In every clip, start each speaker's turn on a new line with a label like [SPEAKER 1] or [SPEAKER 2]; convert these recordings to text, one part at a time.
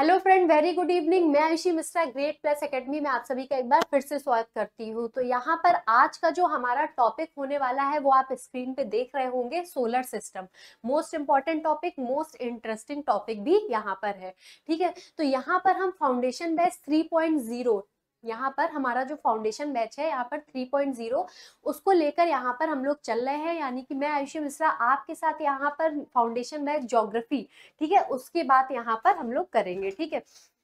[SPEAKER 1] Hello friend very good evening मैं Ayushi Mishra great plus academy में आप सभी का एक बार फिर से स्वागत करती हूँ तो यहाँ पर आज का जो हमारा टॉपिक होने वाला है वो आप स्क्रीन पे देख रहे होंगे solar system most important topic most interesting topic भी यहाँ पर है ठीक है तो यहाँ पर हम foundation base three point zero यहाँ पर हमारा जो फाउंडेशन बैच है यहाँ पर 3.0 उसको लेकर यहाँ पर हम लोग चल रहे हैं यानी कि मैं आयुषी मिश्रा आपके साथ यहाँ पर फाउंडेशन बैच जोग्राफी ठीक है उसके बाद यहाँ पर हम लोग करेंगे ठीक है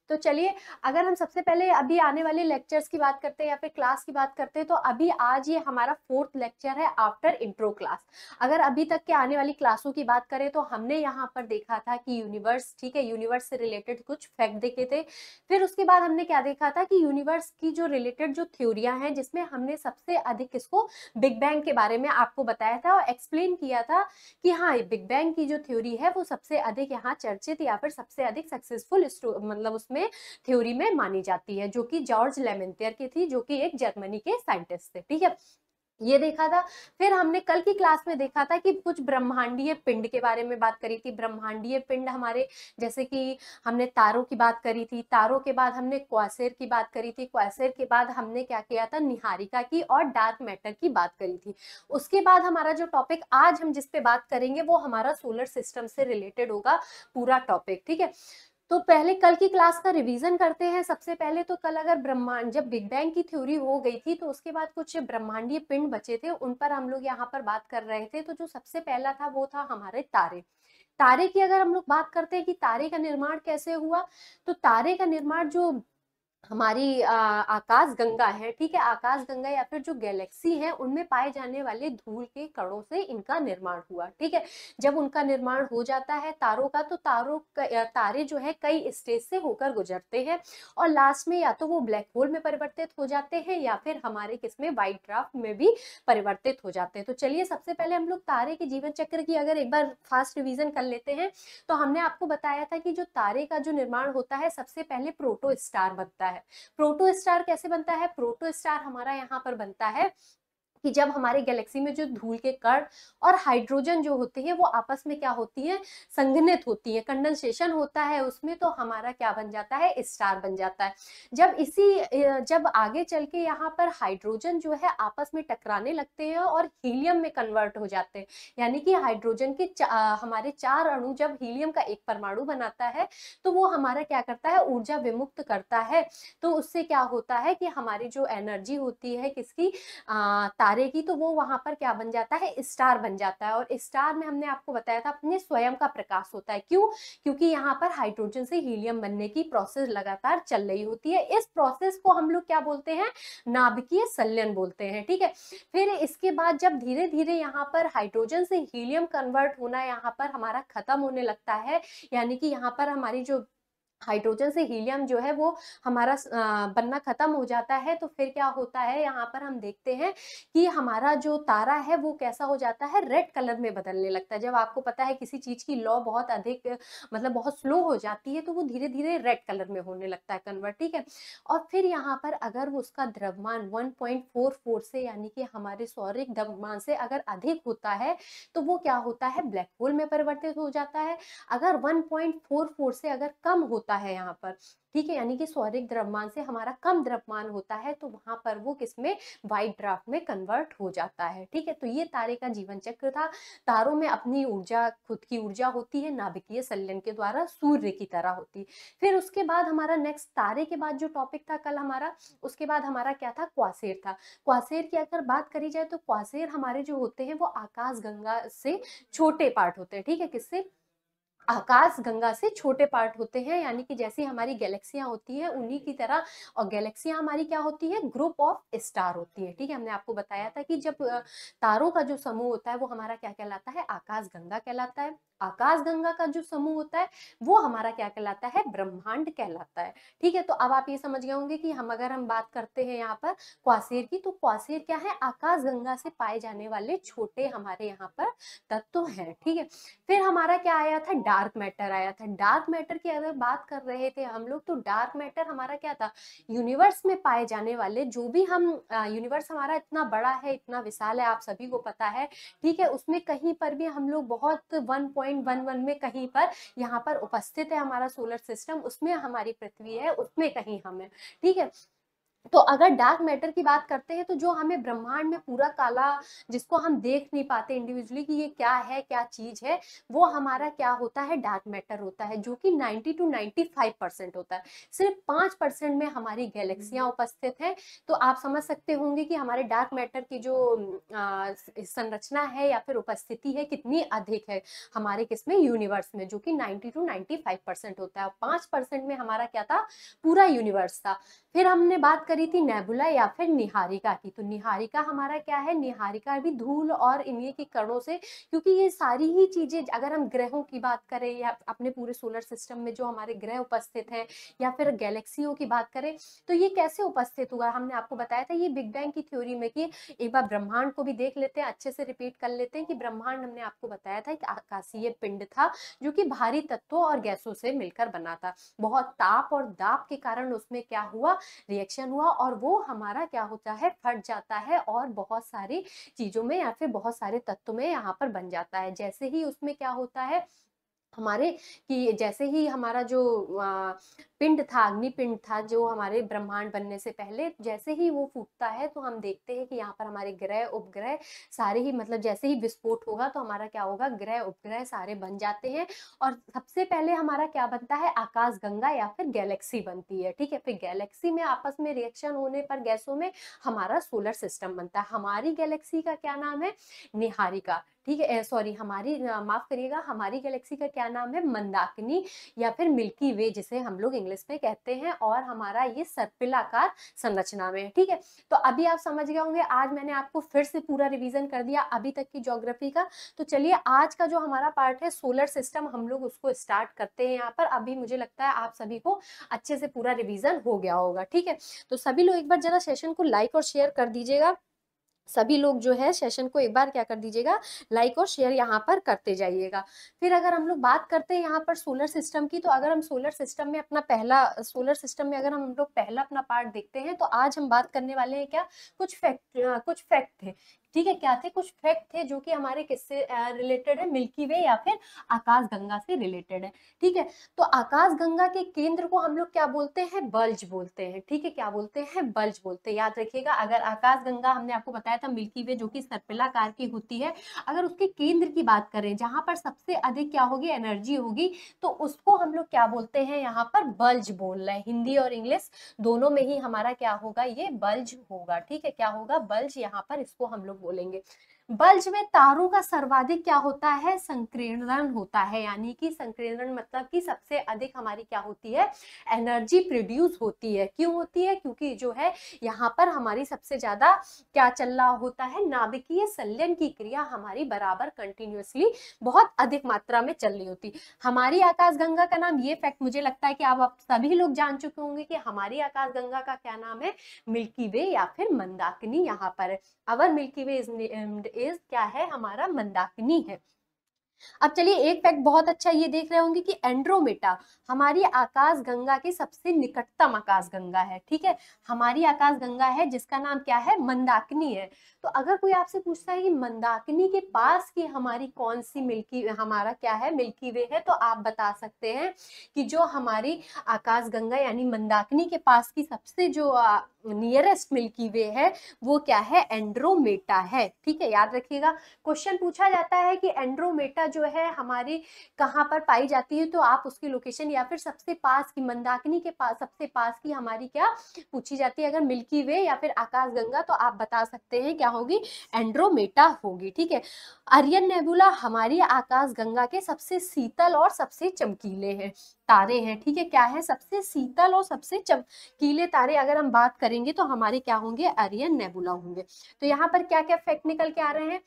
[SPEAKER 1] तो चलिए अगर हम सबसे पहले अभी आने वाले लेक्चर्स की बात करते हैं या फिर क्लास की बात करते हैं तो अभी आज ये हमारा फोर्थ लेक्चर है आफ्टर इंट्रो क्लास अगर अभी तक के आने वाली क्लासों की बात करें तो हमने यहाँ पर देखा था कि यूनिवर्स ठीक है यूनिवर्स से रिलेटेड कुछ फैक्ट देखे थे फिर उसके बाद हमने क्या देखा था कि यूनिवर्स की जो रिलेटेड जो थ्योरियाँ हैं जिसमें हमने सबसे अधिक इसको बिग बैंग के बारे में आपको बताया था और एक्सप्लेन किया था कि हाँ बिग बैंग की जो थ्योरी है वो सबसे अधिक यहाँ चर्चित या फिर सबसे अधिक सक्सेसफुल मतलब उसमें में थ्योरी में मानी जाती है जो कि जॉर्ज लेमेंतियर की थी जो कि एक जर्मनी के साइंटिस्ट थे ठीक है ये देखा था फिर हमने कल की क्लास में देखा था कि कुछ ब्रह्मांडीय पिंड के बारे में बात करी थी ब्रह्मांडीय पिंड हमारे जैसे कि हमने तारों की बात करी थी तारों के बाद हमने क्वासेर की बात करी थी क्वासेर के बाद हमने क्या किया था निहारिका की और डार्क मैटर की बात करी थी उसके बाद हमारा जो टॉपिक आज हम जिसपे बात करेंगे वो हमारा सोलर सिस्टम से रिलेटेड होगा पूरा टॉपिक ठीक है तो पहले कल की क्लास का रिवीजन करते हैं सबसे पहले तो कल अगर ब्रह्मांड जब बिग बैंग की थ्योरी हो गई थी तो उसके बाद कुछ ब्रह्मांडीय पिंड बचे थे उन पर हम लोग यहाँ पर बात कर रहे थे तो जो सबसे पहला था वो था हमारे तारे तारे की अगर हम लोग बात करते हैं कि तारे का निर्माण कैसे हुआ तो तारे का निर्माण जो हमारी आकाश गंगा है ठीक है आकाश गंगा या फिर जो गैलेक्सी है उनमें पाए जाने वाले धूल के कणों से इनका निर्माण हुआ ठीक है जब उनका निर्माण हो जाता है तारों का तो तारों तारे जो है कई स्टेज से होकर गुजरते हैं और लास्ट में या तो वो ब्लैक होल में परिवर्तित हो जाते हैं या फिर हमारे किसमें वाइट ड्राफ्ट में भी परिवर्तित हो जाते हैं तो चलिए सबसे पहले हम लोग तारे के जीवन चक्र की अगर एक बार फास्ट रिविजन कर लेते हैं तो हमने आपको बताया था कि जो तारे का जो निर्माण होता है सबसे पहले प्रोटो स्टार बनता है है प्रोटोस्टार कैसे बनता है प्रोटोस्टार हमारा यहाँ पर बनता है कि जब हमारे गैलेक्सी में जो धूल के कण और हाइड्रोजन जो होते हैं वो आपस में क्या होती है संघनित होती है कंडेंसेशन होता है उसमें तो हमारा क्या बन जाता है स्टार बन जाता है जब इसी जब आगे चल के यहाँ पर हाइड्रोजन जो है आपस में टकराने लगते हैं और हीलियम में कन्वर्ट हो जाते हैं यानी कि हाइड्रोजन के चा, हमारे चार अणु जब हीलियम का एक परमाणु बनाता है तो वो हमारा क्या करता है ऊर्जा विमुक्त करता है तो उससे क्या होता है कि हमारी जो एनर्जी होती है किसकी अः तारे की तो वो वहां पर क्या बन जाता है स्टार बन जाता है और स्टार में हमने आपको बताया था अपने स्वयं का प्रकाश होता है क्यों क्योंकि यहाँ पर हाइड्रोजन से हीलियम बनने की प्रोसेस लगातार चल रही होती है इस प्रोसेस को हम लोग क्या बोलते हैं नाभिकीय सल्यन बोलते हैं ठीक है फिर इसके बाद जब धीरे धीरे यहाँ पर हाइड्रोजन से हीलियम कन्वर्ट होना यहाँ पर हमारा खत्म होने लगता है यानी कि यहाँ पर हमारी जो हाइड्रोजन से हीलियम जो है वो हमारा बनना खत्म हो जाता है तो फिर क्या होता है यहाँ पर हम देखते हैं कि हमारा जो तारा है वो कैसा हो जाता है रेड कलर में बदलने लगता है जब आपको पता है किसी चीज की लॉ बहुत अधिक मतलब बहुत स्लो हो जाती है तो वो धीरे धीरे रेड कलर में होने लगता है कन्वर्ट ठीक है और फिर यहाँ पर अगर वो उसका द्रव्यमान वन से यानी कि हमारे सौरिक द्रव्यमान से अगर अधिक होता है तो वो क्या होता है ब्लैक होल में परिवर्तित हो जाता है अगर वन से अगर कम होता होता है यहाँ पर ठीक है यानी कि सौरिक द्रव्यमान से हमारा कम द्रव्यमान होता है तो वहां पर वो किसमें वाइट ड्राफ्ट में कन्वर्ट हो जाता है ठीक है तो ये तारे का जीवन चक्र था तारों में अपनी ऊर्जा खुद की ऊर्जा होती है नाभिकीय संलयन के द्वारा सूर्य की तरह होती फिर उसके बाद हमारा नेक्स्ट तारे के बाद जो टॉपिक था कल हमारा उसके बाद हमारा क्या था क्वासेर था क्वासेर की अगर बात करी जाए तो क्वासेर हमारे जो होते हैं वो आकाश गंगा से छोटे पार्ट होते हैं ठीक है किससे आकाश गंगा से छोटे पार्ट होते हैं यानी कि जैसी हमारी गैलेक्सियां होती है उन्हीं की तरह और गैलेक्सियां हमारी क्या होती है ग्रुप ऑफ स्टार होती है ठीक है हमने आपको बताया था कि जब तारों का जो समूह होता है वो हमारा क्या कहलाता है आकाश गंगा कहलाता है आकाशगंगा का जो समूह होता है वो हमारा क्या कहलाता है ब्रह्मांड कहलाता है ठीक है तो अब आप ये समझ गए होंगे कि हम अगर हम बात करते हैं यहाँ पर क्वासेर की तो क्वासेर क्या है आकाशगंगा से पाए जाने वाले छोटे हमारे यहाँ पर तत्व हैं ठीक है फिर हमारा क्या आया था डार्क मैटर आया था डार्क मैटर की अगर बात कर रहे थे हम लोग तो डार्क मैटर हमारा क्या था यूनिवर्स में पाए जाने वाले जो भी हम यूनिवर्स हमारा इतना बड़ा है इतना विशाल है आप सभी को पता है ठीक है उसमें कहीं पर भी हम लोग बहुत वन पॉइंट 0.11 में कहीं पर यहाँ पर उपस्थित है हमारा सोलर सिस्टम उसमें हमारी पृथ्वी है उसमें कहीं हम है ठीक है तो अगर डार्क मैटर की बात करते हैं तो जो हमें ब्रह्मांड में पूरा काला जिसको हम देख नहीं पाते इंडिविजुअली कि ये क्या है क्या चीज है वो हमारा क्या होता है डार्क मैटर होता है जो कि 90 टू 95 परसेंट होता है सिर्फ पांच परसेंट में हमारी गैलेक्सियां हम्म। उपस्थित हैं तो आप समझ सकते होंगे कि हमारे डार्क मैटर की जो संरचना है या फिर उपस्थिति है कितनी अधिक है हमारे किसमें यूनिवर्स में जो कि नाइन्टी टू नाइन्टी होता है पांच में हमारा क्या था पूरा यूनिवर्स था फिर हमने बात करी थी नेबुला या फिर निहारिका की तो निहारिका हमारा क्या है निहारिका भी धूल और इन्हीं के कणों से क्योंकि ये सारी ही चीजें अगर हम ग्रहों की बात करें या अपने पूरे सोलर सिस्टम में जो हमारे ग्रह उपस्थित हैं या फिर गैलेक्सियों की बात करें तो ये कैसे उपस्थित हुआ हमने आपको बताया था ये बिग बैंग की थ्योरी में कि एक बार ब्रह्मांड को भी देख लेते हैं अच्छे से रिपीट कर लेते हैं कि ब्रह्मांड हमने आपको बताया था एक आकाशीय पिंड था जो कि भारी तत्वों और गैसों से मिलकर बना था बहुत ताप और दाप के कारण उसमें क्या हुआ रिएक्शन हुआ हुआ और वो हमारा क्या होता है फट जाता है और बहुत सारी चीज़ों में या फिर बहुत सारे तत्व में यहाँ पर बन जाता है जैसे ही उसमें क्या होता है हमारे कि जैसे ही हमारा जो पिंड था अग्निपिंड था जो हमारे ब्रह्मांड बनने से पहले जैसे ही वो फूटता है तो हम देखते हैं कि यहाँ पर हमारे ग्रह उपग्रह सारे ही मतलब जैसे ही विस्फोट होगा तो हमारा क्या होगा ग्रह उपग्रह सारे बन जाते हैं और सबसे पहले हमारा क्या बनता है आकाश गंगा या फिर गैलेक्सी बनती है ठीक है फिर गैलेक्सी में आपस में रिएक्शन होने पर गैसों में हमारा सोलर सिस्टम बनता है हमारी गैलेक्सी का क्या नाम है निहारिका ठीक है सॉरी हमारी माफ़ करिएगा हमारी गैलेक्सी का क्या नाम है मंदाकिनी या फिर मिल्की वे जिसे हम लोग इंग्लिश में कहते हैं और हमारा ये सर्पिलाकार संरचना में है ठीक है तो अभी आप समझ गए होंगे आज मैंने आपको फिर से पूरा रिविजन कर दिया अभी तक की जोग्राफी का तो चलिए आज का जो हमारा पार्ट है सोलर सिस्टम हम लोग उसको स्टार्ट करते हैं यहाँ पर अभी मुझे लगता है आप सभी को अच्छे से पूरा रिविजन हो गया होगा ठीक है तो सभी लोग एक बार जरा सेशन को लाइक और शेयर कर दीजिएगा सभी लोग जो है सेशन को एक बार क्या कर दीजिएगा लाइक और शेयर यहाँ पर करते जाइएगा फिर अगर हम लोग बात करते हैं यहाँ पर सोलर सिस्टम की तो अगर हम सोलर सिस्टम में अपना पहला सोलर सिस्टम में अगर हम लोग पहला अपना पार्ट देखते हैं तो आज हम बात करने वाले हैं क्या कुछ फैक्ट कुछ फैक्ट है ठीक है क्या थे कुछ फैक्ट थे जो कि हमारे किससे रिलेटेड है मिल्की वे या फिर आकाश गंगा से रिलेटेड है ठीक है तो आकाश गंगा के केंद्र को हम लोग क्या बोलते हैं बल्ज बोलते हैं ठीक है क्या बोलते हैं बल्ज बोलते हैं याद रखिएगा अगर आकाश गंगा हमने आपको बताया था मिल्की वे जो कि सर्पिलाकार की होती है अगर उसके केंद्र की बात करें जहां पर सबसे अधिक क्या होगी एनर्जी होगी तो उसको हम लोग क्या बोलते हैं यहाँ पर बल्ज बोलना है हिंदी और इंग्लिश दोनों में ही हमारा क्या होगा ये बल्ज होगा ठीक है क्या होगा बल्ज यहाँ पर इसको हम लोग लोग बोलेंगे बल्ज में तारों का सर्वाधिक क्या होता है संकीर्णन होता है यानी कि संकीर्णन मतलब कि सबसे अधिक हमारी क्या होती है एनर्जी प्रोड्यूस होती है क्यों होती है क्योंकि जो है यहाँ पर हमारी सबसे ज्यादा क्या चल रहा होता है नाभिकीय संलयन की क्रिया हमारी बराबर कंटिन्यूसली बहुत अधिक मात्रा में चल रही होती हमारी आकाश का नाम ये फैक्ट मुझे लगता है कि आप, सभी लोग जान चुके होंगे कि हमारी आकाश का क्या नाम है मिल्की वे या फिर मंदाकिनी यहाँ पर अवर मिल्की वे इज क्या है हमारा मंदाकिनी है अब चलिए एक फैक्ट बहुत अच्छा ये देख रहे होंगे कि एंड्रोमेटा हमारी आकाश गंगा की सबसे निकटतम आकाश गंगा है ठीक है हमारी आकाश गंगा है जिसका नाम क्या है मंदाकिनी है तो अगर कोई आपसे पूछता है कि मंदाकिनी के पास की हमारी कौन सी मिल्की हमारा क्या है मिल्की वे है तो आप बता सकते हैं कि जो हमारी आकाश गंगा यानी मंदाकिनी के पास की सबसे जो नियरेस्ट मिल्की वे है वो क्या है एंड्रोमेटा है ठीक है याद रखिएगा क्वेश्चन पूछा जाता है कि एंड्रोमेटा जो है हमारी कहाँ पर पाई जाती है तो आप उसकी लोकेशन या फिर सबसे पास की मंदाकिनी के पास सबसे पास की हमारी क्या पूछी जाती है अगर मिल्की वे या फिर आकाश गंगा तो आप बता सकते हैं क्या होगी एंड्रोमेटा होगी ठीक है अरियन नेबुला हमारी आकाश गंगा के सबसे शीतल और सबसे चमकीले हैं तारे हैं ठीक है क्या है सबसे शीतल और सबसे चमकीले तारे अगर हम बात करेंगे तो हमारे क्या होंगे अरियन नेबुला होंगे तो यहाँ पर क्या क्या फैक्ट निकल के आ रहे हैं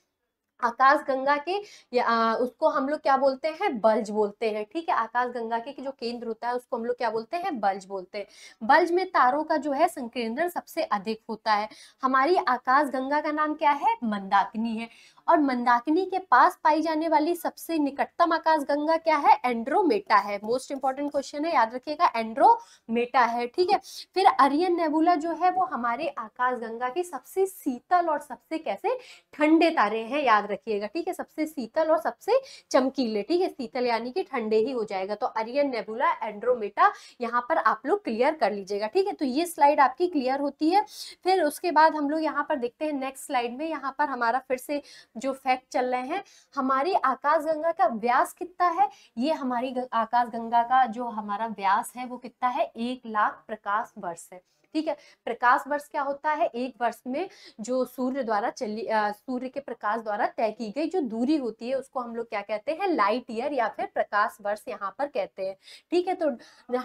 [SPEAKER 1] आकाश गंगा के या उसको हम लोग क्या बोलते हैं बल्ज बोलते हैं ठीक है आकाश गंगा के जो केंद्र होता है उसको हम लोग क्या बोलते हैं बल्ज बोलते हैं बल्ज में तारों का जो है संकेंद्रण सबसे अधिक होता है हमारी आकाश गंगा का नाम क्या है मंदाकिनी है और मंदाकिनी के पास पाई जाने वाली सबसे निकटतम आकाश गंगा क्या है एंड्रोमेटा है मोस्ट इंपॉर्टेंट क्वेश्चन है याद रखिएगा एंड्रोमेटा है ठीक है फिर अरियन नेबुला जो है वो हमारे आकाश गंगा के सबसे शीतल और सबसे कैसे ठंडे तारे हैं याद रखिएगा ठीक है सबसे शीतल और सबसे चमकीले ठीक है शीतल यानी कि ठंडे ही हो जाएगा तो अरियन नेबुला एंड्रोमेटा यहाँ पर आप लोग क्लियर कर लीजिएगा ठीक है तो ये स्लाइड आपकी क्लियर होती है फिर उसके बाद हम लोग यहाँ पर देखते हैं नेक्स्ट स्लाइड में यहाँ पर हमारा फिर से जो फैक्ट चल रहे हैं हमारी आकाशगंगा का व्यास कितना है ये हमारी आकाशगंगा का जो हमारा व्यास है वो कितना है एक लाख प्रकाश वर्ष है ठीक है प्रकाश वर्ष क्या होता है एक वर्ष में जो सूर्य द्वारा चली सूर्य के प्रकाश द्वारा तय की गई जो दूरी होती है उसको हम लोग क्या कहते हैं लाइट ईयर या फिर प्रकाश वर्ष यहाँ पर कहते हैं ठीक है तो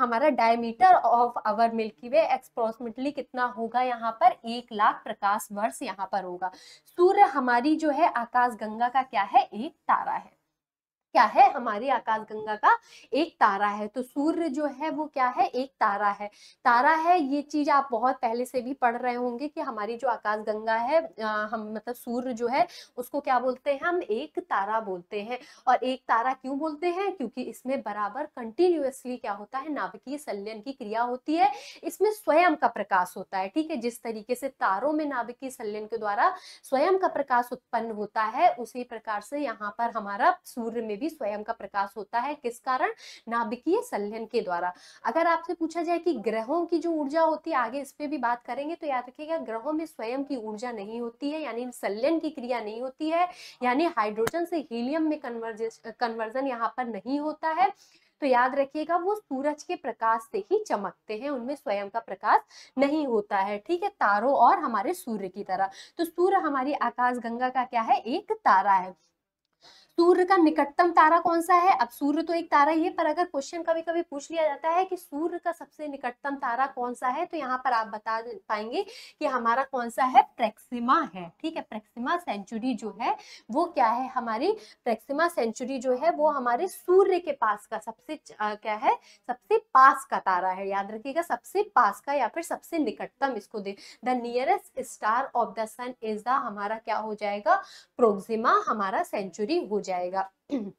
[SPEAKER 1] हमारा diameter of our milky way approximately कितना होगा यहाँ पर एक लाख प्रकाश वर्ष यहाँ पर होगा सूर्य हमारी जो है आकाश गंगा का क्या है एक तारा है क्या है हमारी आकाशगंगा का एक तारा है तो सूर्य जो है वो क्या है एक तारा है तारा है ये चीज आप बहुत पहले से भी पढ़ रहे होंगे कि हमारी जो आकाशगंगा है हम मतलब सूर्य जो है उसको क्या बोलते हैं हम एक तारा बोलते हैं और एक तारा क्यों बोलते हैं क्योंकि इसमें बराबर कंटिन्यूसली क्या होता है नाभिकीय संलयन की क्रिया होती है इसमें स्वयं का प्रकाश होता है ठीक है जिस तरीके से तारों में नाभिकीय संलयन के द्वारा स्वयं का प्रकाश उत्पन्न होता है उसी प्रकार से यहाँ पर हमारा सूर्य में भी भी स्वयं का प्रकाश होता है किस कारण नाभिकीय संलयन के द्वारा अगर आपसे पूछा जाए कि ग्रहों की जो ऊर्जा होती है आगे इस पर भी बात करेंगे तो याद रखिएगा ग्रहों में स्वयं की ऊर्जा नहीं होती है यानी संलयन की क्रिया नहीं होती है यानी हाइड्रोजन से हीलियम में कन्वर्जन यहाँ पर नहीं होता है तो याद रखिएगा वो सूरज के प्रकाश से ही चमकते हैं उनमें स्वयं का प्रकाश नहीं होता है ठीक है तारों और हमारे सूर्य की तरह तो सूर्य हमारी आकाश गंगा का क्या है एक तारा है सूर्य का निकटतम तारा कौन सा है अब सूर्य तो एक तारा ही है पर अगर क्वेश्चन कभी कभी पूछ लिया जाता है कि सूर्य का सबसे निकटतम तारा कौन सा है तो यहाँ पर आप बता पाएंगे कि हमारा कौन सा है प्रेक्सिमा है ठीक है प्रेक्सिमा सेंचुरी जो है वो क्या है हमारी प्रेक्सिमा सेंचुरी जो है वो हमारे सूर्य के पास का सबसे क्या है सबसे पास का तारा है याद रखिएगा सबसे पास का या फिर सबसे निकटतम इसको दे the nearest star of the sun is the हमारा क्या हो जाएगा प्रोक्सिमा हमारा सेंचुरी हो जाएगा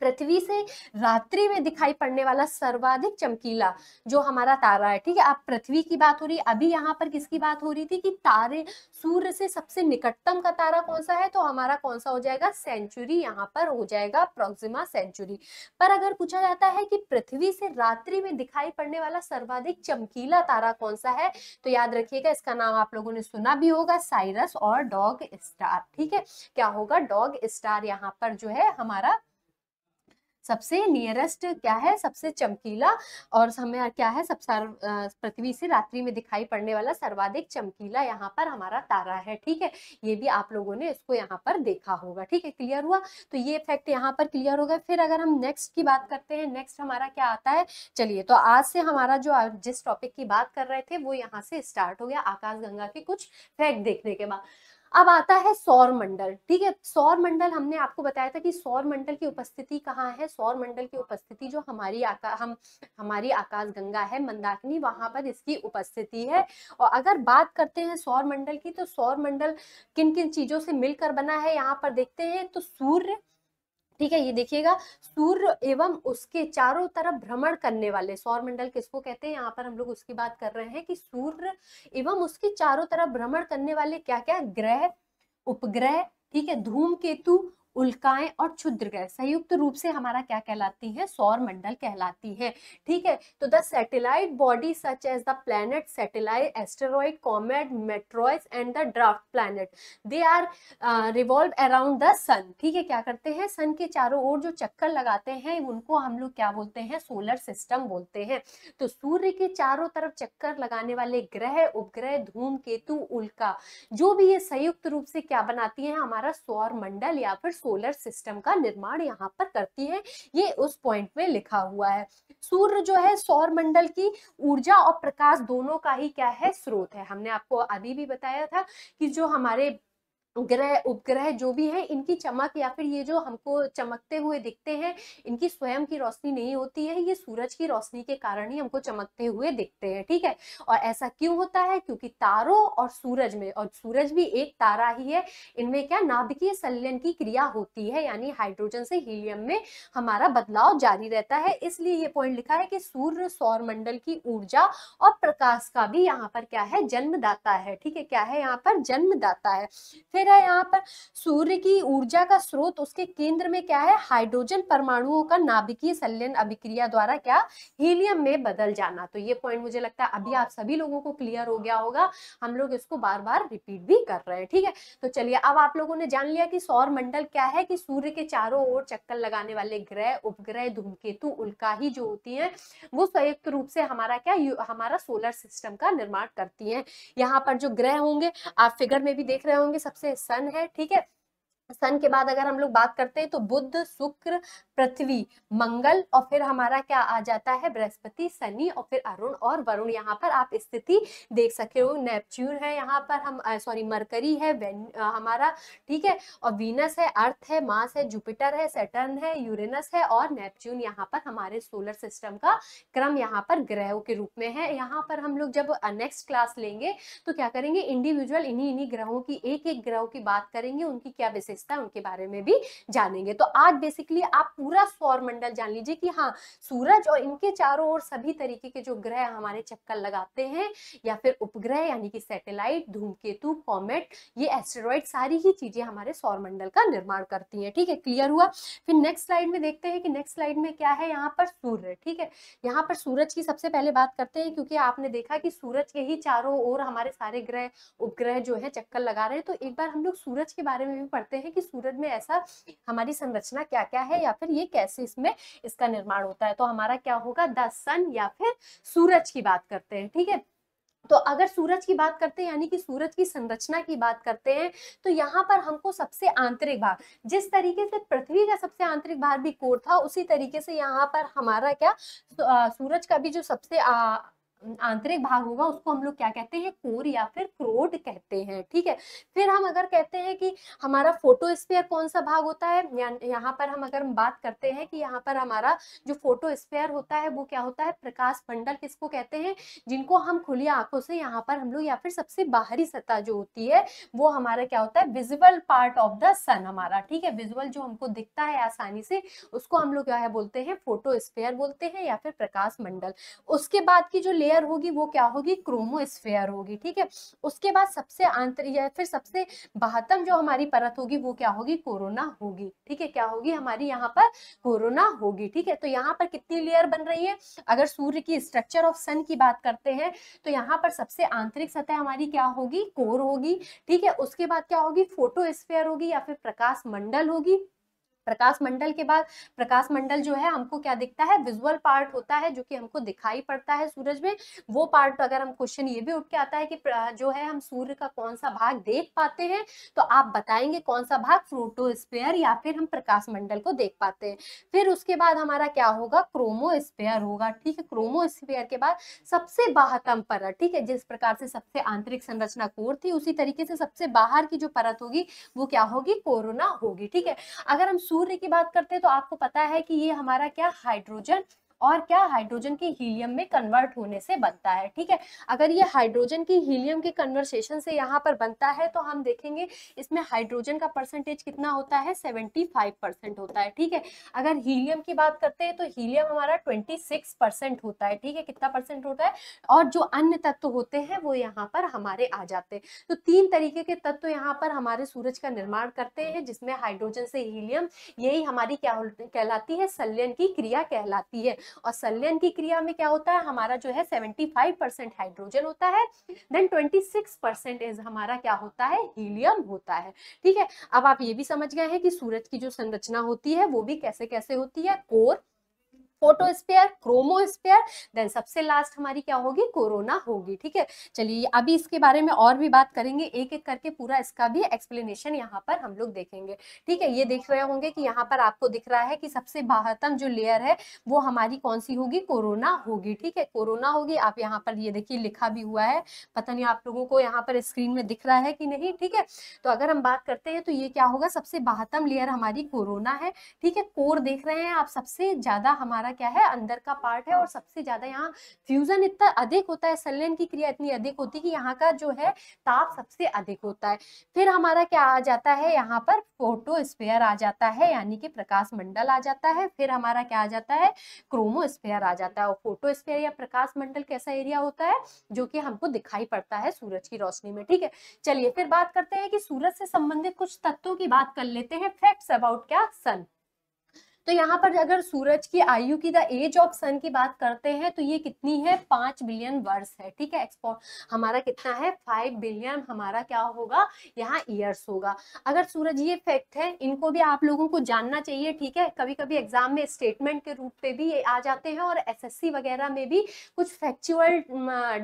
[SPEAKER 1] पृथ्वी से रात्रि में दिखाई पड़ने वाला सर्वाधिक चमकीला जो हमारा तारा है ठीक है आप पृथ्वी की बात हो रही है अभी यहाँ पर किसकी बात हो रही थी कि तारे सूर्य से सबसे निकटतम का तारा कौन सा है तो हमारा कौन सा हो जाएगा सेंचुरी यहाँ पर हो जाएगा प्रोक्सिमा सेंचुरी पर अगर पूछा जाता है कि पृथ्वी से रात्रि में दिखाई पड़ने वाला सर्वाधिक चमकीला तारा कौन सा है तो याद रखिएगा इसका नाम आप लोगों ने सुना भी होगा साइरस और डॉग स्टार ठीक है क्या होगा डॉग स्टार यहाँ पर जो है हमारा सबसे नियरेस्ट क्या है सबसे चमकीला और हमें क्या है सब पृथ्वी से रात्रि में दिखाई पड़ने वाला सर्वाधिक चमकीला यहाँ पर हमारा तारा है ठीक है ये भी आप लोगों ने इसको यहाँ पर देखा होगा ठीक है क्लियर हुआ तो ये इफेक्ट यहाँ पर क्लियर हो गया फिर अगर हम नेक्स्ट की बात करते हैं नेक्स्ट हमारा क्या आता है चलिए तो आज से हमारा जो जिस टॉपिक की बात कर रहे थे वो यहाँ से स्टार्ट हो गया आकाश गंगा के कुछ फैक्ट देखने के बाद अब आता है सौर मंडल ठीक है सौर मंडल हमने आपको बताया था कि सौर मंडल की उपस्थिति कहाँ है सौर मंडल की उपस्थिति जो हमारी आका हम हमारी आकाश गंगा है मंदाकिनी वहां पर इसकी उपस्थिति है और अगर बात करते हैं सौर मंडल की तो सौर मंडल किन किन चीजों से मिलकर बना है यहाँ पर देखते हैं तो सूर्य ठीक है ये देखिएगा सूर्य एवं उसके चारों तरफ भ्रमण करने वाले सौर मंडल किसको कहते हैं यहाँ पर हम लोग उसकी बात कर रहे हैं कि सूर्य एवं उसके चारों तरफ भ्रमण करने वाले क्या क्या ग्रह उपग्रह ठीक है धूम केतु उल्काएं और क्षुद्र ग्रह संयुक्त रूप से हमारा क्या कहलाती है सौर मंडल कहलाती है ठीक है तो the satellite body such as the planet satellite asteroid comet meteoroid and the dwarf planet they are revolve around the sun ठीक है क्या करते हैं सन के चारों ओर जो चक्कर लगाते हैं उनको हम लोग क्या बोलते हैं सोलर सिस्टम बोलते हैं तो सूर्य के चारों तरफ चक्कर लगाने वाले ग्रह उपग्रह धूम केतु उल्का जो भी ये संयुक्त रूप से क्या बनाती है हमारा सौर मंडल या फिर सोलर सिस्टम का निर्माण यहाँ पर करती है ये उस पॉइंट में लिखा हुआ है सूर्य जो है सौर मंडल की ऊर्जा और प्रकाश दोनों का ही क्या है स्रोत है हमने आपको अभी भी बताया था कि जो हमारे ग्रह उपग्रह जो भी है इनकी चमक या फिर ये जो हमको चमकते हुए दिखते हैं इनकी स्वयं की रोशनी नहीं होती है ये सूरज की रोशनी के कारण ही हमको चमकते हुए दिखते हैं ठीक है और ऐसा क्यों होता है क्योंकि तारों और सूरज में और सूरज भी एक तारा ही है इनमें क्या नाभिकीय संलयन की क्रिया होती है यानी हाइड्रोजन से हीलियम में हमारा बदलाव जारी रहता है इसलिए ये पॉइंट लिखा है कि सूर्य सौर मंडल की ऊर्जा और प्रकाश का भी यहाँ पर क्या है जन्मदाता है ठीक है क्या है यहाँ पर जन्मदाता है फिर रहा है यहाँ पर सूर्य की ऊर्जा का स्रोत उसके केंद्र में क्या है हाइड्रोजन परमाणुओं का नाभिकीय संलयन अभिक्रिया द्वारा क्या हीलियम में बदल जाना तो ये पॉइंट मुझे लगता है अभी आप सभी लोगों को क्लियर हो गया होगा हम लोग इसको बार बार रिपीट भी कर रहे हैं ठीक है तो चलिए अब आप लोगों ने जान लिया कि सौर मंडल क्या है कि सूर्य के चारों ओर चक्कर लगाने वाले ग्रह उपग्रह धूमकेतु ही जो होती है वो संयुक्त रूप से हमारा क्या हमारा सोलर सिस्टम का निर्माण करती है यहाँ पर जो ग्रह होंगे आप फिगर में भी देख रहे होंगे सबसे सन है ठीक है सन के बाद अगर हम लोग बात करते हैं तो बुद्ध शुक्र पृथ्वी मंगल और फिर हमारा क्या आ जाता है बृहस्पति शनि और फिर अरुण और वरुण यहाँ पर आप स्थिति देख सके हो नेपच्यून है यहाँ पर हम सॉरी मरकरी है आ, हमारा ठीक है और वीनस है अर्थ है मास है जुपिटर है सेटर्न है यूरेनस है और नेपच्यून यहाँ पर हमारे सोलर सिस्टम का क्रम यहाँ पर ग्रहों के रूप में है यहाँ पर हम लोग जब नेक्स्ट क्लास लेंगे तो क्या करेंगे इंडिविजुअल इन्हीं इन्हीं ग्रहों की एक एक ग्रहों की बात करेंगे उनकी क्या विशेष विशेषता उनके बारे में भी जानेंगे तो आज बेसिकली आप पूरा सौर मंडल जान लीजिए कि हाँ सूरज और इनके चारों ओर सभी तरीके के जो ग्रह हमारे चक्कर लगाते हैं या फिर उपग्रह यानी कि सैटेलाइट धूमकेतु कॉमेट ये एस्ट्रॉइड सारी ही चीजें हमारे सौर मंडल का निर्माण करती हैं ठीक है क्लियर हुआ फिर नेक्स्ट स्लाइड में देखते हैं कि नेक्स्ट स्लाइड में क्या है यहाँ पर सूर्य ठीक है यहाँ पर सूरज की सबसे पहले बात करते हैं क्योंकि आपने देखा कि सूरज के ही चारों ओर हमारे सारे ग्रह उपग्रह जो है चक्कर लगा रहे हैं तो एक बार हम लोग सूरज के बारे में भी पढ़ते हैं कि सूरज में ऐसा हमारी संरचना क्या क्या है या फिर ये कैसे इसमें इसका निर्माण होता है तो हमारा क्या होगा द सन या फिर सूरज की बात करते हैं ठीक है थीके? तो अगर सूरज की बात करते हैं यानी कि सूरज की संरचना की बात करते हैं तो यहाँ पर हमको सबसे आंतरिक भाग जिस तरीके से पृथ्वी का सबसे आंतरिक भाग भी कोर था उसी तरीके से यहाँ पर हमारा क्या सूरज का भी जो सबसे आ, आंतरिक भाग होगा उसको हम लोग क्या कहते हैं कोर या फिर क्रोड कहते हैं ठीक है फिर हम अगर कहते हैं कि हमारा फोटोस्फीयर कौन सा भाग होता है या, यहाँ पर हम अगर हम बात करते हैं कि यहाँ पर हमारा जो फोटोस्फीयर होता है वो क्या होता है प्रकाश मंडल किसको कहते हैं जिनको हम खुली आंखों से यहाँ पर हम लोग या फिर सबसे बाहरी सतह जो होती है वो हमारा क्या होता है visual part of the sun हमारा ठीक है विजुअल जो हमको दिखता है आसानी से उसको हम लोग क्या है बोलते हैं फोटोस्फेयर बोलते हैं या फिर प्रकाश मंडल उसके बाद की जो लेयर लेयर होगी वो क्या होगी क्रोमोस्फेयर होगी ठीक है उसके बाद सबसे आंतरिक या फिर सबसे बहत्तम जो हमारी परत होगी वो क्या होगी कोरोना होगी ठीक है क्या होगी हमारी यहाँ पर कोरोना होगी ठीक है तो यहाँ पर कितनी लेयर बन रही है अगर सूर्य की स्ट्रक्चर ऑफ सन की बात करते हैं तो यहाँ पर सबसे आंतरिक सतह हमारी क्या होगी कोर होगी ठीक है उसके बाद क्या होगी फोटोस्फेयर होगी या फिर प्रकाश मंडल होगी प्रकाश मंडल के बाद प्रकाश मंडल जो है हमको क्या दिखता है विजुअल पार्ट होता है जो कि हमको दिखाई पड़ता है सूरज में वो पार्ट अगर हम क्वेश्चन ये भी उठ के आता है कि जो है हम सूर्य का कौन सा भाग देख पाते हैं तो आप बताएंगे कौन सा भाग फ्रोटोस्पेयर या फिर हम प्रकाश मंडल को देख पाते हैं फिर उसके बाद हमारा क्या होगा क्रोमोस्पेयर होगा ठीक है क्रोमोस्पेयर के बाद सबसे बाहतम परत ठीक है जिस प्रकार से सबसे आंतरिक संरचना कोर थी उसी तरीके से सबसे बाहर की जो परत होगी वो क्या होगी कोरोना होगी ठीक है अगर हम सूर्य की बात करते हैं तो आपको पता है कि ये हमारा क्या हाइड्रोजन और क्या हाइड्रोजन की हीलियम में कन्वर्ट होने से बनता है ठीक है अगर ये हाइड्रोजन की हीलियम के कन्वर्सेशन से यहाँ पर बनता है तो हम देखेंगे इसमें हाइड्रोजन का परसेंटेज कितना होता है सेवेंटी फाइव परसेंट होता है ठीक है अगर हीलियम की बात करते हैं तो हीलियम हमारा ट्वेंटी सिक्स परसेंट होता है ठीक है कितना परसेंट होता है और जो अन्य तत्व होते हैं वो यहाँ पर हमारे आ जाते हैं तो तीन तरीके के तत्व यहाँ पर हमारे सूरज का निर्माण करते हैं जिसमें हाइड्रोजन से हीलियम यही हमारी क्या कहलाती है सल्यन की क्रिया कहलाती है और संलयन की क्रिया में क्या होता है हमारा जो है 75 परसेंट हाइड्रोजन होता है देन 26 परसेंट इज हमारा क्या होता है हीलियम होता है ठीक है अब आप ये भी समझ गए हैं कि सूरज की जो संरचना होती है वो भी कैसे कैसे होती है कोर फोटोस्पेयर क्रोमोस्पेयर देन सबसे लास्ट हमारी क्या होगी कोरोना होगी ठीक है चलिए अभी इसके बारे में और भी बात करेंगे एक एक करके पूरा इसका भी एक्सप्लेनेशन यहाँ पर हम लोग देखेंगे ठीक है ये देख रहे होंगे कि यहाँ पर आपको दिख रहा है कि सबसे बाहरतम जो लेयर है वो हमारी कौन सी होगी कोरोना होगी ठीक है कोरोना होगी आप यहाँ पर ये देखिए लिखा भी हुआ है पता नहीं आप लोगों को यहाँ पर स्क्रीन में दिख रहा है कि नहीं ठीक है तो अगर हम बात करते हैं तो ये क्या होगा सबसे बाहतम लेयर हमारी कोरोना है ठीक है कोर देख रहे हैं आप सबसे ज्यादा हमारा हमारा क्या है अंदर का पार्ट है और सबसे ज्यादा यहाँ फ्यूजन इतना अधिक होता है सलन की क्रिया इतनी अधिक होती है कि यहाँ का जो है ताप सबसे अधिक होता है फिर हमारा क्या आ जाता है यहाँ पर फोटोस्फेयर आ जाता है यानी कि प्रकाश मंडल आ जाता है फिर हमारा क्या आ जाता है क्रोमोस्फेयर आ जाता है और फोटोस्फेयर या प्रकाश मंडल कैसा एरिया होता है जो कि हमको दिखाई पड़ता है सूरज की रोशनी में ठीक है चलिए फिर बात करते हैं कि सूरज से संबंधित कुछ तत्वों की बात कर लेते हैं फैक्ट्स अबाउट क्या सन तो यहाँ पर अगर सूरज की आयु की द एज ऑफ सन की बात करते हैं तो ये कितनी है पांच बिलियन वर्ष है ठीक है एक्सपोर्ट हमारा कितना है फाइव बिलियन हमारा क्या होगा यहाँ ईयर्स होगा अगर सूरज ये फैक्ट है इनको भी आप लोगों को जानना चाहिए ठीक है कभी कभी एग्जाम में स्टेटमेंट के रूप पे भी ये आ जाते हैं और एस वगैरह में भी कुछ फैक्चुअल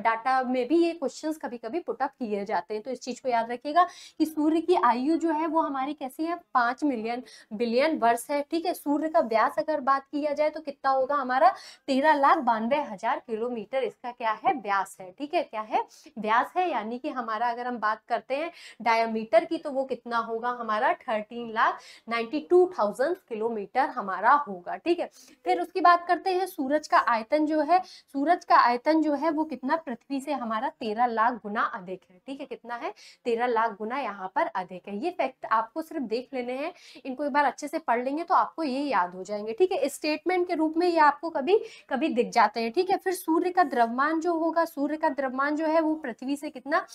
[SPEAKER 1] डाटा में भी ये क्वेश्चन कभी कभी पुटअप किए जाते हैं तो इस चीज को याद रखिएगा कि सूर्य की आयु जो है वो हमारी कैसी है पांच मिलियन बिलियन वर्ष है ठीक है सूर्य का व्यास अगर बात किया जाए तो कितना होगा हमारा तेरह लाख बानवे हजार किलोमीटर इसका क्या है व्यास है ठीक है क्या है व्यास है यानी कि हमारा अगर हम बात करते हैं डायमीटर की तो वो कितना होगा हमारा thirteen lakh ninety two thousand kilometre हमारा होगा ठीक है फिर उसकी बात करते हैं सूरज का आयतन जो है सूरज का आयतन जो है वो कितना पृथ्वी से हमारा तेरह लाख गुना अधिक है ठीक है कितना है तेरह लाख गुना यहाँ पर अधिक है ये फैक्ट आपको सिर्फ देख लेने हैं इनको एक बार अच्छे से पढ़ लेंगे तो आपको ये याद याद हो जाएंगे ठीक है स्टेटमेंट के रूप में ये आपको कभी कभी दिख जाते हैं ठीक है फिर सूर्य का द्रव्यमान जो होगा सूर्य का द्रव्यमान जो है वो पृथ्वी से कितना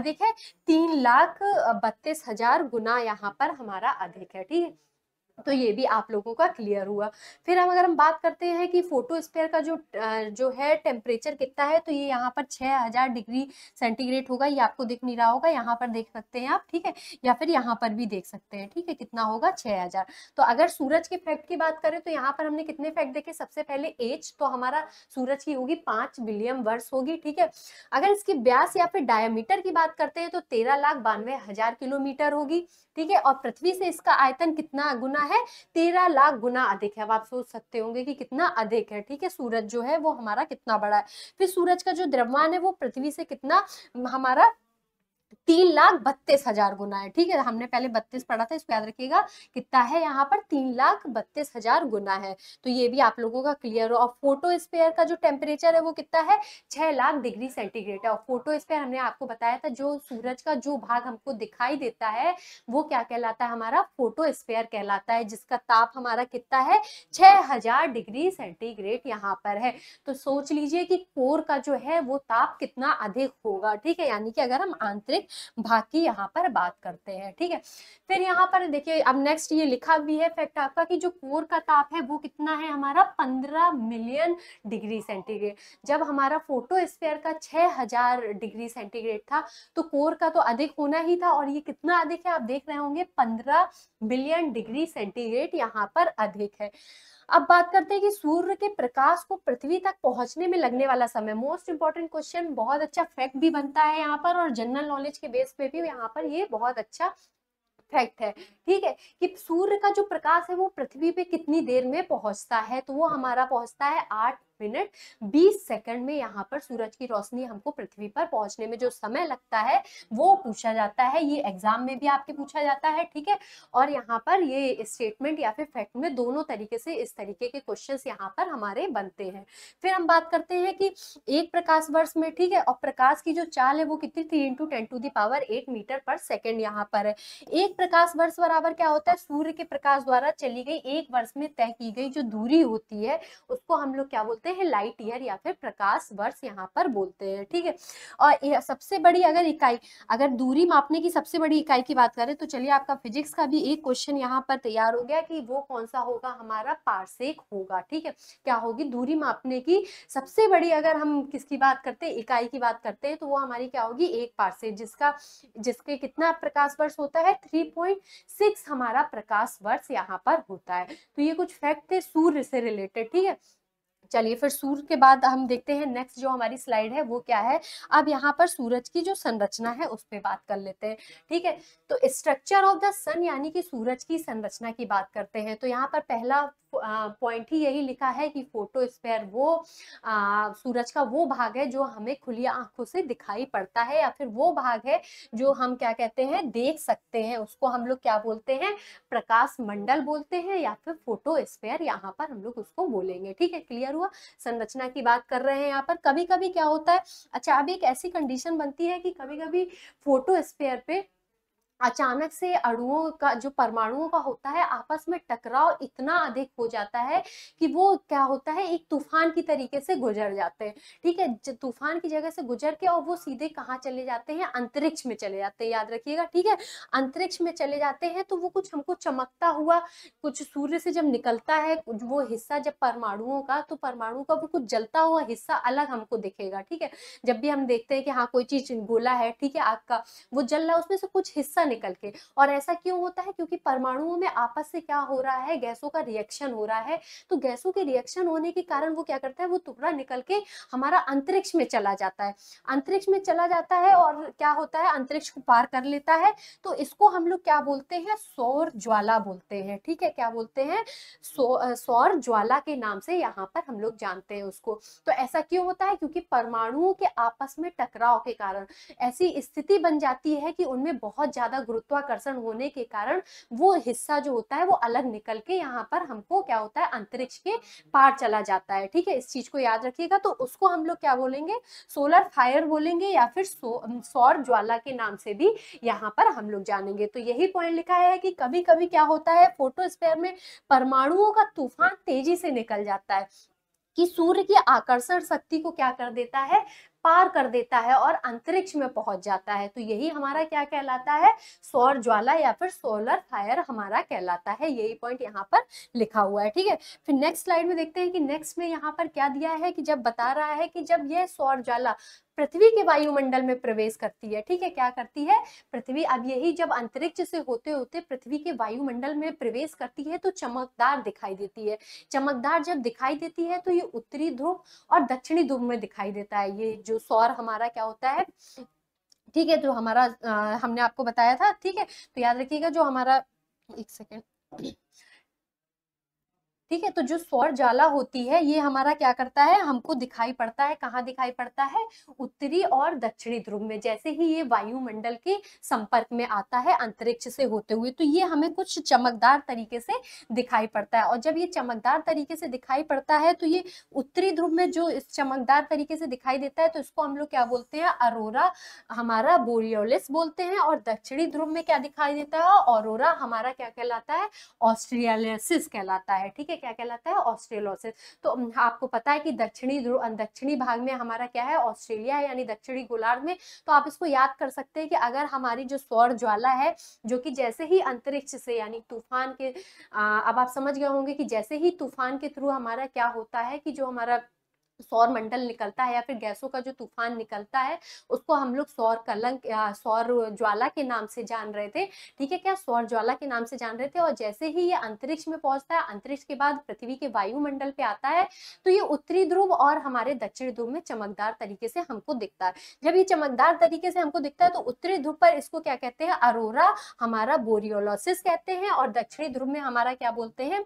[SPEAKER 1] अधिक है तीन लाख बत्तीस हजार गुना यहाँ पर हमारा अधिक है ठीक है तो ये भी आप लोगों का क्लियर हुआ फिर हम अगर हम बात करते हैं कि फोटो स्पेयर का जो जो है टेम्परेचर कितना है तो ये यहाँ पर 6000 डिग्री सेंटीग्रेड होगा ये आपको दिख नहीं रहा होगा यहाँ पर देख सकते हैं आप ठीक है या फिर यहाँ पर भी देख सकते हैं ठीक है कितना होगा 6000 तो अगर सूरज के फैक्ट की बात करें तो यहाँ पर हमने कितने फैक्ट देखे सबसे पहले एज तो हमारा सूरज की होगी पांच बिलियन वर्ष होगी ठीक है अगर इसकी ब्यास या फिर डायमीटर की बात करते हैं तो तेरह लाख बानवे हजार किलोमीटर होगी ठीक है और पृथ्वी से इसका आयतन कितना गुना है है तेरह लाख गुना अधिक है अब आप सोच सकते होंगे कि कितना अधिक है ठीक है सूरज जो है वो हमारा कितना बड़ा है फिर सूरज का जो द्रव्यमान है वो पृथ्वी से कितना हमारा तीन लाख बत्तीस हजार गुना है ठीक है हमने पहले बत्तीस पढ़ा था इसको याद रखिएगा कितना है यहाँ पर तीन लाख बत्तीस हजार गुना है तो ये भी आप लोगों का क्लियर हो और फोटो स्पेयर का जो टेम्परेचर है वो कितना है छह लाख डिग्री सेंटीग्रेड है और फोटो स्पेयर हमने आपको बताया था जो सूरज का जो भाग हमको दिखाई देता है वो क्या कहलाता है हमारा फोटो स्पेयर कहलाता है जिसका ताप हमारा कितना है छह हजार डिग्री सेंटीग्रेड यहाँ पर है तो सोच लीजिए कि कोर का जो है वो ताप कितना अधिक होगा ठीक है यानी कि अगर हम आंतरिक भाग की यहाँ पर बात करते हैं ठीक है फिर यहाँ पर देखिए अब नेक्स्ट ये लिखा भी है फैक्ट आपका कि जो कोर का ताप है वो कितना है हमारा पंद्रह मिलियन डिग्री सेंटीग्रेड जब हमारा फोटो स्पेयर का छह हजार डिग्री सेंटीग्रेड था तो कोर का तो अधिक होना ही था और ये कितना अधिक है आप देख रहे होंगे पंद्रह मिलियन डिग्री सेंटीग्रेड यहाँ पर अधिक है अब बात करते हैं कि सूर्य के प्रकाश को पृथ्वी तक पहुंचने में लगने वाला समय मोस्ट इंपॉर्टेंट क्वेश्चन बहुत अच्छा फैक्ट भी बनता है यहाँ पर और जनरल नॉलेज के बेस पे भी यहाँ पर ये बहुत अच्छा फैक्ट है ठीक है कि सूर्य का जो प्रकाश है वो पृथ्वी पे कितनी देर में पहुंचता है तो वो हमारा पहुंचता है आठ मिनट बीस सेकंड में यहाँ पर सूरज की रोशनी हमको पृथ्वी पर पहुंचने में जो समय लगता है वो पूछा जाता है ये एग्जाम में भी आपके पूछा जाता है ठीक है और यहाँ पर ये स्टेटमेंट या फिर फैक्ट में दोनों तरीके से इस तरीके के क्वेश्चन यहाँ पर हमारे बनते हैं फिर हम बात करते हैं कि एक प्रकाश वर्ष में ठीक है और प्रकाश की जो चाल है वो कितनी three into ten to the power eight metre per second यहाँ पर है एक प्रकाश वर्ष बराबर क्या होता है सूर्य के प्रकाश द्वारा चली गई एक वर्ष में तय की गई जो दूरी होती है उसको हम लोग क्या बोलते हैं हैं लाइट ईयर या फिर प्रकाश वर्ष यहाँ पर बोलते हैं ठीक है और सबसे बड़ी अगर इकाई अगर दूरी मापने की सबसे बड़ी इकाई की बात करें तो चलिए आपका फिजिक्स का भी एक क्वेश्चन यहाँ पर तैयार हो गया कि वो कौन सा होगा हमारा पार्सेक होगा ठीक है क्या होगी दूरी मापने की सबसे बड़ी अगर हम किसकी बात करते हैं इकाई की बात करते हैं तो वो हमारी क्या होगी एक पार्सेक जिसका जिसके कितना प्रकाश वर्ष होता है थ्री पॉइंट सिक्स हमारा प्रकाश वर्ष यहाँ पर होता है तो ये कुछ फैक्ट थे सूर्य से रिलेटेड ठीक है चलिए फिर सूर्य के बाद हम देखते हैं नेक्स्ट जो हमारी स्लाइड है वो क्या है अब यहाँ पर सूरज की जो संरचना है उस पर बात कर लेते हैं ठीक है तो स्ट्रक्चर ऑफ द सन यानी कि सूरज की संरचना की बात करते हैं तो यहाँ पर पहला पॉइंट ही यही लिखा है कि फोटो स्पेयर वो आ, सूरज का वो भाग है जो हमें खुली आंखों से दिखाई पड़ता है या फिर वो भाग है जो हम क्या कहते हैं देख सकते हैं उसको हम लोग क्या बोलते हैं प्रकाश मंडल बोलते हैं या फिर फोटो स्पेयर यहाँ पर हम लोग उसको बोलेंगे ठीक है क्लियर हुआ संरचना की बात कर रहे हैं यहाँ पर कभी कभी क्या होता है अच्छा अभी एक ऐसी कंडीशन बनती है कि कभी कभी फोटो स्पेयर पे अचानक से अणुओं का जो परमाणुओं का होता है आपस में टकराव इतना अधिक हो जाता है कि वो क्या होता है एक तूफान की तरीके से गुजर जाते हैं ठीक है तूफान की जगह से गुजर के और वो सीधे कहाँ चले जाते हैं अंतरिक्ष में चले जाते हैं याद रखिएगा ठीक है अंतरिक्ष में चले जाते हैं तो वो कुछ हमको चमकता हुआ कुछ सूर्य से जब निकलता है वो हिस्सा जब परमाणुओं का तो परमाणु का वो कुछ जलता हुआ हिस्सा अलग हमको दिखेगा ठीक है जब भी हम देखते हैं कि हाँ कोई चीज गोला है ठीक है आग का वो जल रहा है उसमें से कुछ हिस्सा निकल के और ऐसा क्यों होता है क्योंकि परमाणुओं में आपस से क्या हो रहा है गैसों का रिएक्शन हो रहा है तो गैसों के रिएक्शन होने के कारण वो क्या करता है वो टुकड़ा निकल के हमारा अंतरिक्ष में चला जाता है अंतरिक्ष में चला जाता है और क्या होता है अंतरिक्ष को पार कर लेता है तो इसको हम लोग क्या बोलते हैं सौर ज्वाला बोलते हैं ठीक है क्या बोलते हैं सौर ज्वाला के नाम से यहाँ पर हम लोग जानते हैं उसको तो ऐसा क्यों होता है क्योंकि परमाणुओं के आपस में टकराव के कारण ऐसी स्थिति बन जाती है कि उनमें बहुत ज्यादा ज्यादा गुरुत्वाकर्षण होने के कारण वो हिस्सा जो होता है वो अलग निकल के यहाँ पर हमको क्या होता है अंतरिक्ष के पार चला जाता है ठीक है इस चीज को याद रखिएगा तो उसको हम लोग क्या बोलेंगे सोलर फायर बोलेंगे या फिर सौर ज्वाला के नाम से भी यहाँ पर हम लोग जानेंगे तो यही पॉइंट लिखा है कि कभी कभी क्या होता है फोटोस्फेयर में परमाणुओं का तूफान तेजी से निकल जाता है कि सूर्य की आकर्षण शक्ति को क्या कर देता है पार कर देता है और अंतरिक्ष में पहुंच जाता है तो यही हमारा क्या कहलाता है सौर ज्वाला या फिर सोलर फायर हमारा कहलाता है यही पॉइंट यहाँ पर लिखा हुआ है ठीक है फिर नेक्स्ट स्लाइड में देखते हैं कि नेक्स्ट में यहाँ पर क्या दिया है कि जब बता रहा है कि जब यह सौर ज्वाला पृथ्वी के वायुमंडल में प्रवेश करती है ठीक है क्या करती है पृथ्वी अब यही जब अंतरिक्ष से होते होते पृथ्वी के वायुमंडल में प्रवेश करती है तो चमकदार दिखाई देती है चमकदार जब दिखाई देती है तो ये उत्तरी ध्रुव और दक्षिणी ध्रुव में दिखाई देता है ये जो सौर हमारा क्या होता है ठीक है जो हमारा आ, हमने आपको बताया था ठीक है तो याद रखिएगा जो हमारा एक सेकेंड ठीक है तो जो स्वर जाला होती है ये हमारा क्या करता है हमको दिखाई पड़ता है कहाँ दिखाई पड़ता है उत्तरी और दक्षिणी ध्रुव में जैसे ही ये वायुमंडल के संपर्क में आता है अंतरिक्ष से होते हुए तो ये हमें कुछ चमकदार तरीके से दिखाई पड़ता है और जब ये चमकदार तरीके से दिखाई पड़ता है तो ये उत्तरी ध्रुव में जो इस चमकदार तरीके से दिखाई देता है तो इसको हम लोग क्या बोलते हैं अरोरा हमारा बोरियोलिस बोलते हैं और दक्षिणी ध्रुव में क्या दिखाई देता है और हमारा क्या कहलाता है ऑस्ट्रियालिस कहलाता है ठीक है क्या कहलाता है ऑस्ट्रेलोसिस तो आपको पता है कि दक्षिणी दक्षिणी भाग में हमारा क्या है ऑस्ट्रेलिया है यानी दक्षिणी गोलार्ध में तो आप इसको याद कर सकते हैं कि अगर हमारी जो सौर ज्वाला है जो कि जैसे ही अंतरिक्ष से यानी तूफान के अब आप समझ गए होंगे कि जैसे ही तूफान के थ्रू हमारा क्या होता है कि जो हमारा सौर मंडल निकलता है या फिर गैसों का जो तूफान निकलता है उसको हम लोग सौर कलंक या सौर ज्वाला के नाम से जान रहे थे ठीक है क्या सौर ज्वाला के नाम से जान रहे थे और जैसे ही ये अंतरिक्ष में पहुंचता है अंतरिक्ष के बाद पृथ्वी के वायुमंडल पे आता है तो ये उत्तरी ध्रुव और हमारे दक्षिण ध्रुव में चमकदार तरीके से हमको दिखता है जब ये चमकदार तरीके से हमको दिखता है तो उत्तरी ध्रुव पर इसको क्या कहते हैं अरोरा हमारा बोरियोलोसिस कहते हैं और दक्षिणी ध्रुव में हमारा क्या बोलते हैं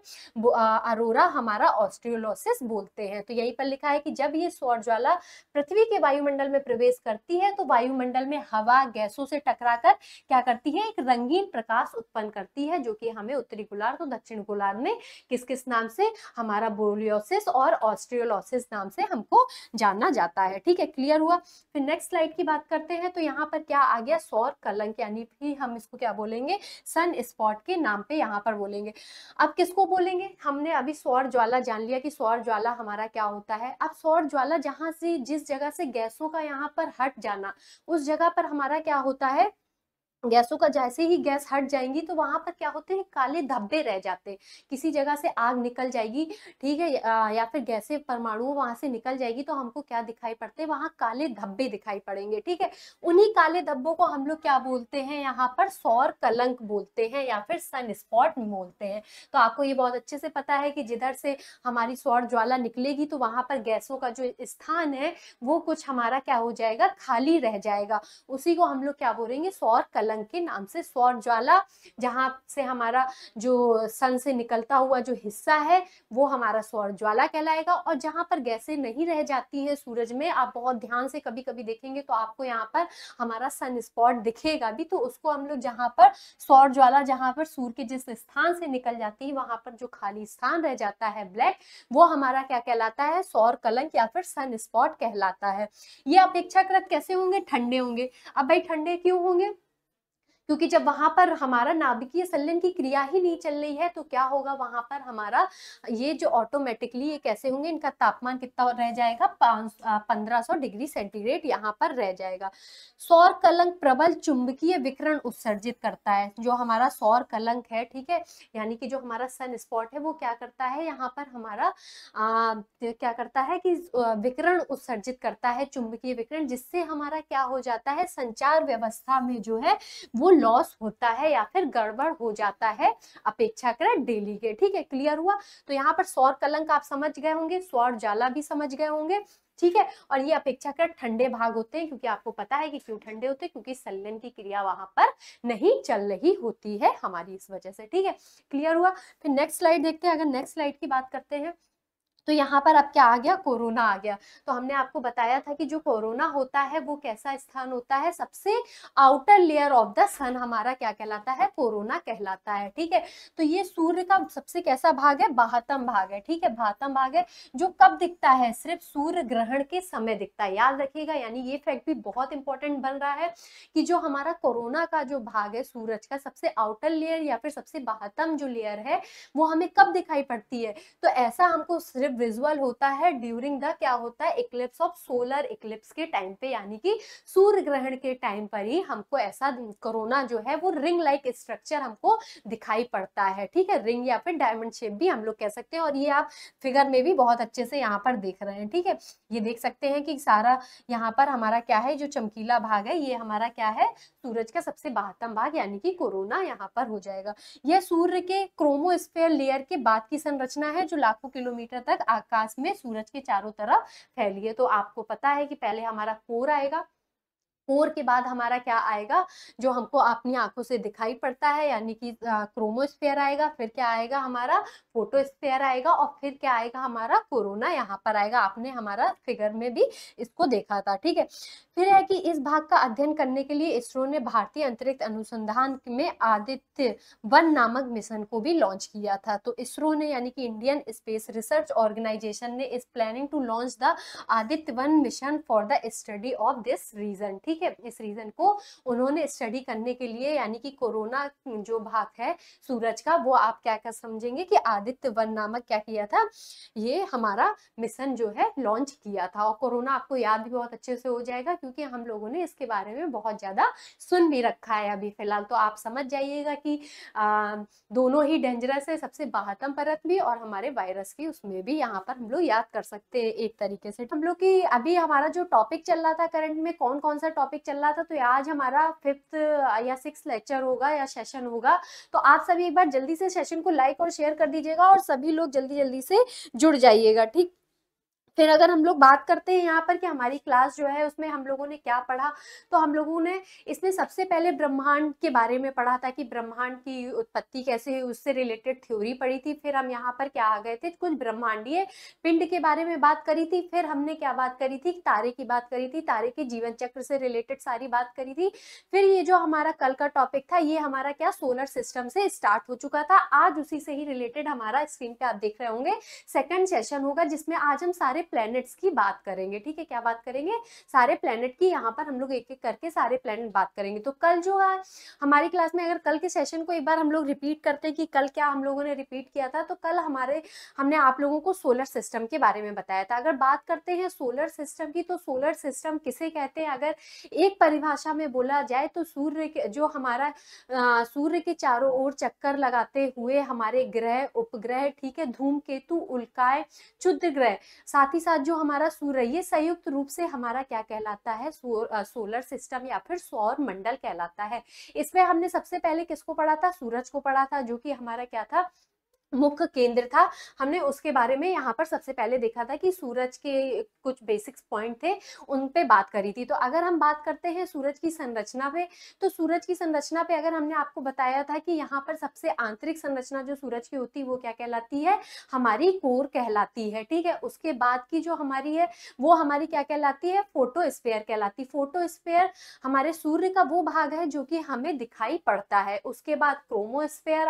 [SPEAKER 1] अरोरा हमारा ऑस्ट्रियोलोसिस बोलते हैं तो यही पर लिखा है कि कि जब ये सौर ज्वाला पृथ्वी के वायुमंडल में प्रवेश करती है तो वायुमंडल में हवा गैसों से टकराकर क्या करती है एक रंगीन प्रकाश उत्पन्न करती है जो कि हमें उत्तरी गोलार्ध तो दक्षिण गोलार्ध में किस किस नाम से हमारा बोरोलियोसिस और ऑस्ट्रियोलोसिस नाम से हमको जाना जाता है ठीक है क्लियर हुआ फिर नेक्स्ट स्लाइड की बात करते हैं तो यहाँ पर क्या आ गया सौर कलंक यानी भी हम इसको क्या बोलेंगे सन स्पॉट के नाम पे यहाँ पर बोलेंगे अब किसको बोलेंगे हमने अभी सौर ज्वाला जान लिया कि सौर ज्वाला हमारा क्या होता है अब सौर ज्वाला जहां से जिस जगह से गैसों का यहाँ पर हट जाना उस जगह पर हमारा क्या होता है गैसों का जैसे ही गैस हट जाएंगी तो वहां पर क्या होते हैं काले धब्बे रह जाते हैं किसी जगह से आग निकल जाएगी ठीक है या फिर गैसे परमाणुओं वहां से निकल जाएगी तो हमको क्या दिखाई पड़ते हैं वहां काले धब्बे दिखाई पड़ेंगे ठीक है उन्हीं काले धब्बों को हम लोग क्या बोलते हैं यहाँ पर सौर कलंक बोलते हैं या फिर सन स्पॉट बोलते हैं तो आपको ये बहुत अच्छे से पता है कि जिधर से हमारी सौर ज्वाला निकलेगी तो वहां पर गैसों का जो स्थान है वो कुछ हमारा क्या हो जाएगा खाली रह जाएगा उसी को हम लोग क्या बोलेंगे सौर कलंक कलंक के नाम से सौर ज्वाला जहाँ से हमारा जो सन से निकलता हुआ जो हिस्सा है वो हमारा सौर ज्वाला कहलाएगा और जहाँ पर गैसें नहीं रह जाती है सूरज में आप बहुत ध्यान से कभी कभी देखेंगे तो आपको यहाँ पर हमारा सन स्पॉट दिखेगा भी तो उसको हम लोग जहाँ पर सौर ज्वाला जहाँ पर सूर्य के जिस स्थान से निकल जाती है वहां पर जो खाली स्थान रह जाता है ब्लैक वो हमारा क्या कहलाता है सौर कलंक या फिर सन स्पॉट कहलाता है ये अपेक्षाकृत कैसे होंगे ठंडे होंगे अब भाई ठंडे क्यों होंगे क्योंकि जब वहां पर हमारा नाभिकीय संलयन की क्रिया ही नहीं चल रही है तो क्या होगा वहां पर हमारा ये जो ऑटोमेटिकली ये कैसे होंगे इनका तापमान कितना रह जाएगा पंद्रह सौ डिग्री सेंटीग्रेड यहाँ पर रह जाएगा सौर कलंक प्रबल चुंबकीय विकरण उत्सर्जित करता है जो हमारा सौर कलंक है ठीक है यानी कि जो हमारा सन स्पॉट है वो क्या करता है यहाँ पर हमारा आ, क्या करता है कि विकरण उत्सर्जित करता है चुंबकीय विकरण जिससे हमारा क्या हो जाता है संचार व्यवस्था में जो है वो लॉस होता है या फिर गड़बड़ हो जाता है अपेक्षाकृत डेली के ठीक है क्लियर हुआ तो यहाँ पर सौर कलंक आप समझ गए होंगे सौर जाला भी समझ गए होंगे ठीक है और ये अपेक्षाकृत ठंडे भाग होते हैं क्योंकि आपको पता है कि क्यों ठंडे होते हैं क्योंकि सल्लन की क्रिया वहां पर नहीं चल रही होती है हमारी इस वजह से ठीक है क्लियर हुआ फिर नेक्स्ट स्लाइड देखते हैं अगर नेक्स्ट स्लाइड की बात करते हैं तो यहाँ पर आप क्या आ गया कोरोना आ गया तो हमने आपको बताया था कि जो कोरोना होता है वो कैसा स्थान होता है सबसे outer layer of the sun हमारा क्या कहलाता है कोरोना कहलाता है ठीक है तो ये सूर्य का सबसे कैसा भाग है बाहतम भाग है ठीक है बाहतम भाग है जो कब दिखता है सिर्फ सूर्य ग्रहण के समय दिखता है याद रखिएगा यानी ये फैक्ट भी बहुत इंपॉर्टेंट बन रहा है कि जो हमारा कोरोना का जो भाग है सूरज का सबसे आउटर लेयर या फिर सबसे बाहतम जो लेयर है वो हमें कब दिखाई पड़ती है तो ऐसा हमको सिर्फ विजुअल होता है ड्यूरिंग द क्या होता है इक्लिप्स ऑफ सोलर इक्लिप्स के टाइम पे यानी कि सूर्य ग्रहण के टाइम पर ही हमको ऐसा कोरोना जो है वो रिंग लाइक स्ट्रक्चर हमको दिखाई पड़ता है ठीक है रिंग या फिर डायमंड शेप भी हम लोग कह सकते हैं और ये आप फिगर में भी बहुत अच्छे से यहाँ पर देख रहे हैं ठीक है ये देख सकते हैं कि सारा यहाँ पर हमारा क्या है जो चमकीला भाग है ये हमारा क्या है सूरज का सबसे बाहतम भाग यानी कि कोरोना यहाँ पर हो जाएगा यह सूर्य के क्रोमोस्फेयर लेयर के बाद की संरचना है जो लाखों किलोमीटर तक आकाश में सूरज के चारों तरफ फैली है तो आपको पता है कि पहले हमारा कोर आएगा फोर के बाद हमारा क्या आएगा जो हमको अपनी आंखों से दिखाई पड़ता है यानी कि क्रोमोस्फेयर आएगा फिर क्या आएगा हमारा फोटोस्फेयर आएगा और फिर क्या आएगा हमारा कोरोना यहाँ पर आएगा आपने हमारा फिगर में भी इसको देखा था ठीक है फिर है कि इस भाग का अध्ययन करने के लिए इसरो ने भारतीय अंतरिक्ष अनुसंधान में आदित्य वन नामक मिशन को भी लॉन्च किया था तो इसरो ने यानी कि इंडियन स्पेस रिसर्च ऑर्गेनाइजेशन ने इस planning to launch the Aditya one mission for the study of this region ठीक ठीक है इस रीजन को उन्होंने स्टडी करने के लिए यानी कि कोरोना जो भाग है सूरज का वो आप क्या क्या समझेंगे कि आदित्य वन नामक क्या किया था ये हमारा मिशन जो है लॉन्च किया था और कोरोना आपको याद भी बहुत अच्छे से हो जाएगा क्योंकि हम लोगों ने इसके बारे में बहुत ज़्यादा सुन भी रखा है अभी फिलहाल तो आप समझ जाइएगा कि आ, दोनों ही डेंजरस है सबसे बाहतम परत भी और हमारे वायरस की उसमें भी यहाँ पर हम लोग याद कर सकते हैं एक तरीके से हम लोग की अभी हमारा जो टॉपिक चल रहा था करंट में कौन कौन सा टॉपिक चल रहा था तो आज हमारा फिफ्थ uh, या सिक्स लेक्चर होगा या सेशन होगा तो आप सभी एक बार जल्दी से सेशन को लाइक और शेयर कर दीजिएगा और सभी लोग जल्दी जल्दी से जुड़ जाइएगा ठीक फिर अगर हम लोग बात करते हैं यहाँ पर कि हमारी क्लास जो है उसमें हम लोगों ने क्या पढ़ा तो हम लोगों ने इसमें सबसे पहले ब्रह्मांड के बारे में पढ़ा था कि ब्रह्मांड की उत्पत्ति कैसे हुई उससे रिलेटेड थ्योरी पढ़ी थी फिर हम यहाँ पर क्या आ गए थे कुछ ब्रह्मांडीय पिंड के बारे में बात करी थी फिर हमने क्या बात करी थी तारे की बात करी थी तारे के जीवन चक्र से रिलेटेड सारी बात करी थी फिर ये जो हमारा कल का टॉपिक था ये हमारा क्या सोलर सिस्टम से स्टार्ट हो चुका था आज उसी से ही रिलेटेड हमारा स्क्रीन पे आप देख रहे होंगे सेकेंड सेशन होगा जिसमें आज हम सारे प्लैनेट्स की बात करेंगे ठीक है क्या बात करेंगे सारे प्लैनेट की यहाँ पर हम लोग एक एक करके सारे प्लैनेट बात करेंगे तो कल जो है हमारी क्लास में अगर कल के सेशन को एक बार हम लोग रिपीट करते हैं कि कल क्या हम लोगों ने रिपीट किया था तो कल हमारे हमने आप लोगों को सोलर सिस्टम के बारे में बताया था अगर बात करते हैं सोलर सिस्टम की तो सोलर सिस्टम किसे कहते हैं अगर एक परिभाषा में बोला जाए तो सूर्य के जो हमारा सूर्य के चारों ओर चक्कर लगाते हुए हमारे ग्रह उपग्रह ठीक है धूम केतु उल्काय क्षुद्र ग्रह साथ ही साथ जो हमारा सूर्य ये संयुक्त रूप से हमारा क्या कहलाता है आ, सोलर सिस्टम या फिर सौर मंडल कहलाता है इसमें हमने सबसे पहले किसको पढ़ा था सूरज को पढ़ा था जो कि हमारा क्या था मुख्य केंद्र था हमने उसके बारे में यहाँ पर सबसे पहले देखा था कि सूरज के कुछ बेसिक्स पॉइंट थे उन पे बात करी थी तो अगर हम बात करते हैं सूरज की संरचना पे तो सूरज की संरचना पे अगर हमने आपको बताया था कि यहाँ पर सबसे आंतरिक संरचना जो सूरज की होती है वो क्या कहलाती है हमारी कोर कहलाती है ठीक है उसके बाद की जो हमारी है वो हमारी क्या कहलाती है फोटो कहलाती फोटो हमारे सूर्य का वो भाग है जो कि हमें दिखाई पड़ता है उसके बाद क्रोमो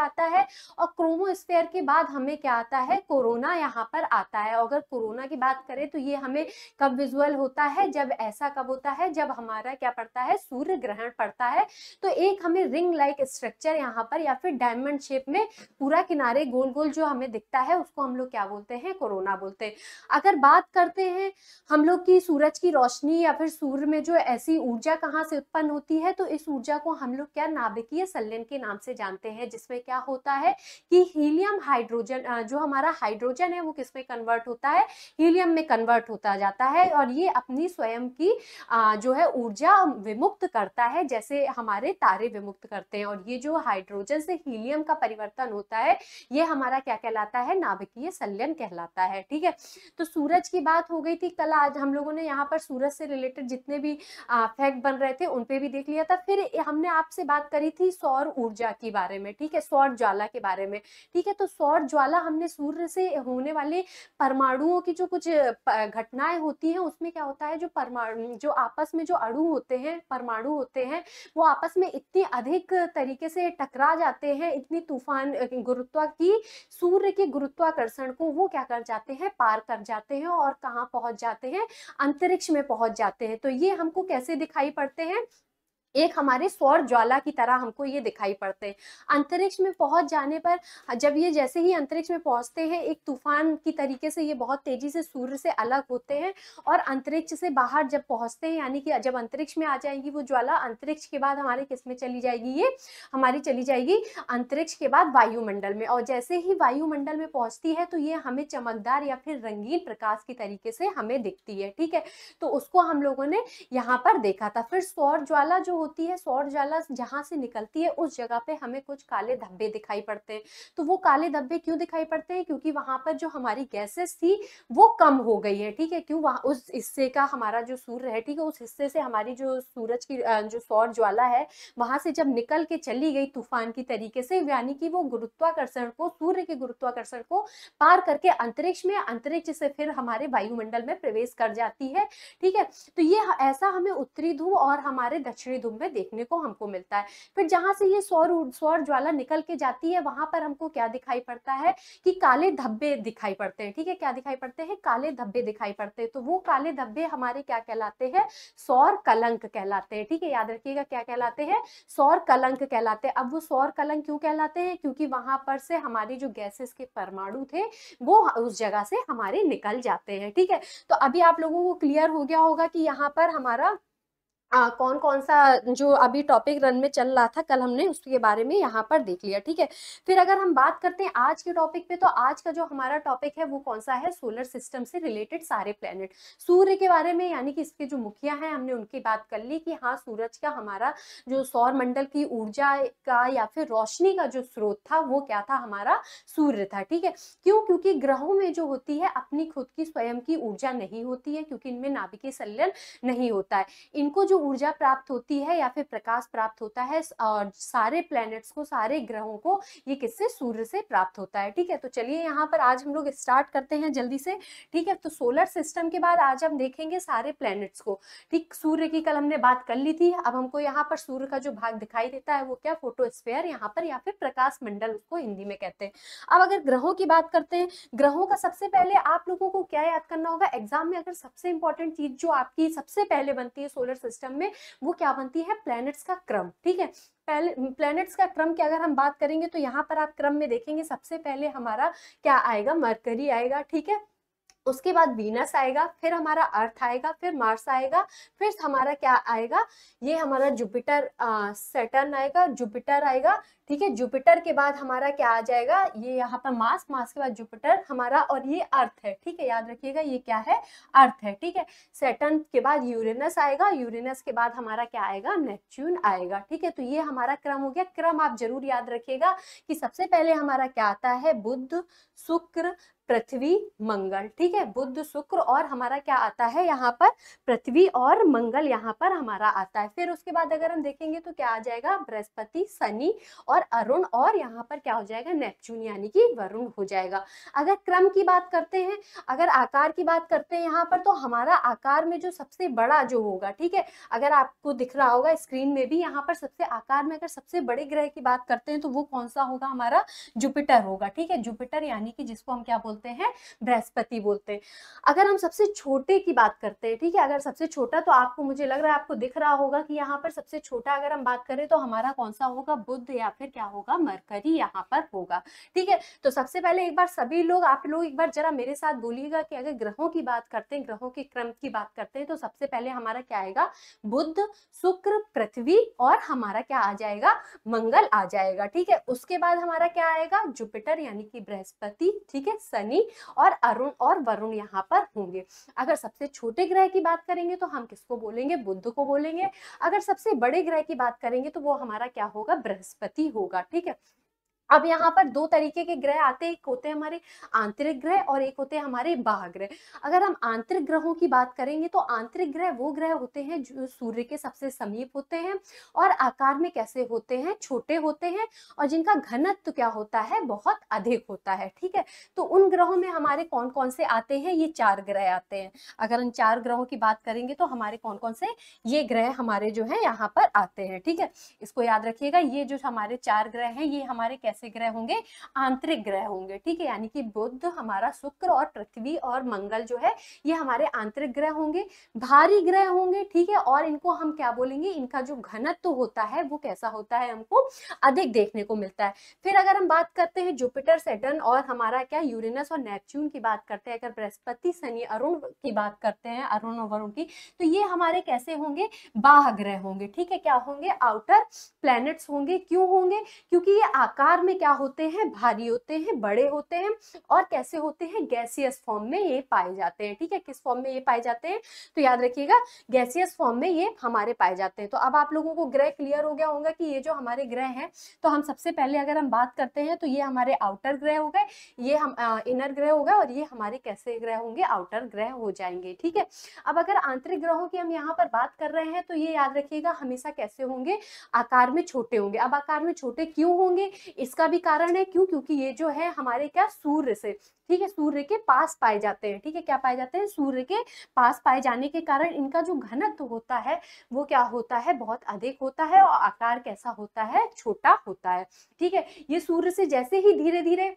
[SPEAKER 1] आता है और क्रोमो के बाद हमें क्या आता है कोरोना यहाँ पर आता है अगर कोरोना की बात करें तो ये हमें कब विजुअल होता है जब ऐसा कब होता है जब हमारा क्या पड़ता है सूर्य ग्रहण पड़ता है तो एक हमें रिंग लाइक स्ट्रक्चर यहाँ पर या फिर डायमंड शेप में पूरा किनारे गोल गोल जो हमें दिखता है उसको हम लोग क्या बोलते हैं कोरोना बोलते हैं अगर बात करते हैं हम लोग की सूरज की रोशनी या फिर सूर्य में जो ऐसी ऊर्जा कहाँ से उत्पन्न होती है तो इस ऊर्जा को हम लोग क्या नाभिकीय सल्यन के नाम से जानते हैं जिसमें क्या होता है कि हीलियम हम हाइड्रोजन जो हमारा हाइड्रोजन है वो किस में कन्वर्ट होता है हीलियम में कन्वर्ट होता जाता है और ये अपनी स्वयं की जो है ऊर्जा विमुक्त करता है जैसे हमारे तारे विमुक्त करते हैं और ये जो हाइड्रोजन से हीलियम का परिवर्तन होता है ये हमारा क्या कहलाता है नाभिकीय संलयन कहलाता है ठीक है तो सूरज की बात हो गई थी कल आज हम लोगों ने यहाँ पर सूरज से रिलेटेड जितने भी फैक्ट बन रहे थे उन पर भी देख लिया था फिर हमने आपसे बात करी थी सौर ऊर्जा के बारे में ठीक है सौर ज्वाला के बारे में ठीक है तो सौर ज्वाला हमने सूर्य से होने वाले परमाणुओं की जो कुछ घटनाएं होती हैं उसमें क्या होता है जो परमाणु जो आपस में जो अणु होते हैं परमाणु होते हैं वो आपस में इतनी अधिक तरीके से टकरा जाते हैं इतनी तूफान गुरुत्व की सूर्य के गुरुत्वाकर्षण को वो क्या कर जाते हैं पार कर जाते हैं और कहाँ पहुंच जाते हैं अंतरिक्ष में पहुंच जाते हैं तो ये हमको कैसे दिखाई पड़ते हैं एक हमारे सौर ज्वाला की तरह हमको ये दिखाई पड़ते हैं अंतरिक्ष में पहुंच जाने पर जब ये जैसे ही अंतरिक्ष में पहुंचते हैं एक तूफान की तरीके से ये बहुत तेजी से सूर्य से अलग होते हैं और अंतरिक्ष से बाहर जब पहुंचते हैं यानी कि जब अंतरिक्ष में आ जाएंगी वो ज्वाला अंतरिक्ष के बाद हमारे किस में चली जाएगी ये हमारी चली जाएगी अंतरिक्ष के बाद वायुमंडल में और जैसे ही वायुमंडल में पहुंचती है तो ये हमें चमकदार या फिर रंगीन प्रकाश की तरीके से हमें दिखती है ठीक है तो उसको हम लोगों ने यहाँ पर देखा था फिर सौर ज्वाला जो होती है सौर ज्वाला जहाँ से निकलती है उस जगह पे हमें कुछ काले धब्बे दिखाई पड़ते हैं तो वो काले धब्बे क्यों दिखाई पड़ते हैं क्योंकि वहां पर जो हमारी गैसेस थी वो कम हो गई है ठीक है क्यों वहाँ उस हिस्से का हमारा जो सूर्य है ठीक है उस हिस्से से हमारी जो सूरज की जो सौर ज्वाला है वहां से जब निकल के चली गई तूफान की तरीके से यानी कि वो गुरुत्वाकर्षण को सूर्य के गुरुत्वाकर्षण को पार करके अंतरिक्ष में अंतरिक्ष से फिर हमारे वायुमंडल में प्रवेश कर जाती है ठीक है तो ये ऐसा हमें उत्तरी ध्रुव और हमारे दक्षिणी धुंध में देखने को हमको मिलता है फिर जहां से ये सौर सौर ज्वाला निकल के जाती है वहां पर हमको क्या दिखाई पड़ता है कि काले धब्बे दिखाई पड़ते हैं ठीक है क्या दिखाई पड़ते हैं काले धब्बे दिखाई पड़ते हैं तो वो काले धब्बे हमारे क्या कहलाते हैं सौर कलंक कहलाते हैं ठीक है याद रखिएगा क्या कहलाते हैं सौर कलंक कहलाते हैं अब वो सौर कलंक क्यों कहलाते हैं क्योंकि वहां पर से हमारे जो गैसेस के परमाणु थे वो उस जगह से हमारे निकल जाते हैं ठीक है तो अभी आप लोगों को क्लियर हो गया होगा कि यहाँ पर हमारा आ, कौन कौन सा जो अभी टॉपिक रन में चल रहा था कल हमने उसके बारे में यहाँ पर देख लिया ठीक है फिर अगर हम बात करते हैं आज के टॉपिक पे तो आज का जो हमारा टॉपिक है वो कौन सा है सोलर सिस्टम से रिलेटेड सारे प्लैनेट सूर्य के बारे में यानी कि इसके जो मुखिया हैं हमने उनकी बात कर ली कि हाँ सूरज का हमारा जो सौर मंडल की ऊर्जा का या फिर रोशनी का जो स्रोत था वो क्या था हमारा सूर्य था ठीक है क्यों क्योंकि ग्रहों में जो होती है अपनी खुद की स्वयं की ऊर्जा नहीं होती है क्योंकि इनमें नाभिकीय संलयन नहीं होता है इनको जो ऊर्जा प्राप्त होती है या फिर प्रकाश प्राप्त होता है और सारे प्लैनेट्स को सारे ग्रहों को ये किससे सूर्य से प्राप्त होता है ठीक है तो चलिए यहाँ पर आज हम लोग स्टार्ट करते हैं जल्दी से ठीक है तो सोलर सिस्टम के बाद आज हम देखेंगे सारे प्लैनेट्स को ठीक सूर्य की कल हमने बात कर ली थी अब हमको यहाँ पर सूर्य का जो भाग दिखाई देता है वो क्या फोटोस्फेयर यहाँ पर या फिर प्रकाश मंडल उसको हिंदी में कहते हैं अब अगर ग्रहों की बात करते हैं ग्रहों का सबसे पहले आप लोगों को क्या याद करना होगा एग्जाम में अगर सबसे इंपॉर्टेंट चीज जो आपकी सबसे पहले बनती है सोलर सिस्टम सिस्टम में वो क्या बनती है प्लैनेट्स का क्रम ठीक है पहले प्लैनेट्स का क्रम की अगर हम बात करेंगे तो यहाँ पर आप क्रम में देखेंगे सबसे पहले हमारा क्या आएगा मरकरी आएगा ठीक है उसके बाद वीनस आएगा फिर हमारा अर्थ आएगा फिर मार्स आएगा फिर हमारा क्या आएगा ये हमारा जुपिटर सेटर्न आएगा जुपिटर आएगा ठीक है जुपिटर के बाद हमारा क्या आ जाएगा ये यहाँ पर मास मास के बाद जुपिटर हमारा और ये अर्थ है ठीक है याद रखिएगा ये क्या है अर्थ है ठीक है सेटर्न के बाद यूरेनस आएगा यूरेनस के बाद हमारा क्या आएगा नेपच्यून आएगा ठीक है तो ये हमारा क्रम हो गया क्रम आप जरूर याद रखिएगा कि सबसे पहले हमारा क्या आता है बुद्ध शुक्र पृथ्वी मंगल ठीक है बुद्ध शुक्र और हमारा क्या आता है यहाँ पर पृथ्वी और मंगल यहाँ पर हमारा आता है फिर उसके बाद अगर हम देखेंगे तो क्या आ जाएगा बृहस्पति शनि और अरुण और यहाँ पर क्या हो जाएगा नेपच्यून यानी कि वरुण हो जाएगा अगर क्रम की बात करते हैं अगर आकार की बात करते हैं यहाँ पर तो हमारा आकार में जो सबसे बड़ा जो होगा ठीक है अगर आपको दिख रहा होगा स्क्रीन में भी यहाँ पर सबसे आकार में अगर सबसे बड़े ग्रह की बात करते हैं तो वो कौन सा होगा हमारा जुपिटर होगा ठीक है जुपिटर यानी कि जिसको हम क्या बोलते बोलते हैं बृहस्पति बोलते हैं अगर हम सबसे छोटे की बात करते हैं ठीक है अगर सबसे छोटा तो आपको मुझे लग रहा है आपको दिख रहा होगा कि यहाँ पर सबसे छोटा अगर हम बात करें तो हमारा कौन सा होगा बुद्ध या फिर क्या होगा मरकरी यहाँ पर होगा ठीक है तो सबसे पहले एक बार सभी लोग आप लोग एक बार जरा मेरे साथ बोलिएगा कि अगर ग्रहों की बात करते हैं ग्रहों के क्रम की बात करते हैं तो सबसे पहले हमारा क्या आएगा बुद्ध शुक्र पृथ्वी और हमारा क्या आ जाएगा मंगल आ जाएगा ठीक है उसके बाद हमारा क्या आएगा जुपिटर यानी कि बृहस्पति ठीक है सन शनि और अरुण और वरुण यहाँ पर होंगे अगर सबसे छोटे ग्रह की बात करेंगे तो हम किसको बोलेंगे बुद्ध को बोलेंगे अगर सबसे बड़े ग्रह की बात करेंगे तो वो हमारा क्या होगा बृहस्पति होगा ठीक है अब यहाँ पर दो तरीके के ग्रह आते हैं एक होते हैं हमारे आंतरिक ग्रह और एक होते हैं हमारे बाह ग्रह अगर हम आंतरिक ग्रहों की बात करेंगे तो आंतरिक ग्रह वो ग्रह होते हैं जो सूर्य के सबसे समीप होते हैं और आकार में कैसे होते हैं छोटे होते हैं और जिनका घनत्व क्या होता है बहुत अधिक होता है ठीक है तो उन ग्रहों में हमारे कौन कौन से आते हैं ये चार ग्रह आते हैं अगर हम चार ग्रहों की बात करेंगे तो हमारे कौन कौन से ये ग्रह हमारे जो है यहाँ पर आते हैं ठीक है इसको याद रखिएगा ये जो हमारे चार ग्रह है ये हमारे कैसे कैसे ग्रह होंगे आंतरिक ग्रह होंगे ठीक है यानी कि बुद्ध हमारा शुक्र और पृथ्वी और मंगल जो है ये हमारे आंतरिक ग्रह होंगे भारी ग्रह होंगे ठीक है और इनको हम क्या बोलेंगे इनका जो घनत्व होता है वो कैसा होता है हमको अधिक देखने को मिलता है फिर अगर हम बात करते हैं जुपिटर सेटन और हमारा क्या यूरेनस और नेपच्यून की बात करते हैं अगर बृहस्पति शनि अरुण की बात करते हैं अरुण और वरुण की तो ये हमारे कैसे होंगे बाह ग्रह होंगे ठीक है क्या होंगे आउटर प्लैनेट्स होंगे क्यों होंगे क्योंकि ये आकार में क्या होते हैं भारी होते हैं बड़े होते हैं और कैसे होते हैं गैसियस फॉर्म में ये पाए जाते हैं ठीक है किस फॉर्म में ये पाए जाते हैं तो याद रखिएगा गैसियस फॉर्म में ये हमारे पाए जाते हैं तो अब आप लोगों को ग्रह क्लियर हो गया होगा कि ये जो हमारे ग्रह हैं तो हम सबसे पहले अगर हम बात करते हैं तो ये हमारे आउटर ग्रह हो गए ये हम इनर ग्रह हो गए और ये हमारे कैसे ग्रह होंगे आउटर ग्रह हो जाएंगे ठीक है अब अगर आंतरिक ग्रहों की हम यहाँ पर बात कर रहे हैं तो ये याद रखिएगा हमेशा कैसे होंगे आकार में छोटे होंगे अब आकार में छोटे क्यों होंगे इस इसका भी कारण है क्यों क्योंकि ये जो है हमारे क्या सूर्य से ठीक है सूर्य के पास पाए जाते हैं ठीक है क्या पाए जाते हैं सूर्य के पास पाए जाने के कारण इनका जो घनत्व होता है वो क्या होता है बहुत अधिक होता है और आकार कैसा होता है छोटा होता है ठीक है ये सूर्य से जैसे ही धीरे धीरे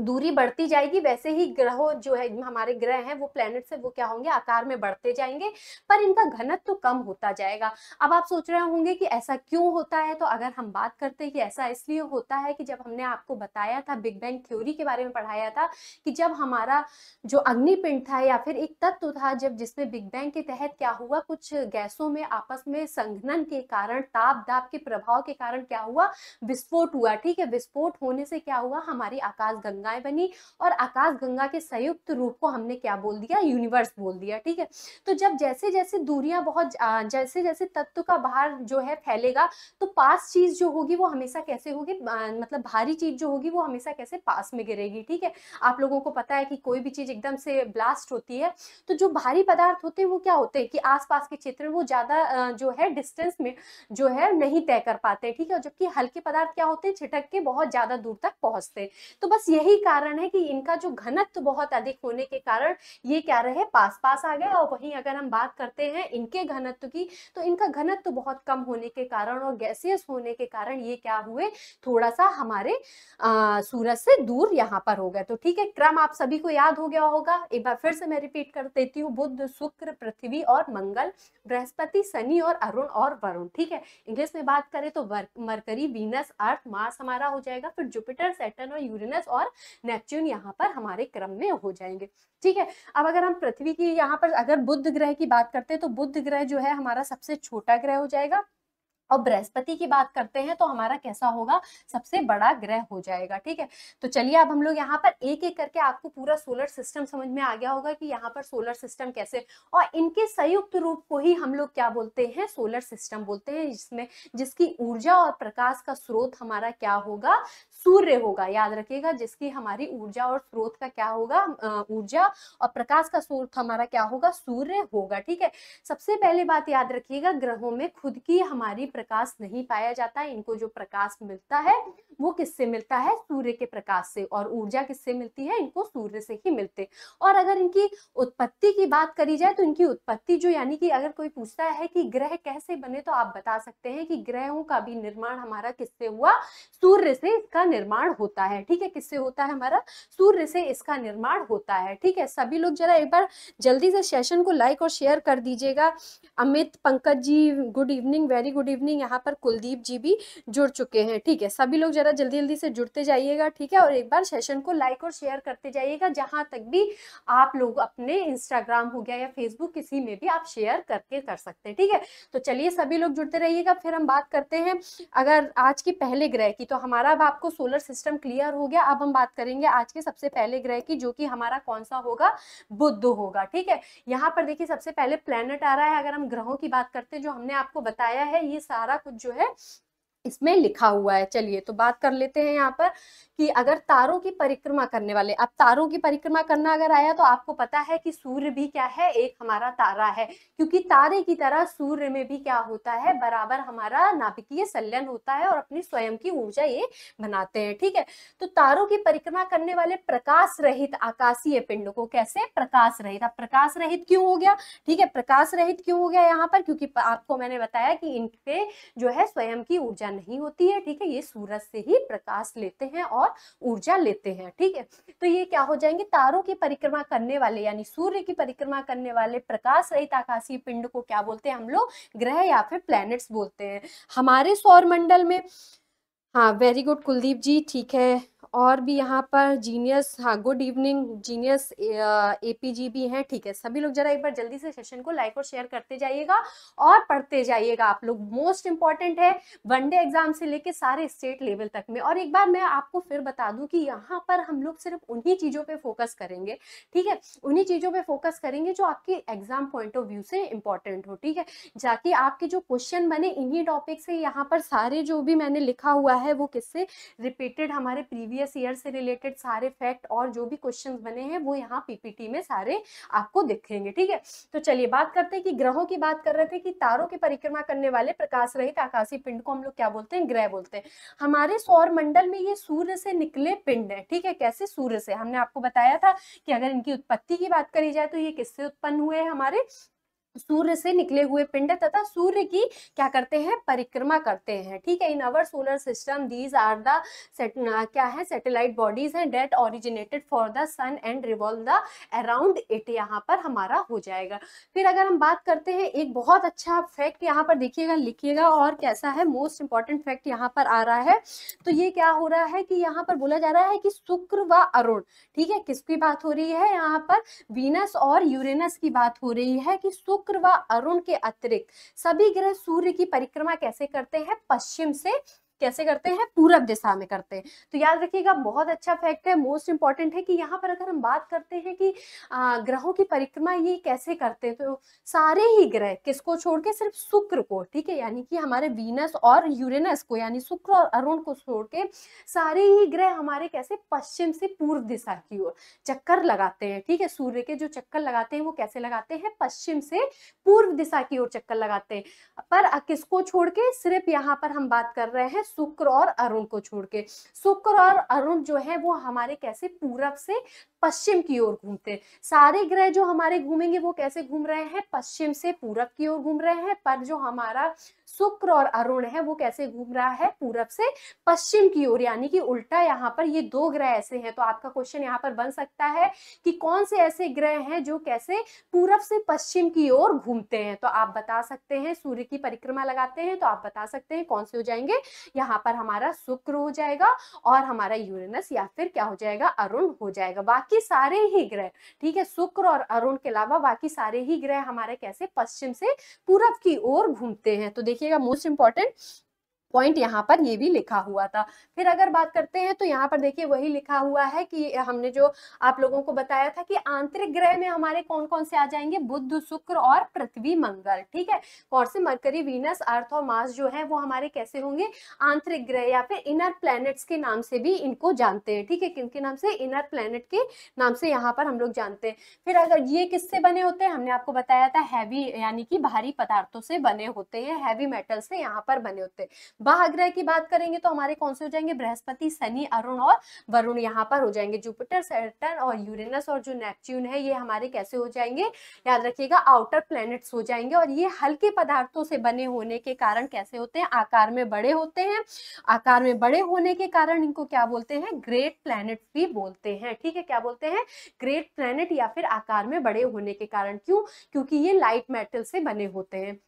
[SPEAKER 1] दूरी बढ़ती जाएगी वैसे ही ग्रहों जो है हमारे ग्रह हैं वो प्लेनेट से वो क्या होंगे आकार में बढ़ते जाएंगे पर इनका घनत्व तो कम होता जाएगा अब आप सोच रहे होंगे कि ऐसा क्यों होता है तो अगर हम बात करते हैं कि ऐसा इसलिए होता है कि जब हमने आपको बताया था बिग बैंग थ्योरी के बारे में पढ़ाया था कि जब हमारा जो अग्निपिंड था या फिर एक तत्व था जब जिसमें बिग बैंग के तहत क्या हुआ कुछ गैसों में आपस में संघनन के कारण ताप दाप के प्रभाव के कारण क्या हुआ विस्फोट हुआ ठीक है विस्फोट होने से क्या हुआ हमारी आकाश गंगाएं बनी और आकाश गंगा के संयुक्त रूप को हमने क्या बोल दिया यूनिवर्स बोल दिया ठीक है तो जब जैसे जैसे दूरियां बहुत जैसे जैसे तत्व का बाहर जो है फैलेगा तो पास चीज जो होगी वो हमेशा कैसे होगी मतलब भारी चीज जो होगी वो हमेशा कैसे पास में गिरेगी ठीक है आप लोगों को पता है कि कोई भी चीज एकदम से ब्लास्ट होती है तो जो भारी पदार्थ होते हैं वो क्या होते हैं कि आसपास के क्षेत्र में वो ज्यादा जो है डिस्टेंस में जो है नहीं तय कर पाते ठीक है जबकि हल्के पदार्थ क्या होते हैं छिटक के बहुत ज्यादा दूर तक पहुंचते हैं तो बस यही यही कारण है कि इनका जो घनत्व बहुत अधिक होने के कारण ये क्या रहे पास पास आ गए और वहीं अगर हम बात करते हैं इनके घनत्व की तो इनका घनत्व बहुत कम होने के कारण और गैसियस होने के कारण ये क्या हुए थोड़ा सा हमारे सूरज से दूर यहाँ पर हो गए तो ठीक है क्रम आप सभी को याद हो गया होगा एक बार फिर से मैं रिपीट कर देती हूँ बुद्ध शुक्र पृथ्वी और मंगल बृहस्पति शनि और अरुण और वरुण ठीक है इंग्लिश में बात करें तो मरकरी वीनस अर्थ मार्स हमारा हो जाएगा फिर जुपिटर सेटन और यूरेनस और नेपच्यून यहाँ पर हमारे क्रम में हो जाएंगे ठीक है अब अगर हम पृथ्वी की यहाँ पर अगर बुद्ध ग्रह की बात करते हैं तो बुद्ध ग्रह जो है हमारा सबसे छोटा ग्रह हो जाएगा और बृहस्पति की बात करते हैं तो हमारा कैसा होगा सबसे बड़ा ग्रह हो जाएगा ठीक है तो चलिए अब हम लोग यहाँ पर एक एक करके आपको पूरा सोलर सिस्टम समझ में आ गया होगा कि यहाँ पर सोलर सिस्टम कैसे और इनके संयुक्त रूप को ही हम लोग क्या बोलते हैं सोलर सिस्टम बोलते हैं जिसमें जिसकी ऊर्जा और प्रकाश का स्रोत हमारा क्या होगा सूर्य होगा याद रखिएगा जिसकी हमारी ऊर्जा और स्रोत का क्या होगा ऊर्जा और प्रकाश का स्रोत हमारा क्या होगा सूर्य होगा ठीक है सबसे पहले बात याद रखिएगा ग्रहों में खुद की हमारी प्रकाश नहीं पाया जाता इनको जो प्रकाश मिलता है वो किससे मिलता है सूर्य के प्रकाश से और ऊर्जा किससे मिलती है इनको सूर्य से ही मिलते और अगर इनकी उत्पत्ति की बात करी जाए तो इनकी उत्पत्ति जो यानी कि अगर कोई पूछता है कि ग्रह कैसे बने तो आप बता सकते हैं कि ग्रहों का भी निर्माण हमारा किससे हुआ सूर्य से इसका निर्माण होता है ठीक है किससे होता है हमारा सूर्य से इसका निर्माण होता है ठीक है सभी लोग जरा एक बार जल्दी से सेशन को लाइक और शेयर कर दीजिएगा Amit Pankaj ji good evening very good evening यहाँ पर कुलदीप जी भी जुड़ चुके हैं ठीक है सभी लोग जरा जल्दी जल्दी से जुड़ते जाइएगा ठीक है और एक बार सेशन को लाइक और शेयर करते जाइएगा जहाँ तक भी आप लोग अपने इंस्टाग्राम हो गया या फेसबुक किसी में भी आप शेयर करके कर सकते हैं ठीक है तो चलिए सभी लोग जुड़ते रहिएगा फिर हम बात करते हैं अगर आज के पहले ग्रह की तो हमारा अब आपको सोलर सिस्टम क्लियर हो गया अब हम बात करेंगे आज के सबसे पहले ग्रह की जो कि हमारा कौन सा होगा बुद्ध होगा ठीक है यहाँ पर देखिए सबसे पहले प्लेनेट आ रहा है अगर हम ग्रहों की बात करते हैं जो हमने आपको बताया है ये सारा कुछ जो है इसमें लिखा हुआ है चलिए तो बात कर लेते हैं यहाँ पर कि अगर तारों की परिक्रमा करने वाले अब तारों की परिक्रमा करना अगर आया तो आपको पता है कि सूर्य भी क्या है एक हमारा तारा है क्योंकि तारे की तरह सूर्य में भी क्या होता है बराबर हमारा नाभिकीय संलयन होता है और अपनी स्वयं की ऊर्जा ये बनाते हैं ठीक है तो तारों की परिक्रमा करने वाले प्रकाश रहित आकाशीय पिंड को कैसे प्रकाश रहित अब प्रकाश रहित क्यों हो गया ठीक है प्रकाश रहित क्यों हो गया यहाँ पर क्योंकि आपको मैंने बताया कि इनके जो है स्वयं की ऊर्जा नहीं होती है ठीक है ये सूरज से ही प्रकाश लेते हैं और ऊर्जा लेते हैं ठीक है तो ये क्या हो जाएंगे तारों की परिक्रमा करने वाले यानी सूर्य की परिक्रमा करने वाले प्रकाश रहित आकाशीय पिंड को क्या बोलते हैं हम लोग ग्रह या फिर प्लैनेट्स बोलते हैं हमारे सौर मंडल में हाँ वेरी गुड कुलदीप जी ठीक है और भी यहाँ पर जीनियस हाँ good evening genius A P G भी हैं ठीक है सभी लोग जरा एक बार जल्दी से सेशन को लाइक और शेयर करते जाइएगा और पढ़ते जाइएगा आप लोग मोस्ट इंपॉर्टेंट है वनडे एग्जाम से लेके सारे स्टेट लेवल तक में और एक बार मैं आपको फिर बता दूं कि यहाँ पर हम लोग सिर्फ उन्हीं चीज़ों पर फोकस करेंगे ठीक है उन्हीं चीज़ों पर फोकस करेंगे जो आपके एग्जाम पॉइंट ऑफ व्यू से इंपॉर्टेंट हो ठीक है जाकि आपके जो क्वेश्चन बने इन्हीं टॉपिक से यहाँ पर सारे जो भी मैंने लिखा हुआ है वो किससे रिपीटेड हमारे प्रीवियस प्रीवियस ईयर से रिलेटेड सारे फैक्ट और जो भी क्वेश्चंस बने हैं वो यहाँ पीपीटी में सारे आपको दिखेंगे ठीक है तो चलिए बात करते हैं कि ग्रहों की बात कर रहे थे कि तारों की परिक्रमा करने वाले प्रकाश रहित आकाशीय पिंड को हम लोग क्या बोलते हैं ग्रह बोलते हैं हमारे सौर मंडल में ये सूर्य से निकले पिंड है ठीक है कैसे सूर्य से हमने आपको बताया था कि अगर इनकी उत्पत्ति की बात करी जाए तो ये किससे उत्पन्न हुए हैं हमारे सूर्य से निकले हुए पिंड तथा सूर्य की क्या करते हैं परिक्रमा करते हैं ठीक है in our solar system these are the क्या है सैटेलाइट बॉडीज हैं that originated for the sun and revolve the around it यहाँ पर हमारा हो जाएगा फिर अगर हम बात करते हैं एक बहुत अच्छा फैक्ट यहाँ पर देखिएगा लिखिएगा और कैसा है मोस्ट इंपॉर्टेंट फैक्ट यहाँ पर आ रहा है तो ये क्या हो रहा है कि यहाँ पर बोला जा रहा है कि शुक्र व अरुण ठीक है किसकी बात हो रही है यहाँ पर वीनस और यूरेनस की बात हो रही है कि शुक्र शुक्र व अरुण के अतिरिक्त सभी ग्रह सूर्य की परिक्रमा कैसे करते हैं पश्चिम से कैसे करते हैं पूरब दिशा में करते हैं तो याद रखिएगा बहुत अच्छा फैक्ट है मोस्ट इंपॉर्टेंट है कि यहाँ पर अगर हम बात करते हैं कि आ, ग्रहों की परिक्रमा ये कैसे करते हैं तो सारे ही ग्रह किसको छोड़ के सिर्फ शुक्र को ठीक है यानी कि हमारे वीनस और यूरेनस को यानी शुक्र और अरुण को छोड़ के सारे ही ग्रह हमारे कैसे पश्चिम से पूर्व दिशा की ओर चक्कर लगाते हैं ठीक है सूर्य के जो चक्कर लगाते हैं वो कैसे लगाते हैं पश्चिम से पूर्व दिशा की ओर चक्कर लगाते हैं पर किसको छोड़ के सिर्फ यहाँ पर हम बात कर रहे हैं शुक्र और अरुण को छोड़ के शुक्र और अरुण जो है वो हमारे कैसे पूरब से पश्चिम की ओर घूमते हैं सारे ग्रह जो हमारे घूमेंगे वो कैसे घूम रहे हैं पश्चिम से पूरब की ओर घूम रहे हैं पर जो हमारा शुक्र और अरुण है वो कैसे घूम रहा है पूरब से पश्चिम की ओर यानी कि उल्टा यहाँ पर ये दो ग्रह ऐसे हैं तो आपका क्वेश्चन यहाँ पर बन सकता है कि कौन से ऐसे ग्रह हैं जो कैसे पूरब से पश्चिम की ओर घूमते हैं तो आप बता सकते हैं सूर्य की परिक्रमा लगाते हैं तो आप बता सकते हैं कौन से हो जाएंगे यहाँ पर हमारा शुक्र हो जाएगा और हमारा यूरेनस या फिर क्या हो जाएगा अरुण हो जाएगा बाकी सारे ही ग्रह ठीक है शुक्र और अरुण के अलावा बाकी सारे ही ग्रह हमारे कैसे पश्चिम से पूरब की ओर घूमते हैं तो देखिए रखिएगा मोस्ट इंपॉर्टेंट पॉइंट यहाँ पर ये भी लिखा हुआ था फिर अगर बात करते हैं तो यहाँ पर देखिए वही लिखा हुआ है कि हमने जो आप लोगों को बताया था कि आंतरिक ग्रह में हमारे कौन कौन से आ जाएंगे बुद्ध शुक्र और पृथ्वी मंगल ठीक है कौन से मरकरी वीनस अर्थ और मास जो है वो हमारे कैसे होंगे आंतरिक ग्रह या फिर इनर प्लैनेट्स के नाम से भी इनको जानते हैं ठीक है किन के नाम से इनर प्लैनेट के नाम से यहाँ पर हम लोग जानते हैं फिर अगर ये किससे बने होते हैं हमने आपको बताया था हैवी यानी कि भारी पदार्थों से बने होते हैं हैवी मेटल से यहाँ पर बने होते हैं बाह ग्रह की बात करेंगे तो हमारे कौन से हो जाएंगे बृहस्पति शनि अरुण और वरुण यहाँ पर हो जाएंगे जुपिटर सेटन और यूरेनस और जो नेपच्यून है ये हमारे कैसे हो जाएंगे याद रखिएगा आउटर प्लैनेट्स हो जाएंगे और ये हल्के पदार्थों से बने होने के कारण कैसे होते हैं आकार में बड़े होते हैं आकार में बड़े होने के कारण इनको क्या बोलते हैं ग्रेट प्लेनेट भी बोलते हैं ठीक है क्या बोलते हैं ग्रेट प्लैनेट या फिर आकार में बड़े होने के कारण क्यों क्योंकि ये लाइट मेटल से बने होते हैं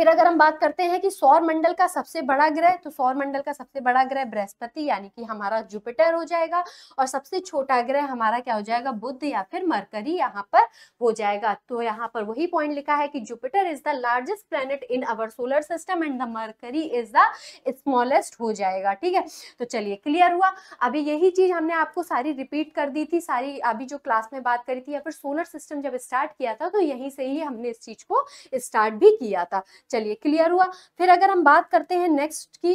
[SPEAKER 1] फिर अगर हम बात करते हैं कि सौर मंडल का सबसे बड़ा ग्रह तो सौर मंडल का सबसे बड़ा ग्रह बृहस्पति यानी कि हमारा जुपिटर हो जाएगा और सबसे छोटा ग्रह हमारा क्या हो जाएगा बुद्ध या फिर मरकरी यहाँ पर हो जाएगा तो यहाँ पर वही पॉइंट लिखा है कि Jupiter is the largest planet in our solar system and the Mercury is the smallest हो जाएगा ठीक है तो चलिए क्लियर हुआ अभी यही चीज हमने आपको सारी रिपीट कर दी थी सारी अभी जो क्लास में बात करी थी या फिर सोलर सिस्टम जब स्टार्ट किया था तो यहीं से ही हमने इस चीज को स्टार्ट भी किया था चलिए क्लियर हुआ फिर अगर हम बात करते हैं नेक्स्ट की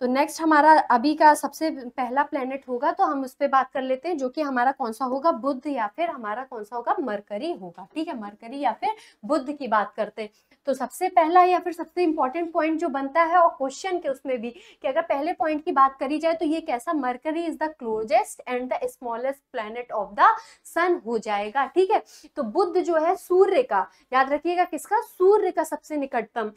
[SPEAKER 1] तो नेक्स्ट हमारा अभी का सबसे पहला प्लेनेट होगा तो हम उस पर बात कर लेते हैं जो कि हमारा कौन सा होगा बुद्ध या फिर हमारा कौन सा होगा मरकरी होगा ठीक है मरकरी या फिर बुद्ध की बात करते हैं तो सबसे पहला या फिर सबसे इंपॉर्टेंट पॉइंट जो बनता है और क्वेश्चन के उसमें भी कि अगर पहले पॉइंट की बात करी जाए तो ये कैसा Mercury is the closest and the smallest planet of the sun हो जाएगा ठीक है तो बुद्ध जो है सूर्य का याद रखिएगा किसका सूर्य का सबसे निकटतम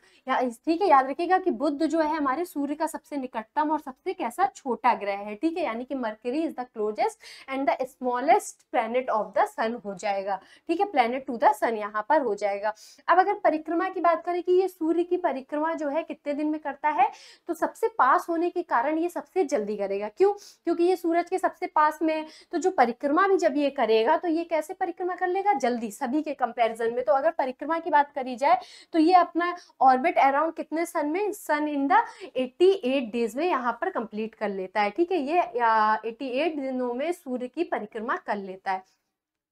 [SPEAKER 1] ठीक है याद रखिएगा कि बुद्ध जो है हमारे सूर्य का सबसे निकटतम और सबसे कैसा छोटा ग्रह है ठीक है यानी कि Mercury is the closest and the smallest planet of the sun हो जाएगा ठीक है प्लेनेट टू द सन यहाँ पर हो जाएगा अब अगर परिक्रमा की बात करें कि ये सूर्य की परिक्रमा जो है कितने दिन में करता है तो सबसे पास होने के कारण ये सबसे जल्दी करेगा क्यों क्योंकि ये सूरज के सबसे पास में है तो जो परिक्रमा भी जब ये करेगा तो ये कैसे परिक्रमा कर लेगा जल्दी सभी के कंपेरिजन में तो अगर परिक्रमा की बात करी जाए तो ये अपना ऑर्बिट अराउंड कितने सन में sun in the 88 eight days में यहाँ पर कंप्लीट कर लेता है ठीक है ये एटी एट दिनों में सूर्य की परिक्रमा कर लेता है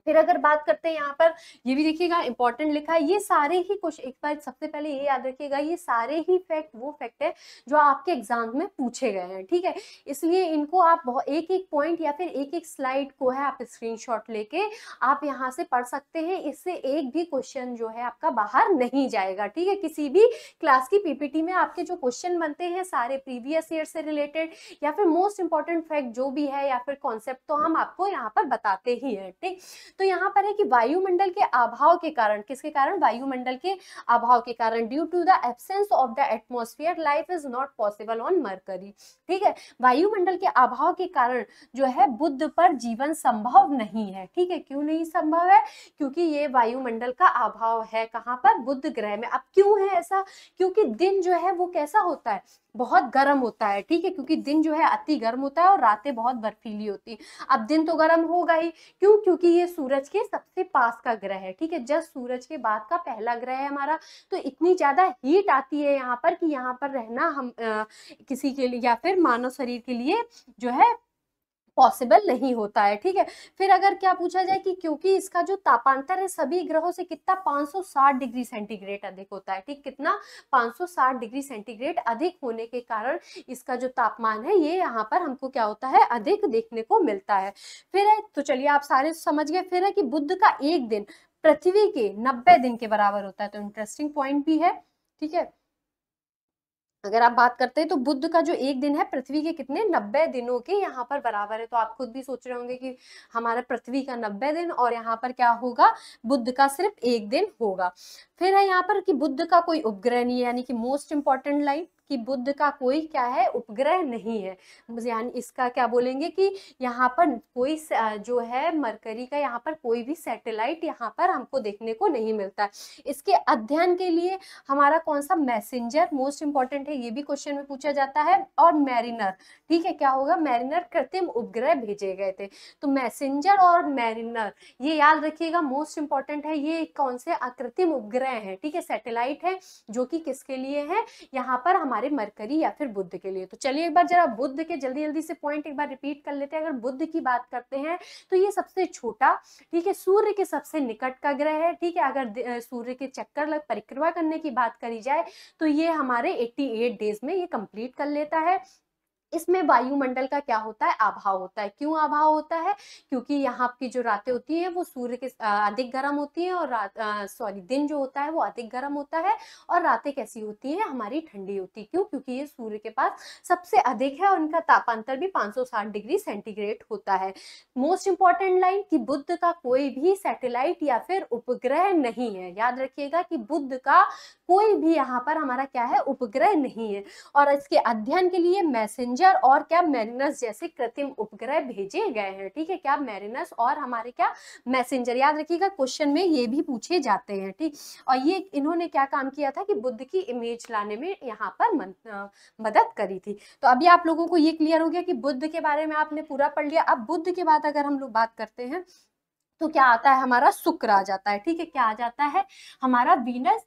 [SPEAKER 1] फिर अगर बात करते हैं यहाँ पर ये भी देखिएगा इंपॉर्टेंट लिखा है ये सारे ही कुछ एक बार सबसे पहले ये याद रखिएगा ये सारे ही फैक्ट वो फैक्ट है जो आपके एग्जाम में पूछे गए हैं ठीक है इसलिए इनको आप एक एक पॉइंट या फिर एक एक स्लाइड को है आप स्क्रीनशॉट लेके आप यहाँ से पढ़ सकते हैं इससे एक भी क्वेश्चन जो है आपका बाहर नहीं जाएगा ठीक है किसी भी क्लास की पीपीटी में आपके जो क्वेश्चन बनते हैं सारे प्रीवियस ईयर से रिलेटेड या फिर मोस्ट इंपॉर्टेंट फैक्ट जो भी है या फिर कॉन्सेप्ट तो हम आपको यहाँ पर बताते ही है ठीक तो यहाँ पर है कि वायुमंडल के अभाव के कारण किसके कारण वायुमंडल के अभाव के कारण due to the absence of the atmosphere life is not possible on Mercury ठीक है वायुमंडल के अभाव के कारण जो है बुद्ध पर जीवन संभव नहीं है ठीक है क्यों नहीं संभव है क्योंकि ये वायुमंडल का अभाव है कहाँ पर बुद्ध ग्रह में अब क्यों है ऐसा क्योंकि दिन जो है वो कैसा होता है बहुत गर्म होता है ठीक है क्योंकि दिन जो है अति गर्म होता है और रातें बहुत बर्फीली होती है अब दिन तो गर्म होगा ही क्यों क्योंकि ये सूरज के सबसे पास का ग्रह है ठीक है जब सूरज के बाद का पहला ग्रह है हमारा तो इतनी ज्यादा हीट आती है यहाँ पर कि यहाँ पर रहना हम आ, किसी के लिए या फिर मानव शरीर के लिए जो है पॉसिबल नहीं होता है ठीक है फिर अगर क्या पूछा जाए कि क्योंकि इसका जो तापांतर है सभी ग्रहों से कितना 560 डिग्री सेंटीग्रेड अधिक होता है ठीक कितना 560 डिग्री सेंटीग्रेड अधिक होने के कारण इसका जो तापमान है ये यहाँ पर हमको क्या होता है अधिक देखने को मिलता है फिर है तो चलिए आप सारे समझ गए फिर है कि बुद्ध का एक दिन पृथ्वी के नब्बे दिन के बराबर होता है तो इंटरेस्टिंग पॉइंट भी है ठीक है अगर आप बात करते हैं तो बुद्ध का जो एक दिन है पृथ्वी के कितने नब्बे दिनों के यहाँ पर बराबर है तो आप खुद भी सोच रहे होंगे कि हमारा पृथ्वी का नब्बे दिन और यहाँ पर क्या होगा बुद्ध का सिर्फ एक दिन होगा फिर है यहाँ पर कि बुद्ध का कोई उपग्रह नहीं है यानी कि मोस्ट इंपॉर्टेंट लाइन कि बुद्ध का कोई क्या है उपग्रह नहीं है यानी इसका क्या बोलेंगे कि यहाँ पर कोई जो है मरकरी का यहाँ पर कोई भी सैटेलाइट यहाँ पर हमको देखने को नहीं मिलता है इसके अध्ययन के लिए हमारा कौन सा मैसेंजर मोस्ट इंपॉर्टेंट है ये भी क्वेश्चन में पूछा जाता है और मैरिनर ठीक है क्या होगा मैरिनर कृत्रिम उपग्रह भेजे गए थे तो मैसेंजर और मैरिनर ये याद रखिएगा मोस्ट इंपॉर्टेंट है ये कौन से अकृत्रिम उपग्रह उपग्रह है ठीक है सैटेलाइट है जो कि किसके लिए है यहाँ पर हमारे मरकरी या फिर बुद्ध के लिए तो चलिए एक बार जरा बुद्ध के जल्दी जल्दी से पॉइंट एक बार रिपीट कर लेते हैं अगर बुद्ध की बात करते हैं तो ये सबसे छोटा ठीक है सूर्य के सबसे निकट का ग्रह है ठीक है अगर सूर्य के चक्कर लग परिक्रमा करने की बात करी जाए तो ये हमारे एट्टी डेज में ये कंप्लीट कर लेता है इसमें वायुमंडल का क्या होता है अभाव होता है क्यों अभाव होता है क्योंकि यहाँ की जो रातें होती हैं वो सूर्य के अधिक गर्म होती हैं और रात सॉरी दिन जो होता है वो अधिक गर्म होता है और रातें कैसी होती हैं हमारी ठंडी होती है क्यों क्योंकि ये सूर्य के पास सबसे अधिक है और इनका तापांतर भी पाँच डिग्री सेंटीग्रेड होता है मोस्ट इंपॉर्टेंट लाइन की बुद्ध का कोई भी सेटेलाइट या फिर उपग्रह नहीं है याद रखिएगा कि बुद्ध का कोई भी यहाँ पर हमारा क्या है उपग्रह नहीं है और इसके अध्ययन के लिए मैसेंजर और क्या मैरिनस जैसे कृत्रिम उपग्रह भेजे गए हैं ठीक है क्या मैरिनस और हमारे क्या मैसेंजर याद रखिएगा क्वेश्चन में ये भी पूछे जाते हैं ठीक और ये इन्होंने क्या काम किया था कि बुद्ध की इमेज लाने में यहाँ पर मन, आ, मदद करी थी तो अभी आप लोगों को ये क्लियर हो गया कि बुद्ध के बारे में आपने पूरा पढ़ लिया अब बुद्ध के बाद अगर हम लोग बात करते हैं तो क्या आता है हमारा शुक्र आ जाता है ठीक है क्या आ जाता है हमारा वीनस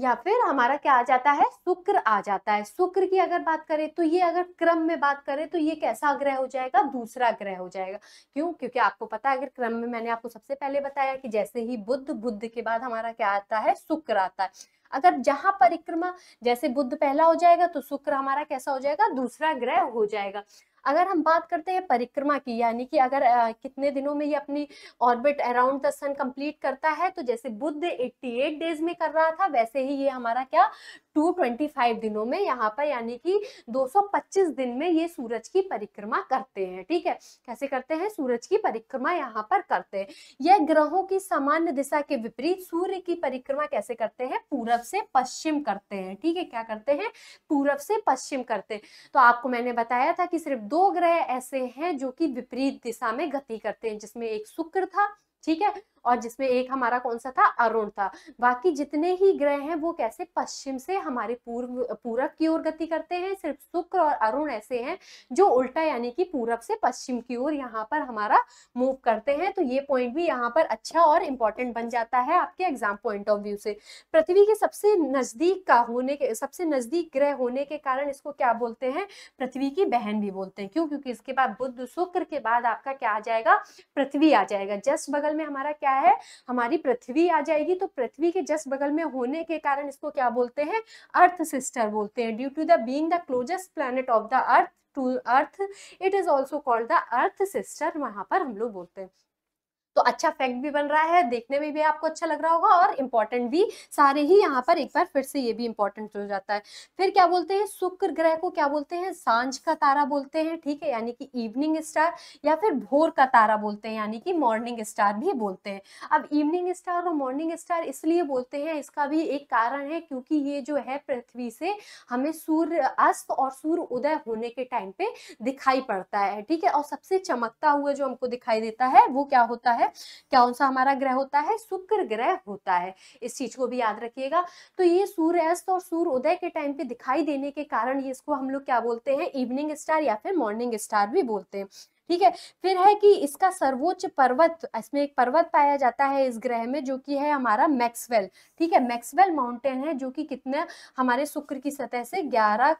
[SPEAKER 1] या फिर हमारा क्या आ जाता है शुक्र आ जाता है शुक्र की अगर बात करें तो ये अगर क्रम में बात करें तो ये कैसा ग्रह हो जाएगा दूसरा ग्रह हो जाएगा क्यों क्योंकि आपको पता है अगर क्रम में मैंने आपको सबसे पहले बताया कि जैसे ही बुद्ध बुद्ध के बाद हमारा क्या आता है शुक्र आता है अगर जहां परिक्रमा जैसे बुद्ध पहला हो जाएगा तो शुक्र हमारा कैसा हो जाएगा दूसरा ग्रह हो जाएगा अगर हम बात करते हैं परिक्रमा की यानी कि अगर आ, कितने दिनों में ये अपनी orbit around the sun complete करता है तो जैसे बुद्ध 88 डेज में कर रहा था वैसे ही ये हमारा क्या 225 दिनों में यहाँ पर यानी कि 225 दिन में ये सूरज की परिक्रमा करते हैं ठीक है कैसे करते हैं सूरज की परिक्रमा यहाँ पर करते हैं यह ग्रहों की सामान्य दिशा के विपरीत सूर्य की परिक्रमा कैसे करते हैं पूरब से पश्चिम करते हैं ठीक है क्या करते हैं पूरब से पश्चिम करते हैं तो आपको मैंने बताया था कि सिर्फ दो ग्रह ऐसे हैं जो कि विपरीत दिशा में गति करते हैं जिसमें एक शुक्र था ठीक है और जिसमें एक हमारा कौन सा था अरुण था बाकी जितने ही ग्रह हैं वो कैसे पश्चिम से हमारे पूर्व पूरब की ओर गति करते हैं सिर्फ शुक्र और अरुण ऐसे हैं जो उल्टा यानी कि पूरब से पश्चिम की ओर यहाँ पर हमारा मूव करते हैं तो ये पॉइंट भी यहाँ पर अच्छा और इम्पोर्टेंट बन जाता है आपके एग्जाम पॉइंट ऑफ व्यू से पृथ्वी के सबसे नजदीक का होने के सबसे नजदीक ग्रह होने के कारण इसको क्या बोलते हैं पृथ्वी की बहन भी बोलते हैं क्यों क्योंकि इसके बाद बुद्ध शुक्र के बाद आपका क्या आ जाएगा पृथ्वी आ जाएगा जस्ट बगल में हमारा क्या क्या है हमारी पृथ्वी आ जाएगी तो पृथ्वी के जस्ट बगल में होने के कारण इसको क्या बोलते हैं अर्थ सिस्टर बोलते हैं due to the being the closest planet of the earth to earth it is also called the earth sister वहां पर हम लोग बोलते हैं तो अच्छा फैक्ट भी बन रहा है देखने में भी आपको अच्छा लग रहा होगा और इम्पोर्टेंट भी सारे ही यहाँ पर एक बार फिर से ये भी इम्पोर्टेंट हो जाता है फिर क्या बोलते हैं शुक्र ग्रह को क्या बोलते हैं सांझ का तारा बोलते हैं ठीक है यानी कि इवनिंग स्टार या फिर भोर का तारा बोलते हैं यानी कि मॉर्निंग स्टार भी बोलते हैं अब इवनिंग स्टार और मॉर्निंग स्टार इसलिए बोलते हैं इसका भी एक कारण है क्योंकि ये जो है पृथ्वी से हमें सूर्य अस्त और सूर्य उदय होने के टाइम पे दिखाई पड़ता है ठीक है और सबसे चमकता हुआ जो हमको दिखाई देता है वो क्या होता है है कौन सा हमारा ग्रह होता है शुक्र ग्रह होता है इस चीज को भी याद रखिएगा तो ये सूर्यास्त और सूर्य उदय के टाइम पे दिखाई देने के कारण ये इसको हम लोग क्या बोलते हैं इवनिंग स्टार या फिर मॉर्निंग स्टार भी बोलते हैं ठीक है फिर है कि इसका सर्वोच्च पर्वत इसमें एक पर्वत पाया जाता है इस ग्रह में जो कि है हमारा मैक्सवेल ठीक है मैक्सवेल माउंटेन है जो कि कितने हमारे शुक्र की सतह से 11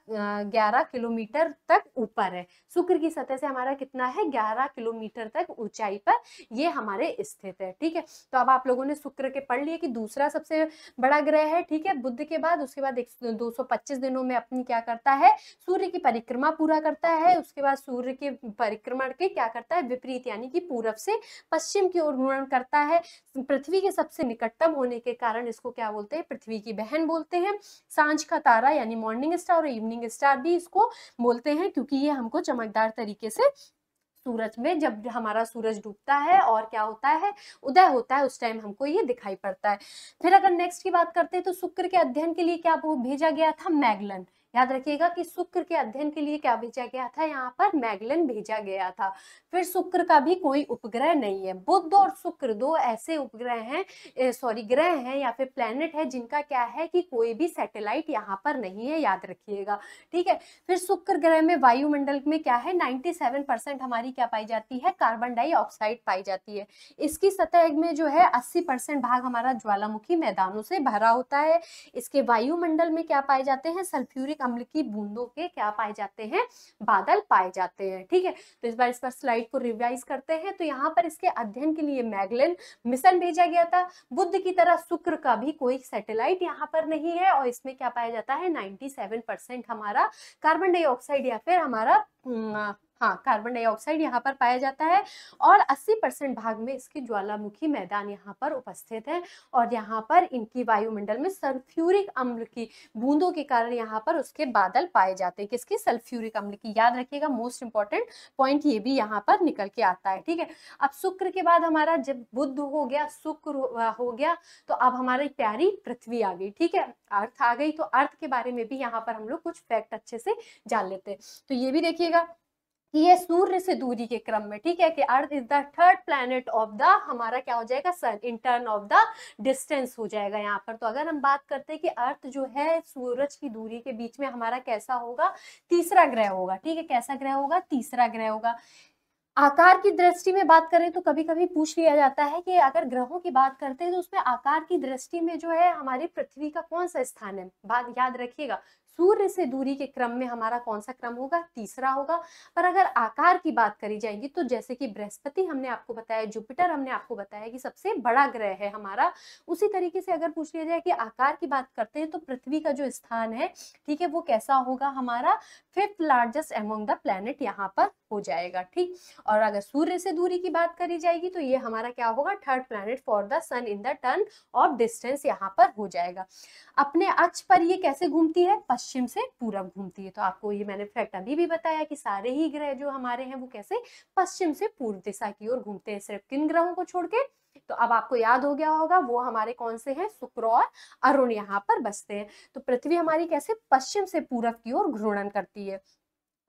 [SPEAKER 1] 11 किलोमीटर तक ऊपर है शुक्र की सतह से हमारा कितना है 11 किलोमीटर तक ऊंचाई पर ये हमारे स्थित है ठीक है तो अब आप लोगों ने शुक्र के पढ़ लिया कि दूसरा सबसे बड़ा ग्रह है ठीक है बुद्ध के बाद उसके बाद दो दिनों में अपनी क्या करता है सूर्य की परिक्रमा पूरा करता है उसके बाद सूर्य की परिक्रमा बढ़ के क्या करता है विपरीत यानी कि पूरब से पश्चिम की ओर घूर्णन करता है पृथ्वी के सबसे निकटतम होने के कारण इसको क्या बोलते हैं पृथ्वी की बहन बोलते हैं सांझ का तारा यानी मॉर्निंग स्टार और इवनिंग स्टार भी इसको बोलते हैं क्योंकि ये हमको चमकदार तरीके से सूरज में जब हमारा सूरज डूबता है और क्या होता है उदय होता है उस टाइम हमको ये दिखाई पड़ता है फिर अगर नेक्स्ट की बात करते हैं तो शुक्र के अध्ययन के लिए क्या भेजा गया था मैगलन याद रखिएगा कि शुक्र के अध्ययन के लिए क्या भेजा गया था यहाँ पर मैगलन भेजा गया था फिर शुक्र का भी कोई उपग्रह नहीं है बुद्ध और शुक्र दो ऐसे उपग्रह हैं सॉरी ग्रह हैं या फिर प्लेनेट है जिनका क्या है कि कोई भी सैटेलाइट यहाँ पर नहीं है याद रखिएगा ठीक है फिर शुक्र ग्रह में वायुमंडल में क्या है 97 परसेंट हमारी क्या पाई जाती है कार्बन डाइऑक्साइड पाई जाती है इसकी सतह में जो है अस्सी परसेंट भाग हमारा ज्वालामुखी मैदानों से भरा होता है इसके वायुमंडल में क्या पाए जाते हैं सल्फ्यूरिक अम्ल की बूंदों के क्या पाए जाते हैं बादल पाए जाते हैं ठीक है तो इस बार इस पर स्लाइड को रिवाइज करते हैं तो यहाँ पर इसके अध्ययन के लिए मैगलिन मिशन भेजा गया था बुद्ध की तरह शुक्र का भी कोई सैटेलाइट यहाँ पर नहीं है और इसमें क्या पाया जाता है 97 हमारा कार्बन डाइऑक्साइड या फिर हमारा हाँ कार्बन डाइऑक्साइड यहाँ पर पाया जाता है और 80 परसेंट भाग में इसके ज्वालामुखी मैदान यहाँ पर उपस्थित है और यहाँ पर इनकी वायुमंडल में सल्फ्यूरिक अम्ल की बूंदों के कारण यहाँ पर उसके बादल पाए जाते हैं किसकी सल्फ्यूरिक अम्ल की याद रखिएगा मोस्ट इंपॉर्टेंट पॉइंट ये भी यहाँ पर निकल के आता है ठीक है अब शुक्र के बाद हमारा जब बुद्ध हो गया शुक्र हो गया तो अब हमारी प्यारी पृथ्वी आ गई ठीक है अर्थ आ गई तो अर्थ के बारे में भी यहाँ पर हम लोग कुछ फैक्ट अच्छे से जान लेते हैं तो ये भी देखिएगा कि ये सूर्य से दूरी के क्रम में ठीक है कि earth is the third planet of the हमारा क्या हो जाएगा sun in turn of the distance हो जाएगा यहाँ पर तो अगर हम बात करते हैं कि अर्थ जो है सूरज की दूरी के बीच में हमारा कैसा होगा तीसरा ग्रह होगा ठीक है कैसा ग्रह होगा तीसरा ग्रह होगा आकार की दृष्टि में बात करें तो कभी कभी पूछ लिया जाता है कि अगर ग्रहों की बात करते हैं तो उसमें आकार की दृष्टि में जो है हमारी पृथ्वी का कौन सा स्थान है बात याद रखिएगा सूर्य से दूरी के क्रम में हमारा कौन सा क्रम होगा तीसरा होगा पर अगर आकार की बात करी जाएगी तो जैसे कि बृहस्पति हमने आपको बताया जुपिटर हमने आपको बताया कि सबसे बड़ा ग्रह है हमारा उसी तरीके से अगर पूछ लिया जाए कि आकार की बात करते हैं तो पृथ्वी का जो स्थान है ठीक है वो कैसा होगा हमारा fifth largest among the planet यहाँ पर हो जाएगा ठीक और अगर सूर्य से दूरी की बात करी जाएगी तो ये हमारा क्या होगा third planet for the sun in the turn of distance यहाँ पर हो जाएगा अपने अक्ष पर ये कैसे घूमती है पश्चिम से पूरब घूमती है तो आपको ये मैंने फैक्ट अभी भी बताया कि सारे ही ग्रह जो हमारे हैं वो कैसे पश्चिम से पूर्व दिशा की ओर घूमते हैं सिर्फ किन ग्रहों को छोड़ के तो अब आपको याद हो गया होगा वो हमारे कौन से हैं शुक्र और अरुण यहाँ पर बसते हैं तो पृथ्वी हमारी कैसे पश्चिम से पूरब की ओर घूर्णन करती है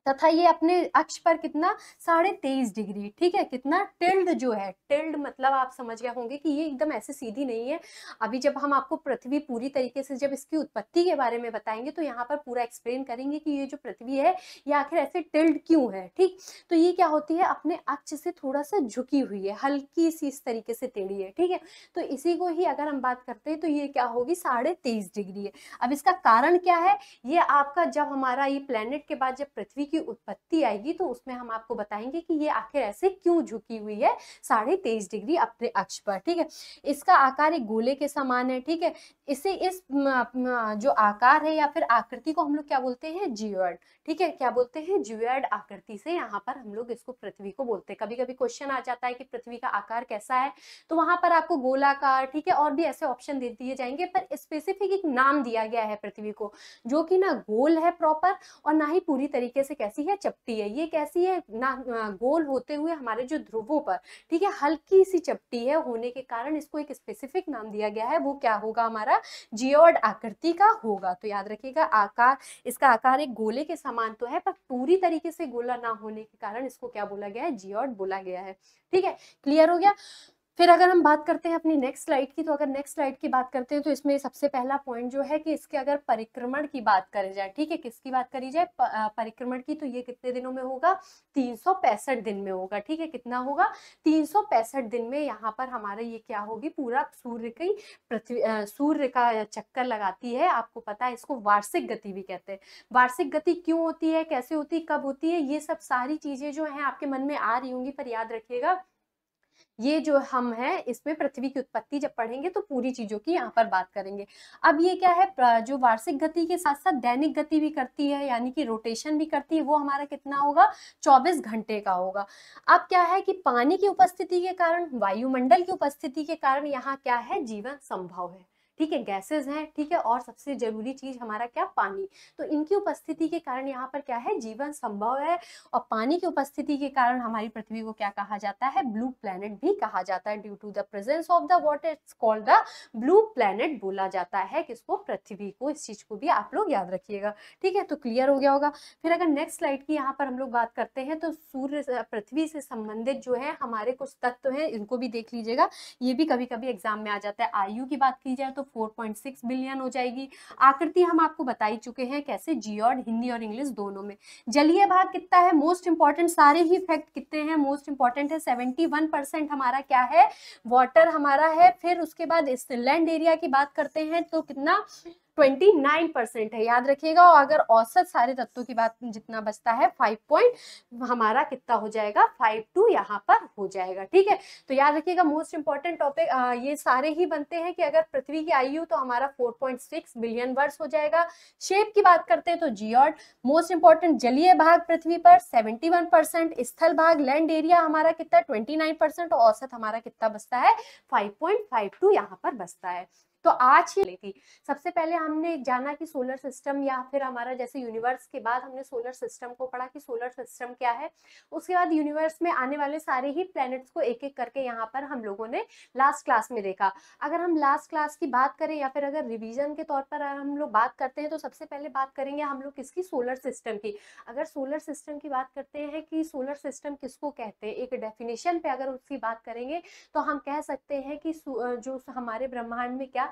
[SPEAKER 1] तथा ये अपने अक्ष पर कितना साढ़े तेईस डिग्री ठीक है कितना टिल्ड जो है टिल्ड मतलब आप समझ गए होंगे कि ये एकदम ऐसे सीधी नहीं है अभी जब हम आपको पृथ्वी पूरी तरीके से जब इसकी उत्पत्ति के बारे में बताएंगे तो यहाँ पर पूरा एक्सप्लेन करेंगे कि ये जो पृथ्वी है ये आखिर ऐसे टिल्ड क्यों है ठीक तो ये क्या होती है अपने अक्ष से थोड़ा सा झुकी हुई है हल्की सी इस तरीके से टेढ़ी है ठीक है तो इसी को ही अगर हम बात करते हैं तो ये क्या होगी साढ़े डिग्री है अब इसका कारण क्या है ये आपका जब हमारा ये प्लेनेट के बाद जब पृथ्वी की उत्पत्ति आएगी तो उसमें हम आपको बताएंगे कि ये आखिर ऐसे क्यों झुकी हुई है साढ़े तेईस डिग्री अपने अक्ष पर ठीक है इसका आकार एक गोले के समान है ठीक है इसे इस जो आकार है या फिर आकृति को हम लोग क्या बोलते हैं जीवर्ड ठीक है क्या बोलते हैं जीवर्ड आकृति से यहाँ पर हम लोग इसको पृथ्वी को बोलते हैं कभी कभी क्वेश्चन आ जाता है कि पृथ्वी का आकार कैसा है तो वहां पर आपको गोलाकार ठीक है और भी ऐसे ऑप्शन दे दिए जाएंगे पर स्पेसिफिक एक नाम दिया गया है पृथ्वी को जो कि ना गोल है प्रॉपर और ना ही पूरी तरीके से कैसी है चपटी है ये कैसी है ना गोल होते हुए हमारे जो ध्रुवों पर ठीक है हल्की सी चपटी है होने के कारण इसको एक स्पेसिफिक नाम दिया गया है वो क्या होगा हमारा जियोड आकृति का होगा तो याद रखिएगा आकार इसका आकार एक गोले के समान तो है पर पूरी तरीके से गोला ना होने के कारण इसको क्या बोला गया है जियोड बोला गया है ठीक है क्लियर हो गया फिर अगर हम बात करते हैं अपनी नेक्स्ट स्लाइड की तो अगर नेक्स्ट स्लाइड की बात करते हैं तो इसमें सबसे पहला पॉइंट जो है कि इसके अगर परिक्रमण की बात करी जाए ठीक है किसकी बात करी जाए परिक्रमण की तो ये कितने दिनों में होगा तीन दिन में होगा ठीक है कितना होगा तीन दिन में यहाँ पर हमारा ये क्या होगी पूरा सूर्य की पृथ्वी सूर्य का चक्कर लगाती है आपको पता है इसको वार्षिक गति भी कहते हैं वार्षिक गति क्यों होती है कैसे होती है कब होती है ये सब सारी चीजें जो है आपके मन में आ रही होंगी पर याद रखिएगा ये जो हम हैं इसमें पृथ्वी की उत्पत्ति जब पढ़ेंगे तो पूरी चीजों की यहाँ पर बात करेंगे अब ये क्या है जो वार्षिक गति के साथ साथ दैनिक गति भी करती है यानी कि रोटेशन भी करती है वो हमारा कितना होगा 24 घंटे का होगा अब क्या है कि पानी की उपस्थिति के कारण वायुमंडल की उपस्थिति के कारण यहाँ क्या है जीवन संभव है ठीक है गैसेज हैं ठीक है और सबसे जरूरी चीज हमारा क्या पानी तो इनकी उपस्थिति के कारण यहाँ पर क्या है जीवन संभव है और पानी की उपस्थिति के कारण हमारी पृथ्वी को क्या कहा जाता है ब्लू प्लैनेट भी कहा जाता है due to the presence of the water it's called the blue planet बोला जाता है किसको पृथ्वी को इस चीज को भी आप लोग याद रखिएगा ठीक है तो क्लियर हो गया होगा फिर अगर नेक्स्ट स्लाइड की यहाँ पर हम लोग बात करते हैं तो सूर्य पृथ्वी से संबंधित जो है हमारे कुछ तत्व है इनको भी देख लीजिएगा ये भी कभी कभी एग्जाम में आ जाता है आयु की बात की जाए तो 4.6 तो बिलियन हो जाएगी आकृति हम आपको बता ही चुके हैं कैसे जी और हिंदी और इंग्लिश दोनों में जलीय भाग कितना है मोस्ट इंपॉर्टेंट सारे ही फैक्ट कितने हैं मोस्ट इंपॉर्टेंट है सेवेंटी हमारा क्या है वाटर हमारा है फिर उसके बाद लैंड एरिया की बात करते हैं तो कितना 29 है याद रखिएगा और अगर औसत सारे तत्वों की बात जितना बचता है 5 पॉइंट हमारा कितना हो जाएगा फाइव टू यहाँ पर हो जाएगा ठीक है तो याद रखिएगा मोस्ट इंपॉर्टेंट टॉपिक ये सारे ही बनते हैं कि अगर पृथ्वी की आयु तो हमारा 4.6 बिलियन वर्ष हो जाएगा शेप की बात करते हैं तो जियोड मोस्ट इंपॉर्टेंट जलीय भाग पृथ्वी पर सेवेंटी स्थल भाग लैंड एरिया हमारा कितना ट्वेंटी औसत हमारा कितना बचता है 5.52 यहाँ पर बचता है तो आज ही थी सबसे पहले हमने जाना कि सोलर सिस्टम या फिर हमारा जैसे यूनिवर्स के बाद हमने सोलर सिस्टम को पढ़ा कि सोलर सिस्टम क्या है उसके बाद यूनिवर्स में आने वाले सारे ही प्लैनेट्स को एक एक करके यहाँ पर हम लोगों ने लास्ट क्लास में देखा अगर हम लास्ट क्लास की बात करें या फिर अगर रिविजन के तौर पर हम लोग बात करते हैं तो सबसे पहले बात करेंगे हम लोग किसकी सोलर सिस्टम की अगर सोलर सिस्टम की बात करते हैं कि सोलर सिस्टम किसको कहते हैं एक डेफिनेशन पे अगर उसकी बात करेंगे तो हम कह सकते हैं कि जो हमारे ब्रह्मांड में क्या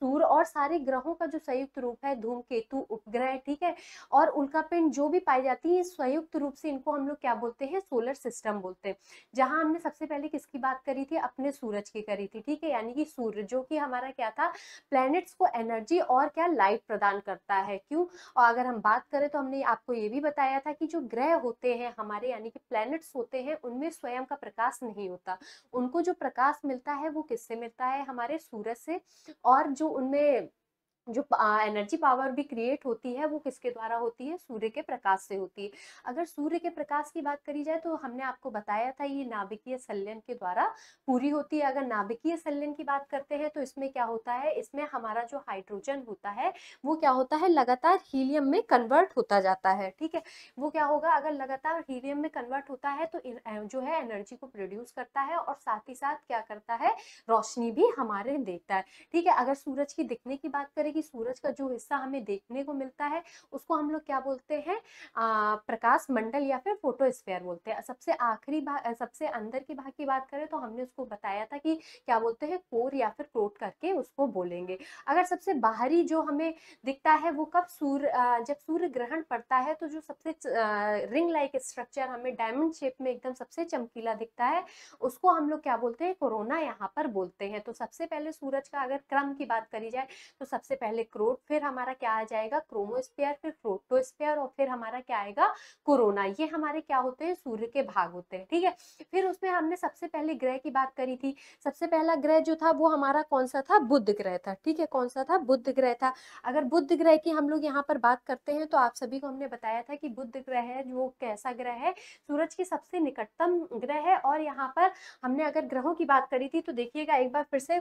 [SPEAKER 1] सूर्य और सारे ग्रहों का जो संयुक्त रूप है धूम केतु उपग्रह ठीक है और उल्का पिंड जो भी पाई जाती है संयुक्त रूप से इनको हम लोग क्या बोलते हैं सोलर सिस्टम बोलते हैं जहां हमने सबसे पहले किसकी बात करी थी अपने सूरज की करी थी ठीक है यानी कि सूर्य जो कि हमारा क्या था प्लैनेट्स को एनर्जी और क्या लाइट प्रदान करता है क्यों और अगर हम बात करें तो हमने आपको ये भी बताया था कि जो ग्रह होते हैं हमारे यानी कि प्लैनेट्स होते हैं उनमें स्वयं का प्रकाश नहीं होता उनको जो प्रकाश मिलता है वो किससे मिलता है हमारे सूरज से और जो उनमें जो एनर्जी पावर भी क्रिएट होती है वो किसके द्वारा होती है सूर्य के प्रकाश से होती है अगर सूर्य के प्रकाश की बात करी जाए तो हमने आपको बताया था ये नाभिकीय संलयन के द्वारा पूरी होती है अगर नाभिकीय संलयन की बात करते हैं तो इसमें क्या होता है इसमें हमारा जो हाइड्रोजन होता है वो क्या होता है लगातार हीलियम में कन्वर्ट होता जाता है ठीक है वो क्या होगा अगर लगातार हीलियम में कन्वर्ट होता है तो जो है एनर्जी को प्रोड्यूस करता है और साथ ही साथ क्या करता है रोशनी भी हमारे देता है ठीक है अगर सूरज की दिखने की बात करें है कि सूरज का जो हिस्सा हमें देखने को मिलता है उसको हम लोग क्या बोलते हैं प्रकाश मंडल या फिर फोटोस्फेयर बोलते हैं सबसे आखिरी भाग सबसे अंदर की भाग की बात करें तो हमने उसको बताया था कि क्या बोलते हैं कोर या फिर क्रोट करके उसको बोलेंगे अगर सबसे बाहरी जो हमें दिखता है वो कब सूर्य जब सूर्य ग्रहण पड़ता है तो जो सबसे रिंग लाइक स्ट्रक्चर हमें डायमंड शेप में एकदम सबसे चमकीला दिखता है उसको हम लोग क्या बोलते हैं कोरोना यहाँ पर बोलते हैं तो सबसे पहले सूरज का अगर क्रम की बात करी जाए तो सबसे पहले क्रोट फिर हमारा क्या आ जाएगा क्रोमोस्पियर फिर प्रोटोस्पेयर और फिर हमारा क्या आएगा कोरोना ये हमारे क्या होते हैं सूर्य के भाग होते हैं ठीक है फिर उसमें हमने सबसे पहले ग्रह की बात करी थी सबसे पहला ग्रह जो था वो हमारा कौन सा था बुद्ध ग्रह था ठीक है कौन सा था बुद्ध ग्रह था अगर बुद्ध ग्रह की हम लोग यहाँ पर बात करते हैं तो आप सभी को हमने बताया था कि बुद्ध ग्रह है जो कैसा ग्रह है सूरज की सबसे निकटतम ग्रह है और यहाँ पर हमने अगर ग्रहों की बात करी थी तो देखिएगा एक बार फिर से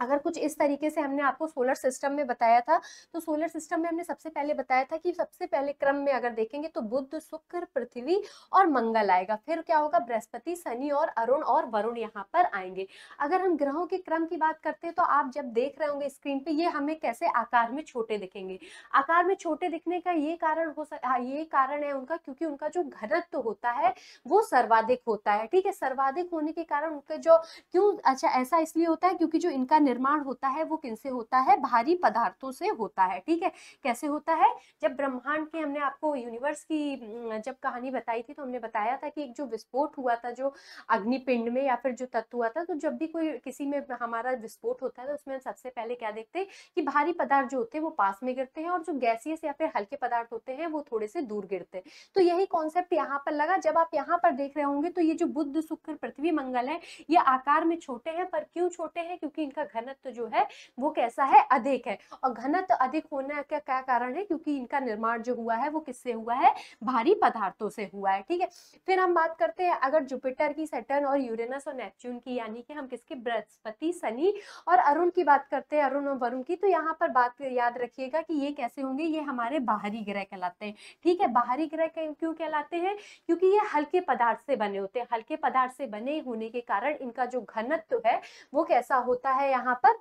[SPEAKER 1] अगर कुछ इस तरीके से हमने आपको सोलर सिस्टम में बताया था तो सोलर सिस्टम में हमने सबसे पहले बताया था कि सबसे पहले क्रम में अगर देखेंगे तो बुद्ध शुक्र पृथ्वी और मंगल आएगा फिर क्या होगा बृहस्पति शनि और अरुण और वरुण यहाँ पर आएंगे अगर हम ग्रहों के क्रम की बात करते हैं तो आप जब देख रहे होंगे स्क्रीन पे ये हमें कैसे आकार में छोटे दिखेंगे आकार में छोटे दिखने का ये कारण हो सकता हाँ, ये कारण है उनका क्योंकि उनका जो घनत्व होता है वो सर्वाधिक होता है ठीक है सर्वाधिक होने के कारण उनका जो क्यों अच्छा ऐसा इसलिए होता है क्योंकि जो इनका निर्माण होता है वो किनसे होता है भारी पदार्थों से होता है ठीक है कैसे होता है जब ब्रह्मांड के हमने आपको यूनिवर्स की जब कहानी बताई थी तो हमने बताया था कि एक जो विस्फोट हुआ था जो अग्निपिंड में या फिर जो तत्व हुआ था तो जब भी कोई किसी में हमारा विस्फोट होता है तो उसमें सबसे पहले क्या देखते हैं कि भारी पदार्थ जो होते हैं वो पास में गिरते हैं और जो गैसियस या फिर हल्के पदार्थ होते हैं वो थोड़े से दूर गिरते हैं तो यही कॉन्सेप्ट यहाँ पर लगा जब आप यहाँ पर देख रहे होंगे तो ये जो बुद्ध शुक्र पृथ्वी मंगल है ये आकार में छोटे हैं पर क्यों छोटे हैं क्योंकि इनका घर घनत्व जो है वो कैसा है अधिक है और घनत्व अधिक होने का क्या कारण है क्योंकि इनका निर्माण जो हुआ है वो किससे हुआ है भारी पदार्थों से हुआ है ठीक है फिर हम बात करते हैं अगर जुपिटर की सेटन और यूरेनस और नेपच्यून की यानी कि हम किसके बृहस्पति शनि और अरुण की बात करते हैं अरुण और वरुण की तो यहाँ पर बात याद रखिएगा कि ये कैसे होंगे ये हमारे बाहरी ग्रह कहलाते हैं ठीक है बाहरी ग्रह क्यों कहलाते हैं क्योंकि ये हल्के पदार्थ से बने होते हैं हल्के पदार्थ से बने होने के कारण इनका जो घनत्व है वो कैसा होता है यहाँ पर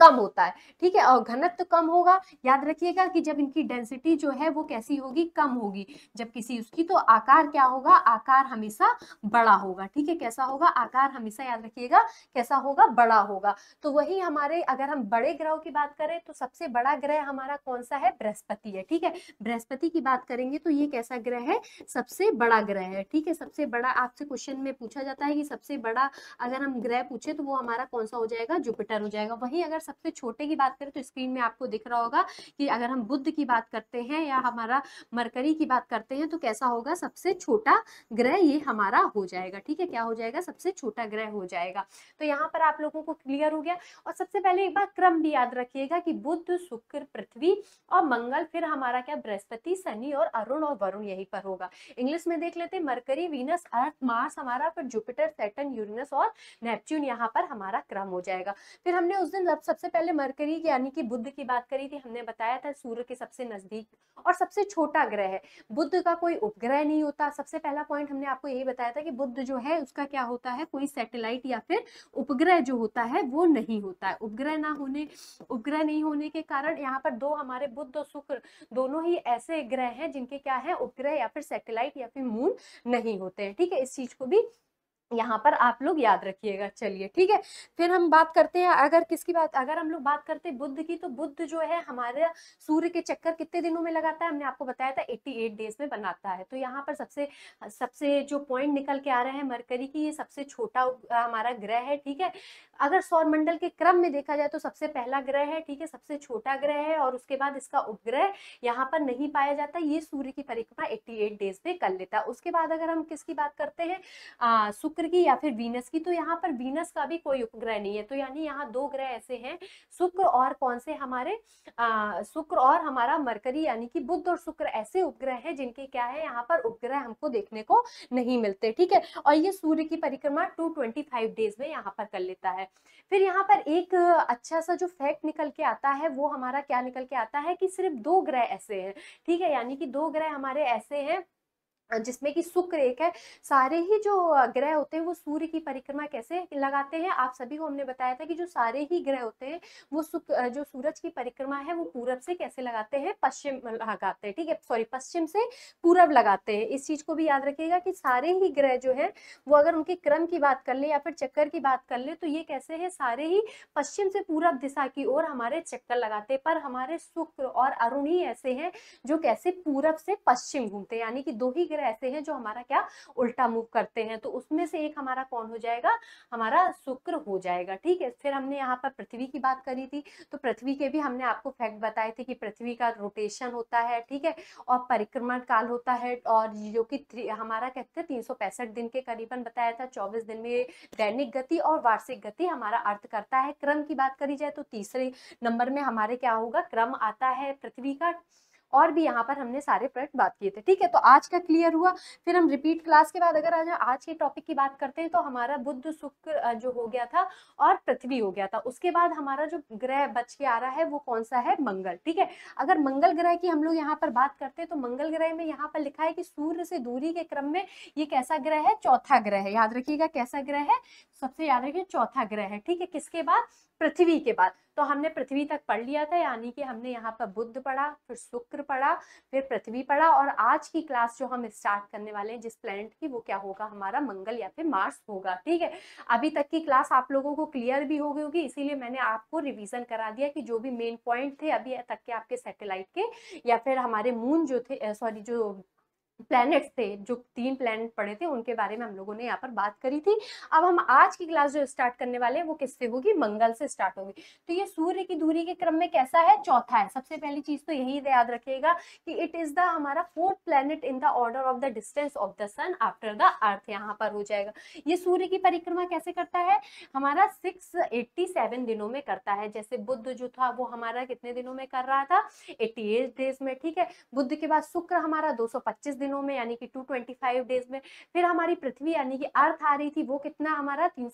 [SPEAKER 1] कम होता है ठीक है और घनत्व तो कम होगा याद रखिएगा कि जब इनकी डेंसिटी जो है वो कैसी होगी कम होगी जब किसी उसकी तो आकार क्या होगा आकार हमेशा बड़ा होगा ठीक है कैसा होगा आकार हमेशा याद रखिएगा कैसा होगा बड़ा होगा तो वही हमारे अगर हम बड़े ग्रहों की बात करें तो सबसे बड़ा ग्रह हमारा कौन सा है बृहस्पति है ठीक है बृहस्पति की बात करेंगे तो ये कैसा ग्रह है सबसे बड़ा ग्रह है ठीक है सबसे बड़ा आपसे क्वेश्चन में पूछा जाता है कि सबसे बड़ा अगर हम ग्रह पूछे तो वो हमारा कौन सा हो जाएगा जुपिटर हो जाएगा वही अगर सबसे छोटे की बात करें तो स्क्रीन में आपको दिख रहा होगा कि अगर हम बुद्ध की बात करते हैं या हमारा मरकरी की बात करते हैं तो कैसा होगा सबसे छोटा ग्रह ये हमारा हो जाएगा ठीक है क्या हो जाएगा सबसे छोटा ग्रह हो जाएगा तो यहाँ पर आप लोगों को क्लियर हो गया और सबसे पहले एक बार क्रम भी याद रखिएगा कि बुद्ध शुक्र पृथ्वी और मंगल फिर हमारा क्या बृहस्पति शनि और अरुण और वरुण यही पर होगा इंग्लिश में देख लेते मरकरी वीनस अर्थ मार्स हमारा फिर जुपिटर सेटन यूरिनस और नेपच्यून यहाँ पर हमारा क्रम हो जाएगा फिर हमने उस दिन सबसे पहले मरकरी यानी कि बुद्ध की बात करी थी हमने बताया था सूर्य के सबसे नजदीक और सबसे छोटा ग्रह है बुद्ध का कोई उपग्रह नहीं होता सबसे पहला पॉइंट हमने आपको यही बताया था कि बुद्ध जो है उसका क्या होता है कोई सैटेलाइट या फिर उपग्रह जो होता है वो नहीं होता है उपग्रह ना होने उपग्रह नहीं होने के कारण यहाँ पर दो हमारे बुद्ध और शुक्र दोनों ही ऐसे ग्रह हैं जिनके क्या है उपग्रह या फिर सैटेलाइट या फिर मून नहीं होते हैं ठीक है इस चीज को भी यहाँ पर आप लोग याद रखिएगा चलिए ठीक है फिर हम बात करते हैं अगर किसकी बात अगर हम लोग बात करते हैं बुद्ध की तो बुद्ध जो है हमारे सूर्य के चक्कर कितने दिनों में लगाता है हमने आपको बताया था 88 डेज में बनाता है तो यहाँ पर सबसे सबसे जो पॉइंट निकल के आ रहे हैं मरकरी की ये सबसे छोटा हमारा ग्रह है ठीक है अगर सौर के क्रम में देखा जाए तो सबसे पहला ग्रह है ठीक है सबसे छोटा ग्रह है और उसके बाद इसका उपग्रह यहाँ पर नहीं पाया जाता ये सूर्य की परिक्रमा एट्टी डेज में कर लेता है उसके बाद अगर हम किसकी बात करते हैं शुक्र शुक्र की या फिर वीनस की तो यहाँ पर वीनस का भी कोई उपग्रह नहीं है तो यानी यहाँ दो ग्रह ऐसे हैं शुक्र और कौन से हमारे शुक्र और हमारा मरकरी यानी कि बुद्ध और शुक्र ऐसे उपग्रह हैं जिनके क्या है यहाँ पर उपग्रह हमको देखने को नहीं मिलते ठीक है और ये सूर्य की परिक्रमा टू डेज में यहाँ पर कर लेता है फिर यहाँ पर एक अच्छा सा जो फैक्ट निकल के आता है वो हमारा क्या निकल के आता है कि सिर्फ दो ग्रह ऐसे हैं ठीक है यानी कि दो ग्रह हमारे ऐसे हैं जिसमें कि शुक्र एक है सारे ही जो ग्रह होते हैं वो सूर्य की परिक्रमा कैसे लगाते हैं आप सभी को हमने बताया था कि जो सारे ही ग्रह होते हैं वो जो सूरज की परिक्रमा है वो पूरब से कैसे लगाते हैं पश्चिम लगाते हैं ठीक है सॉरी पश्चिम से पूरब लगाते हैं इस चीज को भी याद रखिएगा कि सारे ही ग्रह जो है वो अगर उनके क्रम की बात कर ले या फिर चक्कर की बात कर ले तो ये कैसे है सारे ही पश्चिम से पूरब दिशा की ओर हमारे चक्कर लगाते पर हमारे शुक्र और अरुण ही ऐसे है जो कैसे पूरब से पश्चिम घूमते यानी कि दो ही फिगर ऐसे हैं जो हमारा क्या उल्टा मूव करते हैं तो उसमें से एक हमारा कौन हो जाएगा हमारा शुक्र हो जाएगा ठीक है फिर हमने यहाँ पर पृथ्वी की बात करी थी तो पृथ्वी के भी हमने आपको फैक्ट बताए थे कि पृथ्वी का रोटेशन होता है ठीक है और परिक्रमण काल होता है और जो कि हमारा कहते हैं तीन दिन के करीबन बताया था चौबीस दिन में दैनिक गति और वार्षिक गति हमारा अर्थ करता है क्रम की बात करी जाए तो तीसरे नंबर में हमारे क्या होगा क्रम आता है पृथ्वी का और भी यहाँ पर हमने सारे प्रोडक्ट बात किए थे ठीक है तो आज का क्लियर हुआ फिर हम रिपीट क्लास के बाद अगर आज आज के टॉपिक की बात करते हैं तो हमारा बुद्ध शुक्र जो हो गया था और पृथ्वी हो गया था उसके बाद हमारा जो ग्रह बच के आ रहा है वो कौन सा है मंगल ठीक है अगर मंगल ग्रह की हम लोग यहाँ पर बात करते हैं तो मंगल ग्रह में यहाँ पर लिखा है कि सूर्य से दूरी के क्रम में ये कैसा ग्रह है चौथा ग्रह है याद रखिएगा कैसा ग्रह है सबसे याद रखिए चौथा ग्रह है ठीक है किसके बाद पृथ्वी के बाद तो हमने पृथ्वी तक पढ़ लिया था यानी कि हमने यहाँ पर बुद्ध पढ़ा फिर शुक्र पढ़ा फिर पृथ्वी पढ़ा और आज की क्लास जो हम स्टार्ट करने वाले हैं जिस प्लैनेट की वो क्या होगा हमारा मंगल या फिर मार्स होगा ठीक है अभी तक की क्लास आप लोगों को क्लियर भी हो गई होगी इसीलिए मैंने आपको रिविजन करा दिया कि जो भी मेन पॉइंट थे अभी तक के आपके सेटेलाइट के या फिर हमारे मून जो थे सॉरी जो प्लैनेट्स थे जो तीन प्लैनेट पड़े थे उनके बारे में हम लोगों ने यहाँ पर बात करी थी अब हम आज की क्लास जो स्टार्ट करने वाले हैं वो किससे होगी मंगल से स्टार्ट होगी तो ये सूर्य की दूरी के क्रम में कैसा है चौथा है सबसे पहली चीज तो यही याद रखिएगा कि इट इज द हमारा fourth planet in the order of the distance of the sun after the earth यहाँ पर हो जाएगा ये सूर्य की परिक्रमा कैसे करता है हमारा सिक्स दिनों में करता है जैसे बुद्ध जो था वो हमारा कितने दिनों में कर रहा था एट्टी डेज में ठीक है बुद्ध के बाद शुक्र हमारा दो दिनों में यानी कि 225 डेज में फिर हमारी पृथ्वी यानी कि अर्थ आ रही थी वो कितना हमारा तीन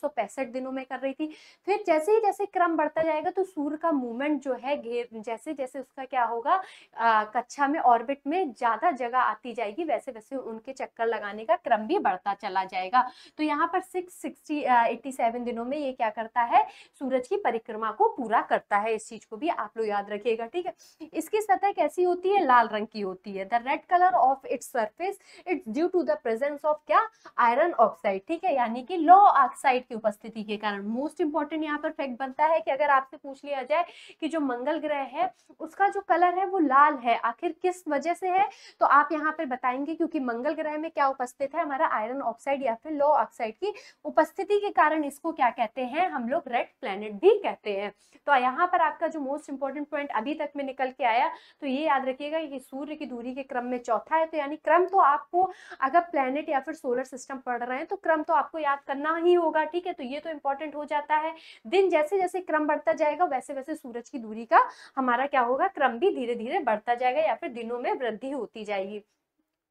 [SPEAKER 1] दिनों में कर रही थी फिर जैसे ही जैसे क्रम बढ़ता जाएगा तो सूर्य का मूवमेंट जो है घेर जैसे जैसे उसका क्या होगा आ, कक्षा में ऑर्बिट में ज्यादा जगह आती जाएगी वैसे वैसे उनके चक्कर लगाने का क्रम भी बढ़ता चला जाएगा तो यहाँ पर सिक्स सिक्सटी दिनों में ये क्या करता है सूरज की परिक्रमा को पूरा करता है इस चीज को भी आप लोग याद रखिएगा ठीक है इसकी सतह कैसी होती है लाल रंग की होती है the red colour of its surface it's due to the presence of क्या आयरन ऑक्साइड ठीक है यानी कि लो ऑक्साइड की उपस्थिति के कारण मोस्ट इंपॉर्टेंट यहाँ पर फैक्ट बनता है कि अगर आपसे पूछ लिया जाए कि जो मंगल ग्रह है उसका जो कलर है वो लाल है आखिर किस वजह से है तो आप यहाँ पर बताएंगे क्योंकि मंगल ग्रह में क्या उपस्थित है हमारा आयरन ऑक्साइड या फिर लो ऑक्साइड की उपस्थिति के कारण इसको क्या कहते हैं हम लोग रेड प्लेनेट भी कहते हैं तो यहाँ पर आपका जो मोस्ट इंपॉर्टेंट पॉइंट अभी तक में निकल के आया तो ये याद रखिएगा कि सूर्य की दूरी के क्रम में चौथा है तो यानी क्रम तो आपको अगर प्लेनेट या फिर सोलर सिस्टम पढ़ रहे हैं तो क्रम तो आपको याद करना ही होगा ठीक है तो ये तो इंपॉर्टेंट हो जाता है दिन जैसे जैसे क्रम बढ़ता जाएगा वैसे वैसे सूरज की दूरी का हमारा क्या होगा क्रम भी धीरे धीरे बढ़ता जाएगा या फिर दिनों में वृद्धि होती जाएगी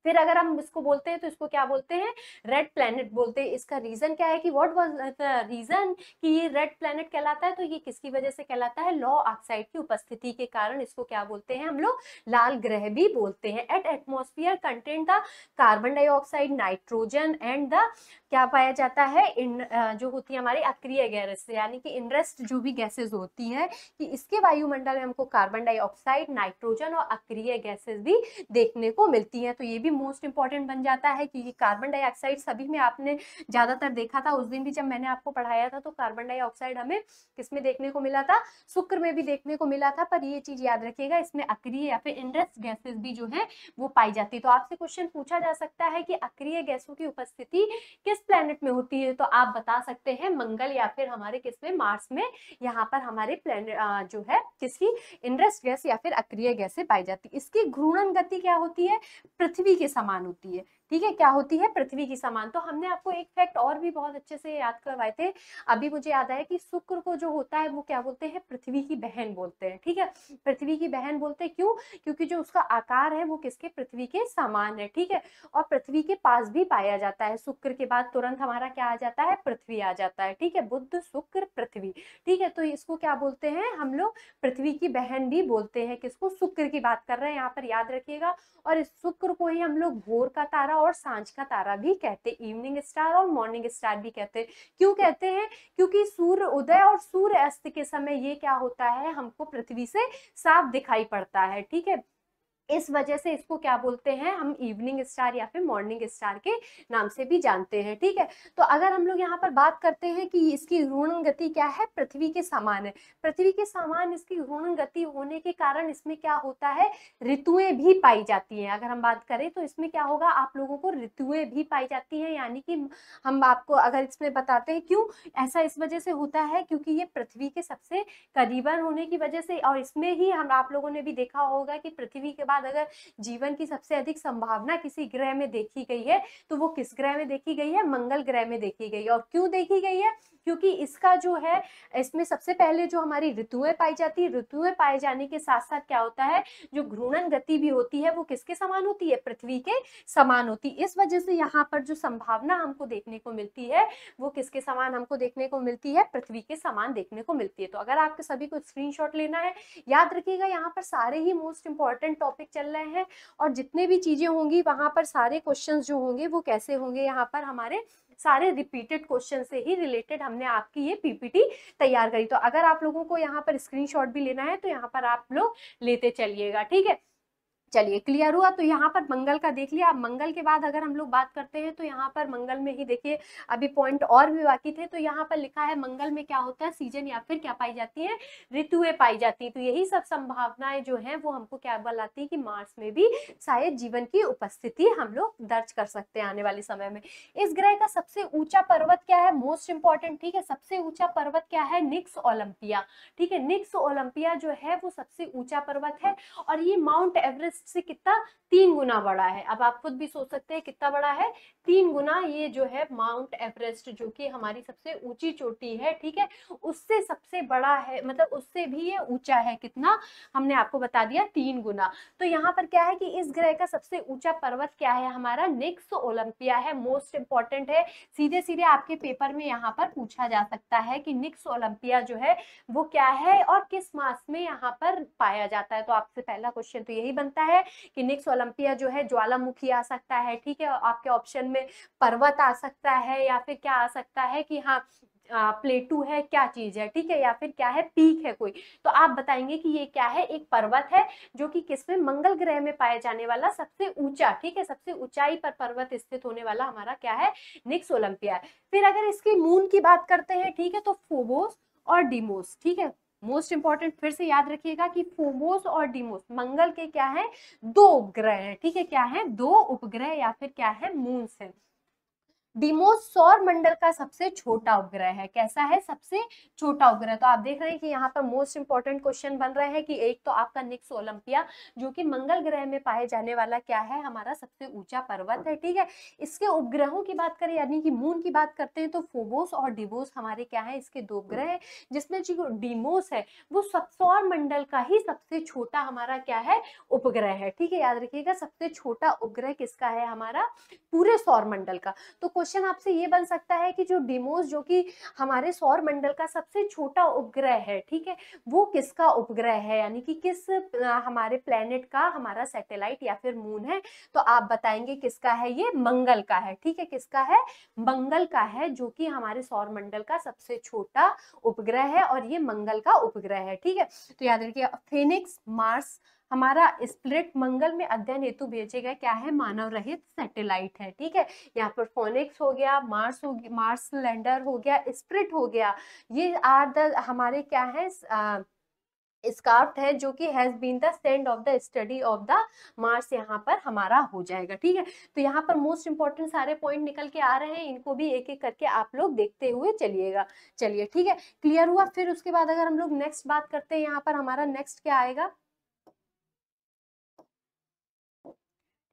[SPEAKER 1] फिर अगर हम इसको बोलते हैं तो इसको क्या बोलते हैं रेड प्लैनेट बोलते हैं इसका रीजन क्या है कि व्हाट वाज द रीजन कि ये रेड प्लैनेट कहलाता है तो ये किसकी वजह से कहलाता है लॉ ऑक्साइड की उपस्थिति के कारण इसको क्या बोलते हैं हम लोग लाल ग्रह भी बोलते हैं at atmosphere content the carbon dioxide nitrogen and the क्या पाया जाता है इन जो होती है हमारी अक्रिय गैस यानी कि इनरेस्ट जो भी गैसेज होती है कि इसके वायुमंडल में हमको कार्बन डाइऑक्साइड नाइट्रोजन और अक्रिय गैसेज भी देखने को मिलती है तो ये भी भी मोस्ट इंपॉर्टेंट बन जाता है क्योंकि कार्बन डाइऑक्साइड सभी में आपने ज़्यादातर देखा था उस दिन भी जब मैंने आपको पढ़ाया था तो कार्बन डाइऑक्साइड हमें किसमें देखने को मिला था शुक्र में भी देखने को मिला था पर ये चीज़ याद रखिएगा इसमें अक्रिय या फिर इंडस्ट गैसेज भी जो है वो पाई जाती है तो आपसे क्वेश्चन पूछा जा सकता है कि अक्रिय गैसों की उपस्थिति किस प्लेनेट में होती है तो आप बता सकते हैं मंगल या फिर हमारे किस में मार्स में यहाँ पर हमारे प्लेनेट जो है किसकी इंडस्ट गैस या फिर अक्रिय गैसे पाई जाती है इसकी घूर्णन गति क्या होती है पृथ्वी के समान होती है ठीक है क्या होती है पृथ्वी की समान तो हमने आपको एक फैक्ट और भी बहुत अच्छे से याद करवाए थे अभी मुझे याद आया कि शुक्र को जो होता है वो क्या बोलते हैं पृथ्वी की बहन बोलते हैं ठीक है पृथ्वी की बहन बोलते हैं क्यों क्योंकि जो उसका आकार है वो किसके पृथ्वी के समान है ठीक है और पृथ्वी के पास भी पाया जाता है शुक्र के बाद तुरंत हमारा क्या आ जाता है पृथ्वी आ जाता है ठीक है बुद्ध शुक्र पृथ्वी ठीक है तो इसको क्या बोलते हैं हम लोग पृथ्वी की बहन भी बोलते हैं किसको शुक्र की बात कर रहे हैं यहाँ पर याद रखिएगा और इस शुक्र को ही हम लोग भोर का तारा और सांझ का तारा भी कहते इवनिंग स्टार और मॉर्निंग स्टार भी कहते क्यों कहते हैं क्योंकि सूर्य उदय और सूर्य अस्त के समय ये क्या होता है हमको पृथ्वी से साफ दिखाई पड़ता है ठीक है इस वजह से इसको क्या बोलते हैं हम इवनिंग स्टार या फिर मॉर्निंग स्टार के नाम से भी जानते हैं ठीक है तो अगर हम लोग यहाँ पर बात करते हैं कि इसकी घूर्णन गति क्या है पृथ्वी के समान है पृथ्वी के समान इसकी ऋण गति होने के कारण इसमें क्या होता है ऋतुएं भी पाई जाती हैं अगर हम बात करें तो इसमें क्या होगा आप लोगों को ऋतुएं भी पाई जाती हैं यानी कि हम आपको अगर इसमें बताते हैं क्यों ऐसा इस वजह से होता है क्योंकि ये पृथ्वी के सबसे करीबन होने की वजह से और इसमें ही हम आप लोगों ने भी देखा होगा कि पृथ्वी के बाद बाद अगर जीवन की सबसे अधिक संभावना किसी ग्रह में देखी गई है तो वो किस ग्रह में देखी गई है मंगल ग्रह में देखी गई है और क्यों देखी गई है क्योंकि इसका जो है इसमें सबसे पहले जो हमारी ऋतुएं पाई जाती है ऋतुएं पाए जाने के साथ साथ क्या होता है जो घूर्णन गति भी होती है वो किसके समान होती है पृथ्वी के समान होती है इस वजह से यहाँ पर जो संभावना हमको देखने को मिलती है वो किसके समान हमको देखने को मिलती है पृथ्वी के समान देखने को मिलती है तो अगर आपके सभी को स्क्रीन लेना है याद रखिएगा यहाँ पर सारे ही मोस्ट इंपॉर्टेंट टॉपिक चल रहे हैं और जितने भी चीज़ें होंगी वहाँ पर सारे क्वेश्चन जो होंगे वो कैसे होंगे यहाँ पर हमारे सारे रिपीटेड क्वेश्चन से ही रिलेटेड हमने आपकी ये पीपीटी तैयार करी तो अगर आप लोगों को यहाँ पर स्क्रीनशॉट भी लेना है तो यहाँ पर आप लोग लेते चलिएगा ठीक है चलिए क्लियर हुआ तो यहाँ पर मंगल का देख लिया अब मंगल के बाद अगर हम लोग बात करते हैं तो यहाँ पर मंगल में ही देखिए अभी पॉइंट और भी बाकी थे तो यहाँ पर लिखा है मंगल में क्या होता है सीजन या फिर क्या पाई जाती है ऋतुएं पाई जाती है तो यही सब संभावनाएं जो है वो हमको क्या बताती है कि मार्स में भी शायद जीवन की उपस्थिति हम लोग दर्ज कर सकते हैं आने वाले समय में इस ग्रह का सबसे ऊंचा पर्वत क्या है मोस्ट इंपॉर्टेंट ठीक है सबसे ऊंचा पर्वत क्या है निक्स ओलंपिया ठीक है निक्स ओलंपिया जो है वो सबसे ऊंचा पर्वत है और ये माउंट एवरेस्ट से कितना तीन गुना बड़ा है अब आप खुद भी सोच सकते हैं कितना बड़ा है तीन गुना ये जो है माउंट एवरेस्ट जो कि हमारी सबसे ऊंची चोटी है ठीक है उससे सबसे बड़ा है मतलब उससे भी ये ऊंचा है कितना हमने आपको बता दिया तीन गुना तो यहाँ पर क्या है कि इस ग्रह का सबसे ऊंचा पर्वत क्या है हमारा नेक्स्ट ओलंपिया है मोस्ट इंपॉर्टेंट है सीधे सीधे आपके पेपर में यहाँ पर पूछा जा सकता है कि निक्स ओलंपिया जो है वो क्या है और किस मास में यहाँ पर पाया जाता है तो आपसे पहला क्वेश्चन तो यही बनता है है कि नेक्स्ट ओलंपिया जो है ज्वालामुखी आ सकता है ठीक है आपके ऑप्शन में पर्वत आ सकता है या फिर क्या आ सकता है कि हाँ प्लेटू है क्या चीज है ठीक है या फिर क्या है पीक है कोई तो आप बताएंगे कि ये क्या है एक पर्वत है जो कि किसमें मंगल ग्रह में पाया जाने वाला सबसे ऊंचा ठीक है सबसे ऊंचाई पर पर्वत स्थित होने वाला हमारा क्या है निक्स ओलंपिया फिर अगर इसकी मून की बात करते हैं ठीक है तो फोबोस और डिमोस ठीक है मोस्ट इंपॉर्टेंट फिर से याद रखिएगा कि फोमोस और डिमोस मंगल के क्या है दो उपग्रह ठीक है क्या है दो उपग्रह या फिर क्या है मून से डिमोस सौर मंडल का सबसे छोटा उपग्रह है कैसा है सबसे छोटा उपग्रह तो आप देख रहे हैं कि यहाँ पर मोस्ट इंपॉर्टेंट क्वेश्चन बन रहे हैं कि एक तो आपका निक्स ओलंपिया जो कि मंगल ग्रह में पाए जाने वाला क्या है हमारा सबसे ऊंचा पर्वत है ठीक है इसके उपग्रहों की बात करें यानी कि मून की बात करते हैं तो फोबोस और डिबोस हमारे क्या है इसके दो उपग्रह है जिसमें जो डिमोस है वो सब सौर मंडल का ही सबसे छोटा हमारा क्या है उपग्रह है ठीक है याद रखिएगा सबसे छोटा उपग्रह किसका है हमारा पूरे सौर मंडल का तो क्वेश्चन आपसे ये बन सकता है कि जो डिमोस जो कि हमारे सौर मंडल का सबसे छोटा उपग्रह है ठीक है वो किसका उपग्रह है यानी कि किस हमारे प्लेनेट का हमारा सैटेलाइट या फिर मून है तो आप बताएंगे किसका है ये मंगल का है ठीक है किसका है मंगल का है जो कि हमारे सौर मंडल का सबसे छोटा उपग्रह है और ये मंगल का उपग्रह है ठीक है तो याद रखिए फिनिक्स मार्स हमारा स्प्लिट मंगल में अध्ययन हेतु भेजे गए क्या है मानव रहित सैटेलाइट है ठीक है यहाँ पर फोनिक्स हो गया मार्स हो गया मार्स लैंडर हो गया स्प्रिट हो गया ये आर द हमारे क्या है आ, है जो कि has been the send of the study of the Mars यहाँ पर हमारा हो जाएगा ठीक है तो यहाँ पर मोस्ट इंपॉर्टेंट सारे पॉइंट निकल के आ रहे हैं इनको भी एक एक करके आप लोग देखते हुए चलिएगा चलिए ठीक है क्लियर हुआ फिर उसके बाद अगर हम लोग नेक्स्ट बात करते हैं यहाँ पर हमारा नेक्स्ट क्या आएगा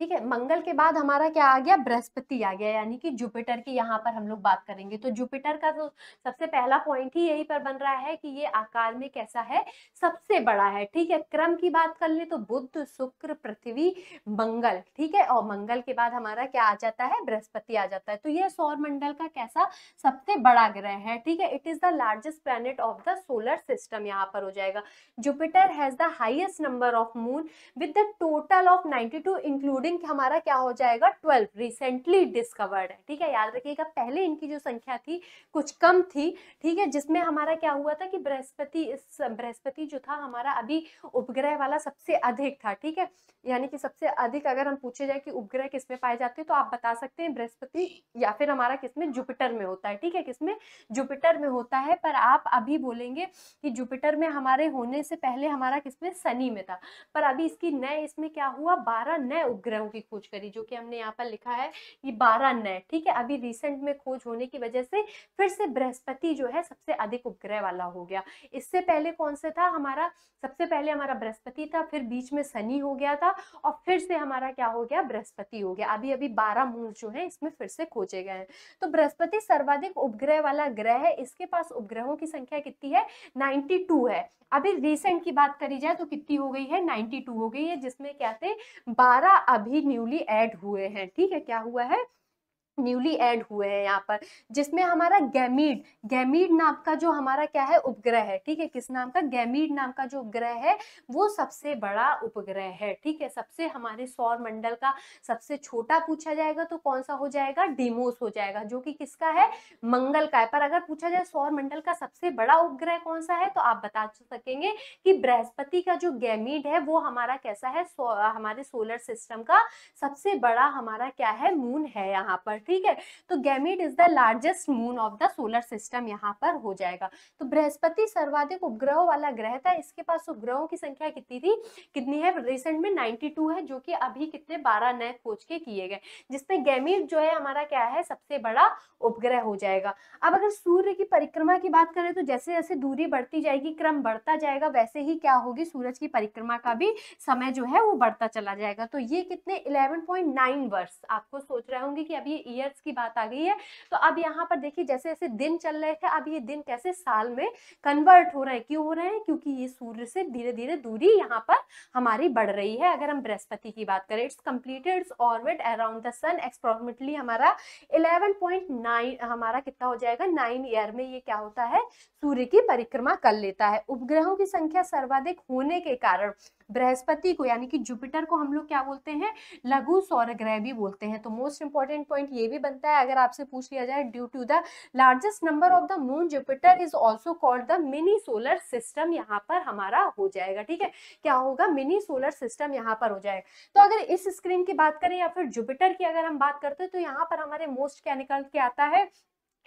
[SPEAKER 1] ठीक है मंगल के बाद हमारा क्या आ गया बृहस्पति आ गया यानी कि जुपिटर की यहाँ पर हम लोग बात करेंगे तो जुपिटर का तो सबसे पहला पॉइंट ही यही पर बन रहा है कि ये आकार में कैसा है सबसे बड़ा है ठीक है क्रम की बात कर ले तो बुद्ध शुक्र पृथ्वी मंगल ठीक है और मंगल के बाद हमारा क्या आ जाता है बृहस्पति आ जाता है तो यह सौर मंडल का कैसा सबसे बड़ा ग्रह है ठीक है it is the largest planet of the solar system यहाँ पर हो जाएगा Jupiter has the highest number of moon with the total of ninety two including according हमारा क्या हो जाएगा ट्वेल्व रिसेंटली डिस्कवर्ड है ठीक है याद रखिएगा पहले इनकी जो संख्या थी कुछ कम थी ठीक है जिसमें हमारा क्या हुआ था कि बृहस्पति इस बृहस्पति जो था हमारा अभी उपग्रह वाला सबसे अधिक था ठीक है यानी कि सबसे अधिक अगर हम पूछे जाए कि उपग्रह किसमें पाए जाते हैं तो आप बता सकते हैं बृहस्पति या फिर हमारा किसमें जुपिटर में होता है ठीक है किसमें जुपिटर में होता है पर आप अभी बोलेंगे कि जुपिटर में हमारे होने से पहले हमारा किसमें शनि में था पर अभी इसकी नए इसमें क्या हुआ बारह नए उपग्रह ग्रहों की खोज करी जो कि हमने यहाँ पर लिखा है ये बारह नए ठीक है अभी रिसेंट में खोज होने की वजह से फिर से बृहस्पति जो है सबसे अधिक उपग्रह वाला हो गया इससे पहले कौन सा था हमारा सबसे पहले हमारा बृहस्पति था फिर बीच में शनि हो गया था और फिर से हमारा क्या हो गया बृहस्पति हो गया अभी अभी बारह मूल जो है इसमें फिर से खोजे गए हैं तो बृहस्पति सर्वाधिक उपग्रह वाला ग्रह है इसके पास उपग्रहों की संख्या कितनी है नाइनटी है अभी रिसेंट की बात करी जाए तो कितनी हो गई है 92 हो गई है जिसमें क्या थे 12 अभी न्यूली ऐड हुए हैं ठीक है क्या हुआ है न्यूली एड हुए हैं यहाँ पर जिसमें हमारा गैमीड गैमीड नाम का जो हमारा क्या है उपग्रह है ठीक है किस नाम का गैमीड नाम का जो उपग्रह है वो सबसे बड़ा उपग्रह है ठीक है सबसे हमारे सौर मंडल का सबसे छोटा पूछा जाएगा तो कौन सा हो जाएगा डिमोस हो जाएगा जो कि किसका है मंगल का है पर अगर पूछा जाए सौर मंडल का सबसे बड़ा उपग्रह कौन सा है तो आप बता सकेंगे कि बृहस्पति का जो गैमीड है वो हमारा कैसा है हमारे सोलर सिस्टम का सबसे बड़ा हमारा क्या है मून है यहाँ पर ठीक है तो Ganymede is the largest moon of the solar system यहाँ पर हो जाएगा तो बृहस्पति सर्वाधिक उपग्रह वाला ग्रह था इसके पास उपग्रहों की संख्या कितनी थी कितनी है रिसेंट में नाइनटी है जो की अभी कितने बारह नए खोज के किए गए जिसमें गैमिट जो है हमारा क्या है सबसे बड़ा उपग्रह हो जाएगा अब अगर सूर्य की परिक्रमा की बात करें तो जैसे जैसे दूरी बढ़ती जाएगी क्रम बढ़ता जाएगा वैसे ही क्या होगी सूरज की परिक्रमा का भी समय जो है वो बढ़ता चला जाएगा तो ये कितने 11.9 वर्ष आपको सोच रहे होंगे कि अभी ईयर्स की बात आ गई है तो अब यहाँ पर देखिए जैसे जैसे दिन चल रहे थे अब ये दिन कैसे साल में कन्वर्ट हो रहे हैं क्यों हो रहे हैं क्योंकि ये सूर्य से धीरे धीरे दूरी यहाँ पर हमारी बढ़ रही है अगर हम बृहस्पति की बात करें it's completed orbit around the sun approximately हमारा 11.9 हमारा कितना हो जाएगा नाइन ईयर में ये क्या होता है सूर्य की परिक्रमा कर लेता है उपग्रहों की संख्या सर्वाधिक होने के कारण बृहस्पति को यानी कि जुपिटर को हम लोग क्या बोलते हैं लघु सौर ग्रह भी बोलते हैं तो मोस्ट इंपॉर्टेंट पॉइंट ये भी बनता है अगर आपसे पूछ लिया जाए due to the largest number of the moon Jupiter is also called the mini solar system यहाँ पर हमारा हो जाएगा ठीक है क्या होगा मिनी सोलर सिस्टम यहाँ पर हो जाएगा तो अगर इस स्क्रीन की बात करें या फिर जुपिटर की अगर हम बात करते हैं तो यहाँ पर हमारे मोस्ट क्या निकल के आता है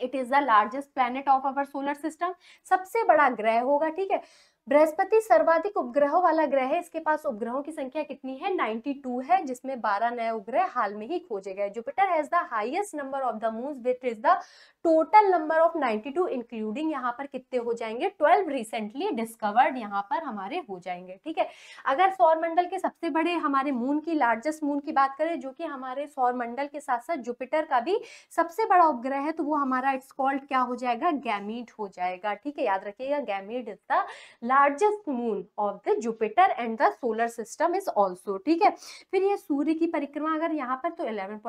[SPEAKER 1] it is the largest planet of our solar system सबसे बड़ा ग्रह होगा ठीक है बृहस्पति सर्वाधिक उपग्रहों वाला ग्रह है इसके पास उपग्रहों की संख्या कितनी है 92 है जिसमें 12 नए उपग्रह हाल में ही खोजे गए Jupiter has the highest number of the moon which is the total number of 92 including यहाँ पर कितने हो जाएंगे 12 रिसेंटली डिस्कवर्ड यहाँ पर हमारे हो जाएंगे ठीक है अगर सौर मंडल के सबसे बड़े हमारे मून की लार्जेस्ट मून की बात करें जो कि हमारे सौर मंडल के साथ साथ जुपिटर का भी सबसे बड़ा उपग्रह है तो वो हमारा इट्स कॉल्ड क्या हो जाएगा गैमीड हो जाएगा ठीक है याद रखिएगा Ganymede is the largest moon of the Jupiter and the solar system is also ठीक है फिर ये सूर्य की परिक्रमा अगर यहाँ पर तो इलेवन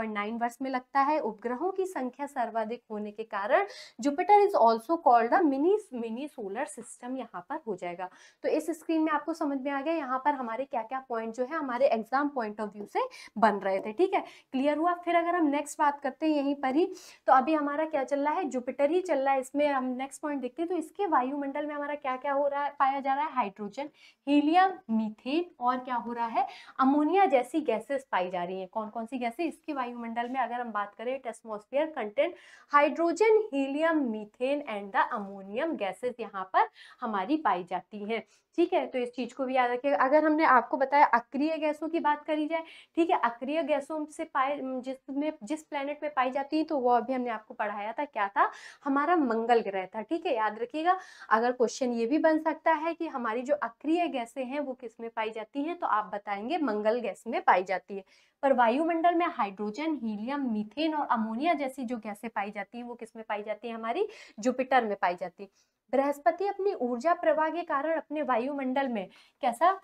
[SPEAKER 1] वर्ष में लगता है उपग्रहों की संख्या सर्वाधिक होने के कारण Jupiter is also called mini mini solar system यहाँ पर हो जाएगा तो इस स्क्रीन में आपको समझ में आ गया यहाँ पर हमारे क्या क्या पॉइंट जो है हमारे एग्जाम पॉइंट ऑफ व्यू से बन रहे थे ठीक है क्लियर हुआ फिर अगर हम नेक्स्ट बात करते हैं यहीं पर ही तो अभी हमारा क्या चल रहा है जुपिटर ही चल रहा है इसमें हम नेक्स्ट पॉइंट देखते हैं तो इसके वायुमंडल में हमारा क्या क्या हो रहा है पाया जा रहा है हाइड्रोजन हीलियम मीथेन और क्या हो रहा है अमोनिया जैसी गैसेस पाई जा रही है कौन कौन सी गैसें इसके वायुमंडल में अगर हम बात करें atmosphere content hydro hydrogen helium methane and the ammonium gases यहाँ पर हमारी पाई जाती हैं ठीक है तो इस चीज को भी याद रखिए अगर हमने आपको बताया अक्रिय गैसों की बात करी जाए ठीक है अक्रिय गैसों से पाए जिसमें जिस प्लेनेट में पाई जाती है तो वो अभी हमने आपको पढ़ाया था क्या था हमारा मंगल ग्रह था ठीक है याद रखिएगा अगर क्वेश्चन ये भी बन सकता है कि हमारी जो अक्रिय गैसे हैं वो किस में पाई जाती है तो आप बताएंगे मंगल गैस में पाई जाती है पर वायुमंडल में हाइड्रोजन हीलियम मीथेन और अमोनिया जैसी जो गैसें पाई जाती हैं वो किस में पाई जाती है हमारी जुपिटर में पाई जाती है बृहस्पति अपनी ऊर्जा प्रवाह के कारण अपने वायुमंडल में कैसा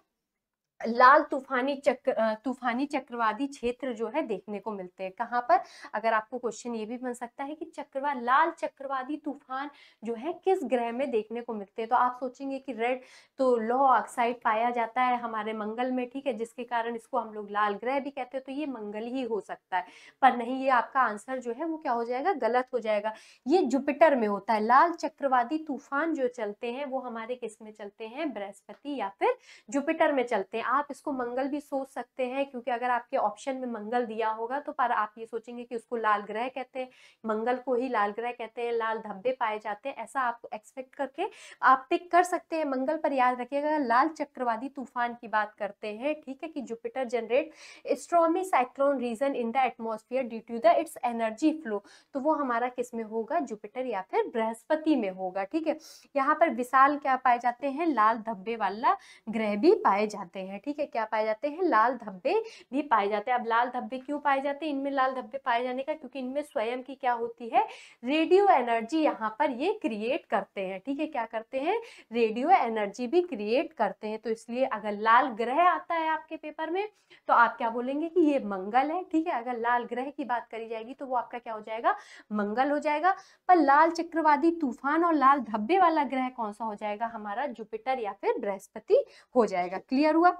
[SPEAKER 1] लाल तूफानी चक्र तूफानी चक्रवादी क्षेत्र जो है देखने को मिलते हैं कहाँ पर अगर आपको क्वेश्चन ये भी बन सकता है कि चक्रवा लाल चक्रवादी तूफान जो है किस ग्रह में देखने को मिलते हैं तो आप सोचेंगे कि रेड तो लोह ऑक्साइड पाया जाता है हमारे मंगल में ठीक है जिसके कारण इसको हम लोग लाल ग्रह भी कहते हैं तो ये मंगल ही हो सकता है पर नहीं ये आपका आंसर जो है वो क्या हो जाएगा गलत हो जाएगा ये जुपिटर में होता है लाल चक्रवादी तूफान जो चलते हैं वो हमारे किस में चलते हैं बृहस्पति या फिर जुपिटर में चलते हैं आप इसको मंगल भी सोच सकते हैं क्योंकि अगर आपके ऑप्शन में मंगल दिया होगा तो पर आप ये सोचेंगे कि उसको लाल ग्रह कहते हैं मंगल को ही लाल ग्रह कहते हैं लाल धब्बे पाए जाते हैं ऐसा आप एक्सपेक्ट करके आप टिक कर सकते हैं मंगल पर याद रखिएगा लाल चक्रवादी तूफान की बात करते हैं ठीक है कि Jupiter generate stormy cyclone region in the atmosphere due to the its energy flow तो वो हमारा किस में होगा जुपिटर या फिर बृहस्पति में होगा ठीक है यहाँ पर विशाल क्या पाए जाते हैं लाल धब्बे वाला ग्रह भी पाए जाते हैं हैं ठीक है क्या पाए जाते हैं लाल धब्बे भी पाए जाते हैं अब लाल धब्बे क्यों पाए जाते हैं इनमें लाल धब्बे पाए जाने का क्योंकि इनमें स्वयं की क्या होती है रेडियो एनर्जी यहाँ पर ये क्रिएट करते हैं ठीक है क्या करते हैं रेडियो एनर्जी भी क्रिएट करते हैं तो इसलिए अगर लाल ग्रह आता है आपके पेपर में तो आप क्या बोलेंगे कि ये मंगल है ठीक है अगर लाल ग्रह की बात करी जाएगी तो वो आपका क्या हो जाएगा मंगल हो जाएगा पर लाल चक्रवादी तूफान और लाल धब्बे वाला ग्रह कौन सा हो जाएगा हमारा जुपिटर या फिर बृहस्पति हो जाएगा क्लियर हुआ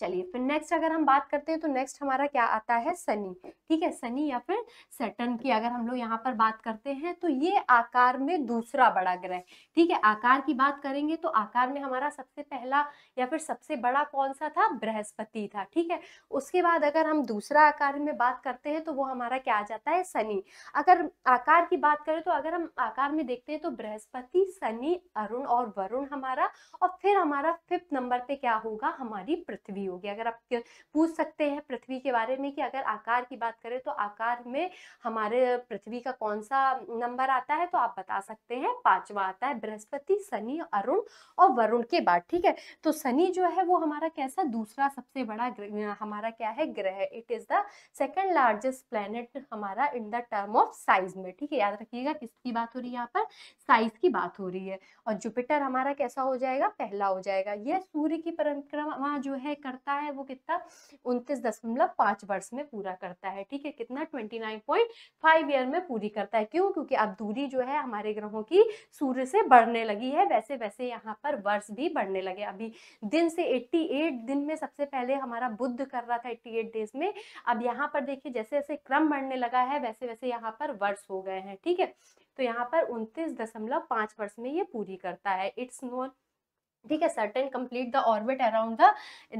[SPEAKER 1] चलिए फिर नेक्स्ट अगर हम बात करते हैं तो नेक्स्ट हमारा क्या आता है सनी ठीक है सनी या फिर सटन की अगर हम लोग यहाँ पर बात करते हैं तो ये आकार में दूसरा बड़ा ग्रह ठीक है आकार की बात करेंगे तो आकार में हमारा सबसे पहला या फिर सबसे बड़ा कौन सा था बृहस्पति था ठीक है उसके बाद अगर हम दूसरा आकार में बात करते हैं तो वो हमारा क्या आ जाता है शनि अगर आकार की बात करें तो अगर हम आकार में देखते हैं तो बृहस्पति शनि अरुण और वरुण हमारा और फिर हमारा फिफ्थ नंबर पे क्या होगा हमारी पृथ्वी होगी अगर आप पूछ सकते हैं पृथ्वी के बारे में कि अगर आकार की बात करें तो आकार में हमारे पृथ्वी का कौन सा नंबर आता है तो आप बता सकते हैं पांचवा आता है बृहस्पति शनि अरुण और वरुण के बाद ठीक है तो शनि जो है वो हमारा कैसा दूसरा सबसे बड़ा हमारा क्या है ग्रह it is the second largest planet हमारा in the term of size में ठीक है याद रखिएगा किसकी बात हो रही है यहाँ पर साइज की बात हो रही है और जुपिटर हमारा कैसा हो जाएगा पहला हो जाएगा यह सूर्य की परिक्रमा जो है कर करता है वो कितना उनतीस दशमलव पाँच वर्ष में पूरा करता है ठीक है कितना twenty nine point five year में पूरी करता है क्यों क्योंकि अब दूरी जो है हमारे ग्रहों की सूर्य से बढ़ने लगी है वैसे वैसे यहाँ पर वर्ष भी बढ़ने लगे अभी दिन से एट्टी दिन में सबसे पहले हमारा बुद्ध कर रहा था एट्टी डेज में अब यहाँ पर देखिए जैसे जैसे क्रम बढ़ने लगा है वैसे वैसे यहाँ पर वर्ष हो गए हैं ठीक है तो यहाँ पर उनतीस दशमलव पांच वर्ष में ये पूरी करता है इट्स नोन ठीक है Saturn complete the orbit around the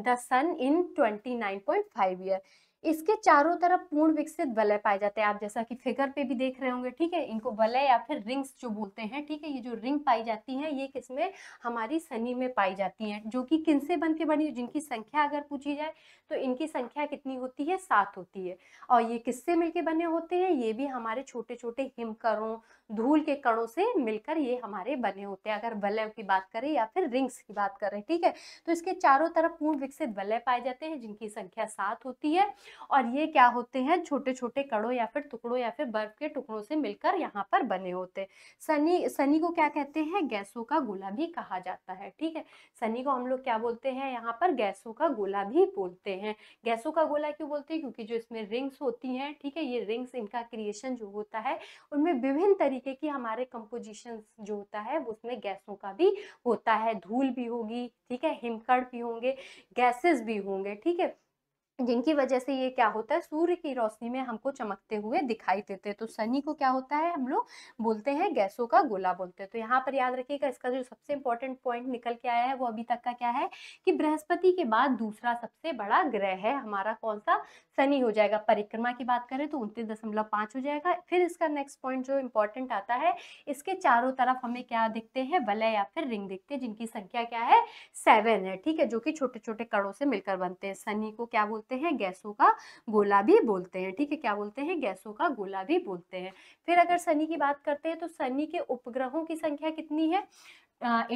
[SPEAKER 1] the sun in 29.5 year इसके चारों तरफ पूर्ण विकसित वलय पाए जाते हैं आप जैसा कि फिगर पे भी देख रहे होंगे ठीक है इनको वलय या फिर रिंग्स जो बोलते हैं ठीक है ये जो रिंग पाई जाती हैं ये किसमें हमारी सनी में पाई जाती हैं जो कि किनसे बन के बनी जिनकी संख्या अगर पूछी जाए तो इनकी संख्या कितनी होती है सात होती है और ये किससे मिलकर बने होते हैं ये भी हमारे छोटे छोटे हिमकरों धूल के कणों से मिलकर ये हमारे बने होते हैं अगर वलय की बात करें या फिर रिंग्स की बात करें ठीक है तो इसके चारों तरफ पूर्ण विकसित वलय पाए जाते हैं जिनकी संख्या सात होती है और ये क्या होते हैं छोटे छोटे कणों या फिर टुकड़ों या फिर बर्फ के टुकड़ों से मिलकर यहाँ पर बने होते हैं सनी सनी को क्या कहते हैं गैसों का गोला भी कहा जाता है ठीक है सनी को हम लोग क्या बोलते हैं यहाँ पर गैसों का गोला भी बोलते हैं गैसों का गोला क्यों बोलते हैं क्योंकि जो इसमें रिंग्स होती हैं ठीक है ये रिंग्स इनका क्रिएशन जो होता है उनमें विभिन्न तरीके तरीके की हमारे कंपोजिशन जो होता है उसमें गैसों का भी होता है धूल भी होगी ठीक है हिमकड़ भी होंगे गैसेस भी होंगे ठीक है जिनकी वजह से ये क्या होता है सूर्य की रोशनी में हमको चमकते हुए दिखाई देते हैं तो सनी को क्या होता है हम लोग बोलते हैं गैसों का गोला बोलते हैं तो यहाँ पर याद रखिएगा इसका जो सबसे इंपॉर्टेंट पॉइंट निकल के आया है वो अभी तक का क्या है कि बृहस्पति के बाद दूसरा सबसे बड़ा ग्रह है हमारा कौन सा शनि हो जाएगा परिक्रमा की बात करें तो उनतीस हो जाएगा फिर इसका नेक्स्ट पॉइंट जो इम्पोर्टेंट आता है इसके चारों तरफ हमें क्या दिखते हैं वलय या फिर रिंग दिखते हैं जिनकी संख्या क्या है सेवन है ठीक है जो कि छोटे छोटे कड़ों से मिलकर बनते हैं शनि को क्या बोलते बोलते हैं गैसों का गोला भी बोलते हैं ठीक है क्या बोलते हैं गैसों का गोला भी बोलते हैं फिर अगर शनि की बात करते हैं तो शनि के उपग्रहों की संख्या कितनी है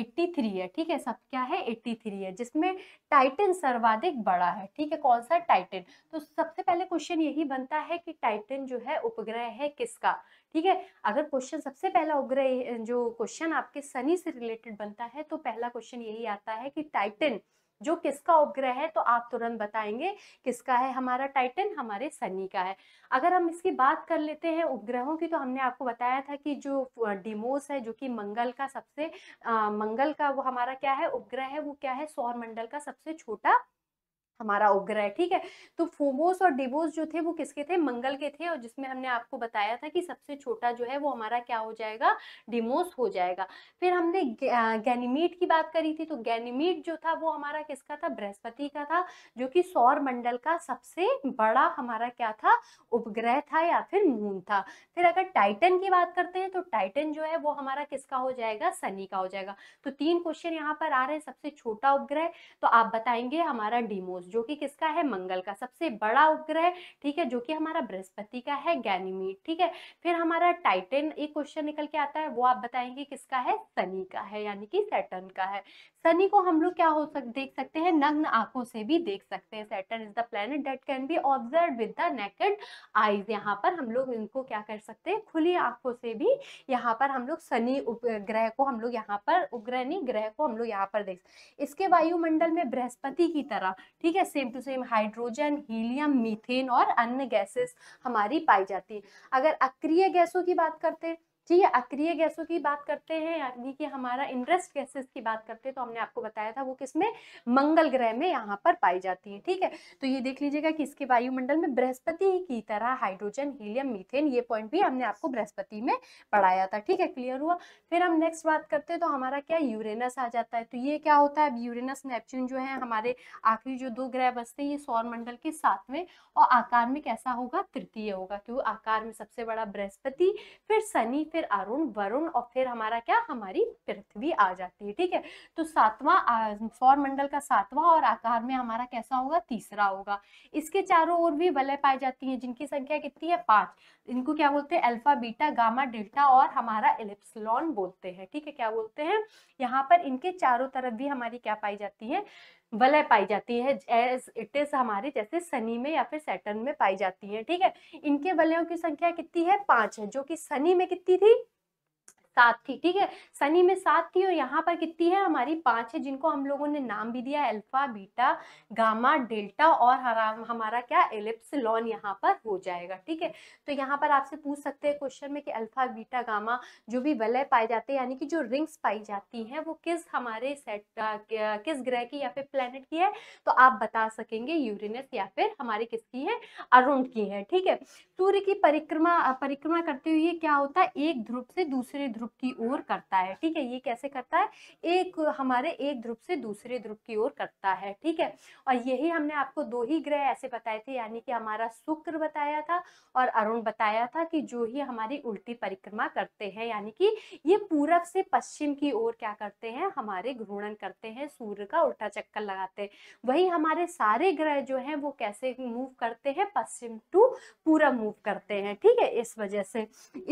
[SPEAKER 1] एट्टी थ्री है ठीक है सब क्या है एट्टी थ्री है जिसमें टाइटन सर्वाधिक बड़ा है ठीक है कौन सा टाइटन तो सबसे पहले क्वेश्चन यही बनता है कि टाइटन जो है उपग्रह है किसका ठीक है अगर क्वेश्चन सबसे पहला उपग्रह जो क्वेश्चन आपके शनि से रिलेटेड बनता है तो पहला क्वेश्चन यही आता है कि टाइटन जो किसका उपग्रह है तो आप तुरंत बताएंगे किसका है हमारा टाइटन हमारे सनी का है अगर हम इसकी बात कर लेते हैं उपग्रहों की तो हमने आपको बताया था कि जो डिमोस है जो कि मंगल का सबसे आ, मंगल का वो हमारा क्या है उपग्रह है वो क्या है सौर मंडल का सबसे छोटा हमारा उग्र है ठीक है तो फोमोस और डिबोस जो थे वो किसके थे मंगल के थे और जिसमें हमने आपको बताया था कि सबसे छोटा जो है वो हमारा क्या हो जाएगा डिमोस हो जाएगा फिर हमने गैनीमीट की बात करी थी तो गैनीमीट जो था वो हमारा किसका था बृहस्पति का था जो कि सौर मंडल का सबसे बड़ा हमारा क्या था उपग्रह था या फिर मून था फिर अगर टाइटन की बात करते हैं तो टाइटन जो है वो हमारा किसका हो जाएगा सनी का हो जाएगा तो तीन क्वेश्चन यहाँ पर आ रहे हैं सबसे छोटा उपग्रह तो आप बताएंगे हमारा डिमोस फोर्स जो कि किसका है मंगल का सबसे बड़ा उपग्रह ठीक है जो कि हमारा बृहस्पति का है गैनीमीट ठीक है फिर हमारा टाइटेन एक क्वेश्चन निकल के आता है वो आप बताएंगे किसका है शनि का है यानी कि सैटर्न का है सनी को हम लोग क्या हो सक देख सकते हैं नग्न आंखों से भी देख सकते हैं Saturn is the planet that can be observe with the naked eyes यहाँ पर हम लोग इनको क्या कर सकते हैं खुली आंखों से भी यहाँ पर हम लोग सनी ग्रह को हम लोग यहाँ पर उग्रहणी ग्रह को हम लोग यहाँ पर देख इसके वायुमंडल में बृहस्पति की तरह ठीक है same to same hydrogen helium methane और अन्य गैसेस हमारी पाई जाती है अगर अक्रिय गैसों की बात करते हैं ठीक है अक्रिय गैसों की बात करते हैं यानी कि हमारा इंटरेस्ट गैसेस की बात करते हैं तो हमने आपको बताया था वो किसमें मंगल ग्रह में यहाँ पर पाई जाती है ठीक है तो ये देख लीजिएगा कि इसके वायुमंडल में बृहस्पति की तरह हाइड्रोजन हीलियम मीथेन ये पॉइंट भी हमने आपको बृहस्पति में पढ़ाया था ठीक है क्लियर हुआ फिर हम नेक्स्ट बात करते हैं तो हमारा क्या यूरेनस आ जाता है तो ये क्या होता है यूरेनस नेपच्यून जो है हमारे आखिरी जो दो ग्रह बसते हैं ये सौर मंडल के सातवें और आकार में कैसा होगा तृतीय होगा क्यों आकार में सबसे बड़ा बृहस्पति फिर शनि फिर फिर अरुण वरुण और फिर हमारा क्या हमारी पृथ्वी आ जाती है ठीक है तो सातवां सौर मंडल का सातवां और आकार में हमारा कैसा होगा तीसरा होगा इसके चारों ओर भी वलय पाई जाती है जिनकी संख्या कितनी है पांच इनको क्या बोलते हैं अल्फा बीटा गामा डेल्टा और हमारा एलिप्सलॉन बोलते हैं ठीक है क्या बोलते हैं यहाँ पर इनके चारों तरफ भी हमारी क्या पाई जाती है वलय पाई जाती है एज इट इज हमारे जैसे शनि में या फिर सैटर्न में पाई जाती है ठीक है इनके वलयों की संख्या कितनी है पांच है जो कि शनि में कितनी थी सात थी ठीक है शनि में सात थी और यहाँ पर कितनी है हमारी पांच है जिनको हम लोगों ने नाम भी दिया अल्फा बीटा गामा डेल्टा और हमारा क्या एलिप्सलॉन यहाँ पर हो जाएगा ठीक है तो यहाँ पर आपसे पूछ सकते हैं क्वेश्चन में कि अल्फा बीटा गामा जो भी वलय पाए जाते हैं यानी कि जो रिंग्स पाई जाती हैं वो किस हमारे सेट किस ग्रह की या फिर प्लेनेट की है तो आप बता सकेंगे यूरेनस या फिर हमारे किसकी है अरुण की है ठीक है सूर्य की परिक्रमा परिक्रमा करते हुए क्या होता है एक ध्रुव से दूसरे ध्रुव ध्रुव की ओर करता है ठीक है ये कैसे करता है एक हमारे एक ध्रुव से दूसरे ध्रुव की ओर करता है ठीक है और यही हमने आपको दो ही ग्रह ऐसे बताए थे यानी कि हमारा शुक्र बताया था और अरुण बताया था कि जो ही हमारी उल्टी परिक्रमा करते हैं यानी कि ये पूरब से पश्चिम की ओर क्या करते हैं हमारे घूर्णन करते हैं सूर्य का उल्टा चक्कर लगाते हैं वही हमारे सारे ग्रह जो है वो कैसे मूव करते हैं पश्चिम टू पूरब मूव करते हैं ठीक है इस वजह से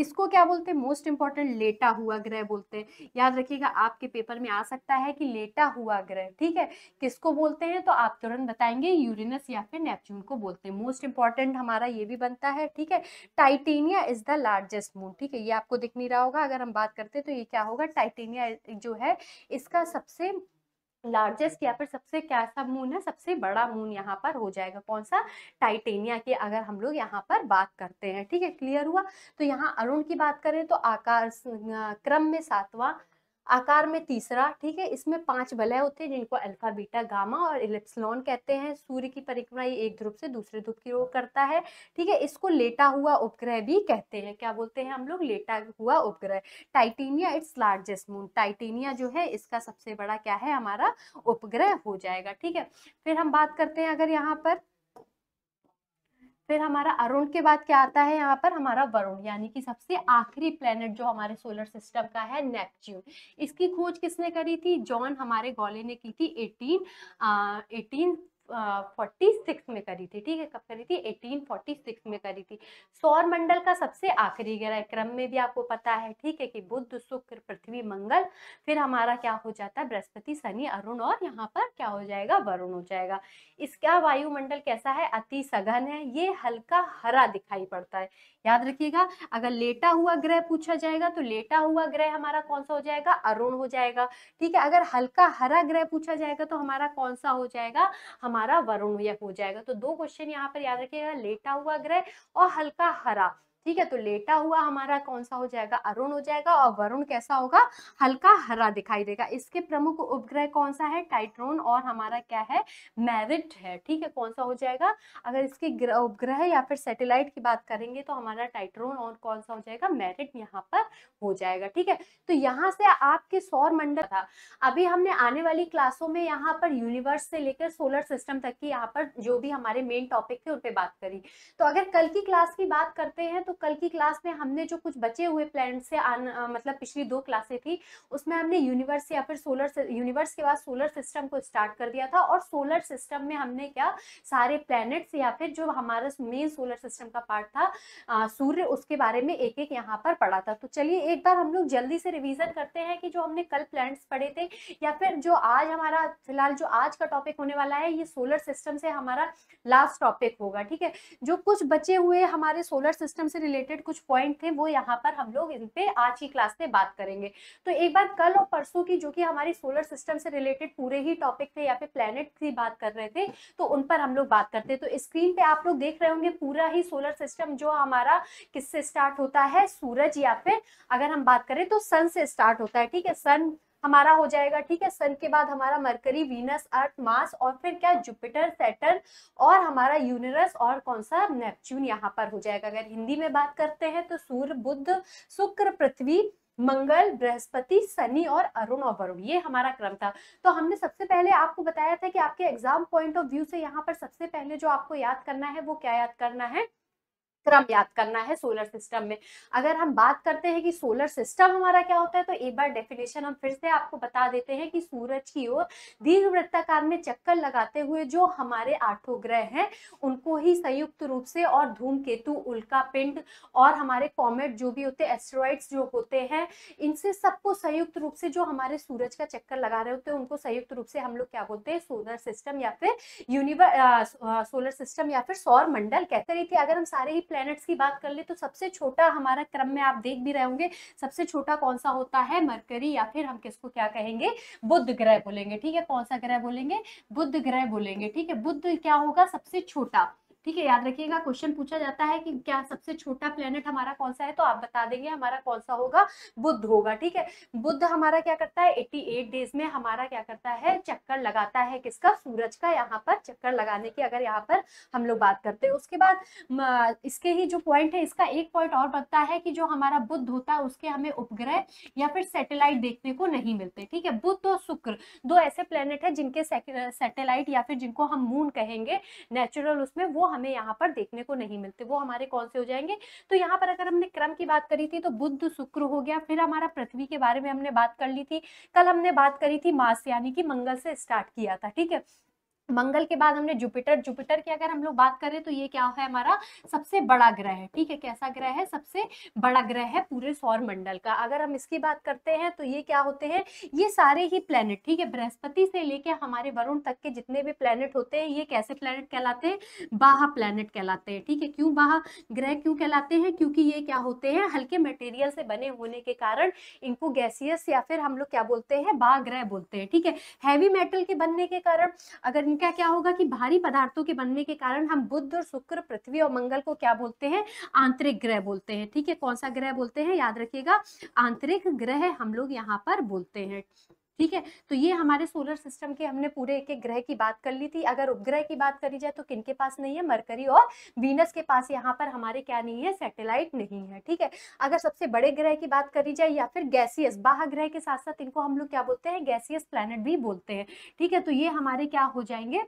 [SPEAKER 1] इसको क्या बोलते हैं मोस्ट इंपॉर्टेंट लेट लेटा हुआ ग्रह बोलते हैं याद रखिएगा आपके पेपर में आ सकता है कि लेटा हुआ ग्रह ठीक है किसको बोलते हैं तो आप तुरंत बताएंगे यूरिनस या फिर नेपच्यून को बोलते हैं मोस्ट इंपॉर्टेंट हमारा ये भी बनता है ठीक है Titania is the largest moon ठीक है ये आपको दिख नहीं रहा होगा अगर हम बात करते हैं तो ये क्या होगा टाइटेनिया जो है इसका सबसे लार्जेस्ट या फिर सबसे कैसा मून है सबसे बड़ा मून यहाँ पर हो जाएगा कौन सा टाइटेनिया की अगर हम लोग यहाँ पर बात करते हैं ठीक है क्लियर हुआ तो यहाँ अरुण की बात करें तो आकाश क्रम में सातवां आकार में तीसरा ठीक है इसमें पांच वलय होते हैं जिनको अल्फा बीटा गामा और इलेप्सलॉन कहते हैं सूर्य की परिक्रमा ये एक ध्रुव से दूसरे ध्रुव की ओर करता है ठीक है इसको लेटा हुआ उपग्रह भी कहते हैं क्या बोलते हैं हम लोग लेटा हुआ उपग्रह Titania it's largest moon Titania जो है इसका सबसे बड़ा क्या है हमारा उपग्रह हो जाएगा ठीक है फिर हम बात करते हैं अगर यहाँ पर फिर हमारा अरुण के बाद क्या आता है यहाँ पर हमारा वरुण यानी कि सबसे आखिरी प्लेनेट जो हमारे सोलर सिस्टम का है नेपच्यून इसकी खोज किसने करी थी जॉन हमारे गोले ने की थी एटीन एटीन 1846 में करी थी ठीक है कब करी थी 1846 में करी थी सौर मंडल का सबसे आखिरी ग्रह क्रम में भी आपको पता है ठीक है कि बुद्ध शुक्र पृथ्वी मंगल फिर हमारा क्या हो जाता है बृहस्पति शनि अरुण और यहाँ पर क्या हो जाएगा वरुण हो जाएगा इसका वायुमंडल कैसा है अति सघन है ये हल्का हरा दिखाई पड़ता है याद रखिएगा अगर लेटा हुआ ग्रह पूछा जाएगा तो लेटा हुआ ग्रह हमारा कौन सा हो जाएगा अरुण हो जाएगा ठीक है अगर हल्का हरा ग्रह पूछा जाएगा तो हमारा कौन सा हो जाएगा हमारा वरुण यह हो जाएगा तो दो क्वेश्चन यहाँ पर याद रखिएगा लेटा हुआ ग्रह और हल्का हरा ठीक है तो लेटा हुआ हमारा कौन सा हो जाएगा अरुण हो जाएगा और वरुण कैसा होगा हल्का हरा दिखाई देगा इसके प्रमुख उपग्रह कौन सा है टाइट्रोन और हमारा क्या है मैरिट है ठीक है कौन सा हो जाएगा अगर इसके उपग्रह या फिर सैटेलाइट की बात करेंगे तो हमारा टाइट्रोन और कौन सा हो जाएगा मैरिट यहाँ पर हो जाएगा ठीक है तो यहाँ से आपके सौर मंडल था अभी हमने आने वाली क्लासों में यहाँ पर यूनिवर्स से लेकर सोलर सिस्टम तक की यहाँ पर जो भी हमारे मेन टॉपिक थे उन पर बात करी तो अगर कल की क्लास की बात करते हैं तो तो कल की क्लास में हमने जो कुछ बचे हुए प्लैनेट से आन, आ, मतलब पिछली दो क्लासे थी उसमें हमने यूनिवर्स या फिर सोलर यूनिवर्स के बाद सोलर सिस्टम को स्टार्ट कर दिया था और सोलर सिस्टम में हमने क्या सारे प्लैनेट्स या फिर जो हमारा मेन सोलर सिस्टम का पार्ट था आ, सूर्य उसके बारे में एक एक यहाँ पर पढ़ा था तो चलिए एक बार हम लोग जल्दी से रिविजन करते हैं कि जो हमने कल प्लान पढ़े थे या फिर जो आज हमारा फिलहाल जो आज का टॉपिक होने वाला है ये सोलर सिस्टम से हमारा लास्ट टॉपिक होगा ठीक है जो कुछ बचे हुए हमारे सोलर सिस्टम से रिलेटेड कुछ पॉइंट थे वो यहाँ पर हम लोग इन पे आज की क्लास में बात करेंगे तो एक बार कल और परसों की जो कि हमारी सोलर सिस्टम से रिलेटेड पूरे ही टॉपिक थे या फिर प्लेनेट की बात कर रहे थे तो उन पर हम लोग बात करते हैं तो स्क्रीन पे आप लोग देख रहे होंगे पूरा ही सोलर सिस्टम जो हमारा किससे स्टार्ट होता है सूरज या फिर अगर हम बात करें तो सन से स्टार्ट होता है ठीक है सन हमारा हो जाएगा ठीक है सन के बाद हमारा मरकरी वीनस अर्थ मास और फिर क्या जुपिटर सैटर्न और हमारा यूनिरस और कौन सा नेपच्यून यहाँ पर हो जाएगा अगर हिंदी में बात करते हैं तो सूर्य बुद्ध शुक्र पृथ्वी मंगल बृहस्पति शनि और अरुण और वरुण ये हमारा क्रम था तो हमने सबसे पहले आपको बताया था कि आपके एग्जाम पॉइंट ऑफ व्यू से यहाँ पर सबसे पहले जो आपको याद करना है वो क्या याद करना है क्रम याद करना है सोलर सिस्टम में अगर हम बात करते हैं कि सोलर सिस्टम हमारा क्या होता है तो एक बार डेफिनेशन हम फिर से आपको बता देते हैं कि सूरज की ओर दीर्घ वृत्ताकार में चक्कर लगाते हुए जो हमारे आठों ग्रह हैं उनको ही संयुक्त रूप से और धूम केतु उल्का पिंड और हमारे कॉमेट जो भी होते हैं एस्ट्रॉइड्स जो होते हैं इनसे सबको संयुक्त रूप से जो हमारे सूरज का चक्कर लगा रहे होते हैं उनको संयुक्त रूप से हम लोग क्या बोलते हैं सोलर सिस्टम या फिर यूनिवर्स सोलर सिस्टम या फिर सौर मंडल कहते रही अगर हम सारे ही प्लैनेट्स की बात कर ले तो सबसे छोटा हमारा क्रम में आप देख भी रहे होंगे सबसे छोटा कौन सा होता है मरकरी या फिर हम किसको क्या कहेंगे बुद्ध ग्रह बोलेंगे ठीक है कौन सा ग्रह बोलेंगे बुद्ध ग्रह बोलेंगे ठीक है बुद्ध क्या होगा सबसे छोटा ठीक है याद रखिएगा क्वेश्चन पूछा जाता है कि क्या सबसे छोटा प्लेनेट हमारा कौन सा है तो आप बता देंगे हमारा कौन सा होगा बुद्ध होगा ठीक है बुद्ध हमारा क्या करता है एट डेज में हमारा क्या करता है चक्कर लगाता है किसका सूरज का यहाँ पर चक्कर लगाने की अगर यहाँ पर हम लोग बात करते हैं उसके बाद इसके ही जो पॉइंट है इसका एक पॉइंट और बनता है कि जो हमारा बुद्ध होता है उसके हमें उपग्रह या फिर सैटेलाइट देखने को नहीं मिलते ठीक है बुद्ध और शुक्र दो ऐसे प्लेनेट है जिनके सैटेलाइट या फिर जिनको हम मून कहेंगे नेचुरल उसमें वो हमें यहाँ पर देखने को नहीं मिलते वो हमारे कौन से हो जाएंगे तो यहाँ पर अगर हमने क्रम की बात करी थी तो बुद्ध शुक्र हो गया फिर हमारा पृथ्वी के बारे में हमने बात कर ली थी कल हमने बात करी थी मास यानी कि मंगल से स्टार्ट किया था ठीक है मंगल के बाद हमने जुपिटर जुपिटर की अगर हम लोग बात करें तो ये क्या है हमारा सबसे बड़ा ग्रह है ठीक है कैसा ग्रह है सबसे बड़ा ग्रह है पूरे सौर मंडल का अगर हम इसकी बात करते हैं तो ये क्या होते हैं ये सारे ही प्लेनेट ठीक है बृहस्पति से लेके हमारे वरुण तक के जितने भी प्लेनेट होते हैं ये कैसे प्लेनेट कहलाते हैं बाहा प्लेनेट कहलाते हैं ठीक है क्यों बाहा ग्रह क्यों कहलाते हैं क्योंकि ये क्या होते हैं हल्के मटेरियल से बने होने के कारण इनको गैसियस या फिर हम लोग क्या बोलते हैं बाह ग्रह बोलते हैं ठीक है हैवी मेटल के बनने के कारण अगर क्या क्या होगा कि भारी पदार्थों के बनने के कारण हम बुद्ध और शुक्र पृथ्वी और मंगल को क्या बोलते हैं आंतरिक ग्रह बोलते हैं ठीक है कौन सा ग्रह बोलते हैं याद रखिएगा आंतरिक ग्रह हम लोग यहाँ पर बोलते हैं ठीक है तो ये हमारे सोलर सिस्टम के हमने पूरे एक एक ग्रह की बात कर ली थी अगर उपग्रह की बात करी जाए तो किन के पास नहीं है मरकरी और वीनस के पास यहाँ पर हमारे क्या नहीं है सैटेलाइट नहीं है ठीक है अगर सबसे बड़े ग्रह की बात करी जाए या फिर गैसियस बाह ग्रह के साथ साथ इनको हम लोग क्या बोलते हैं गैसियस प्लानट भी बोलते हैं ठीक है तो ये हमारे क्या हो जाएंगे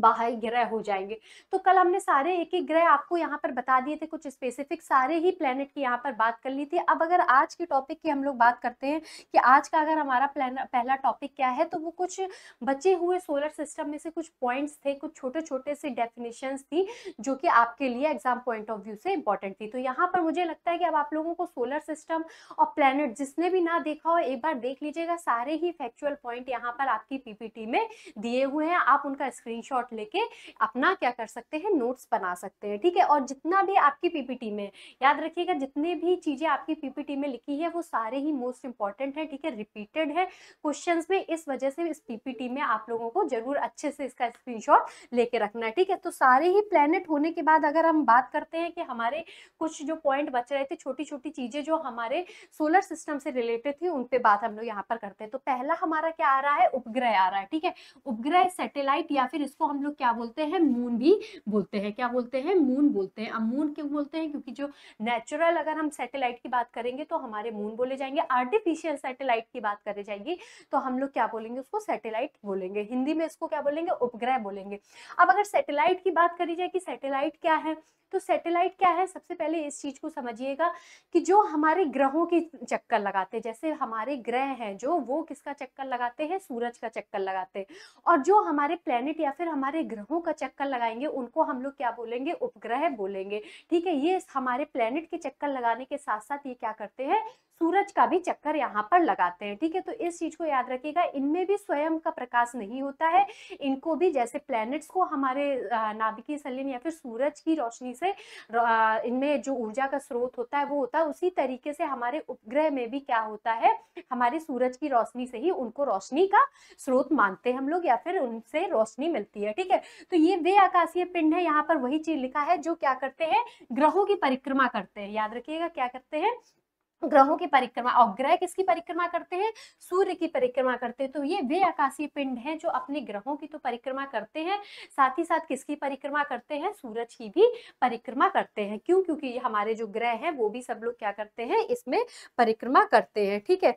[SPEAKER 1] बाहर ग्रह हो जाएंगे तो कल हमने सारे एक एक ग्रह आपको यहाँ पर बता दिए थे कुछ स्पेसिफिक सारे ही प्लेनेट की यहाँ पर बात कर ली थी अब अगर आज के टॉपिक की हम लोग बात करते हैं कि आज का अगर हमारा प्लान पहला टॉपिक क्या है तो वो कुछ बचे हुए सोलर सिस्टम में से कुछ पॉइंट्स थे कुछ छोटे छोटे से डेफिनेशंस थी जो कि आपके लिए एग्जाम पॉइंट ऑफ व्यू से इंपॉर्टेंट थी तो यहाँ पर मुझे लगता है कि अब आप लोगों को सोलर सिस्टम और प्लानट जिसने भी ना देखा हो एक बार देख लीजिएगा सारे ही फैक्चुअल पॉइंट यहाँ पर आपकी पीपीटी में दिए हुए हैं आप उनका स्क्रीन स्क्रीनशॉट लेके अपना क्या कर सकते हैं नोट्स बना सकते हैं ठीक है और जितना भी आपकी पीपीटी में याद रखिएगा जितने भी चीज़ें आपकी पीपीटी में लिखी है वो सारे ही मोस्ट इंपॉर्टेंट है ठीक है रिपीटेड है क्वेश्चन में इस वजह से इस पीपीटी में आप लोगों को जरूर अच्छे से इसका स्क्रीन लेके रखना है ठीक है तो सारे ही प्लेनेट होने के बाद अगर हम बात करते हैं कि हमारे कुछ जो पॉइंट बच रहे थे छोटी छोटी चीज़ें जो हमारे सोलर सिस्टम से रिलेटेड थी उन पे बात हम लोग यहाँ पर करते हैं तो पहला हमारा क्या आ रहा है उपग्रह आ रहा है ठीक है उपग्रह सैटेलाइट या फिर इसको हम लोग क्या बोलते हैं मून भी बोलते हैं क्या बोलते हैं मून बोलते हैं अब मून क्यों बोलते हैं क्योंकि जो नेचुरल अगर हम सैटेलाइट की बात करेंगे तो हमारे मून बोले जाएंगे आर्टिफिशियल सैटेलाइट की बात करी जाएगी तो हम लोग क्या बोलेंगे उसको सैटेलाइट बोलेंगे हिंदी में इसको क्या बोलेंगे उपग्रह बोलेंगे अब अगर सैटेलाइट की बात करी जाए कि सैटेलाइट क्या है तो सैटेलाइट क्या है सबसे पहले इस चीज को समझिएगा कि जो हमारे ग्रहों के चक्कर लगाते हैं जैसे हमारे ग्रह हैं जो वो किसका चक्कर लगाते हैं सूरज का चक्कर लगाते हैं और जो हमारे प्लेनेट या फिर हम हमारे ग्रहों का चक्कर लगाएंगे उनको हम लोग क्या बोलेंगे उपग्रह बोलेंगे ठीक है ये हमारे प्लेनेट के चक्कर लगाने के साथ साथ ये क्या करते हैं सूरज का भी चक्कर यहाँ पर लगाते हैं ठीक है तो इस चीज को याद रखिएगा इनमें भी स्वयं का प्रकाश नहीं होता है इनको भी जैसे प्लैनेट्स को हमारे नाभिकीय सलिन या फिर सूरज की रोशनी से इनमें जो ऊर्जा का स्रोत होता है वो होता है उसी तरीके से हमारे उपग्रह में भी क्या होता है हमारे सूरज की रोशनी से ही उनको रोशनी का स्रोत मानते हैं हम लोग या फिर उनसे रोशनी मिलती है ठीक है तो ये वे आकाशीय पिंड है यहाँ पर वही चीज लिखा है जो क्या करते हैं ग्रहों की परिक्रमा करते हैं याद रखिएगा क्या करते हैं ग्रहों की परिक्रमा और ग्रह किसकी परिक्रमा करते हैं सूर्य की परिक्रमा करते हैं तो ये वे आकाशीय पिंड हैं जो अपने ग्रहों की तो परिक्रमा करते हैं साथ ही साथ किसकी परिक्रमा करते हैं सूरज की भी परिक्रमा करते हैं क्यों क्योंकि हमारे जो ग्रह हैं वो भी सब लोग क्या करते हैं इसमें परिक्रमा करते हैं ठीक है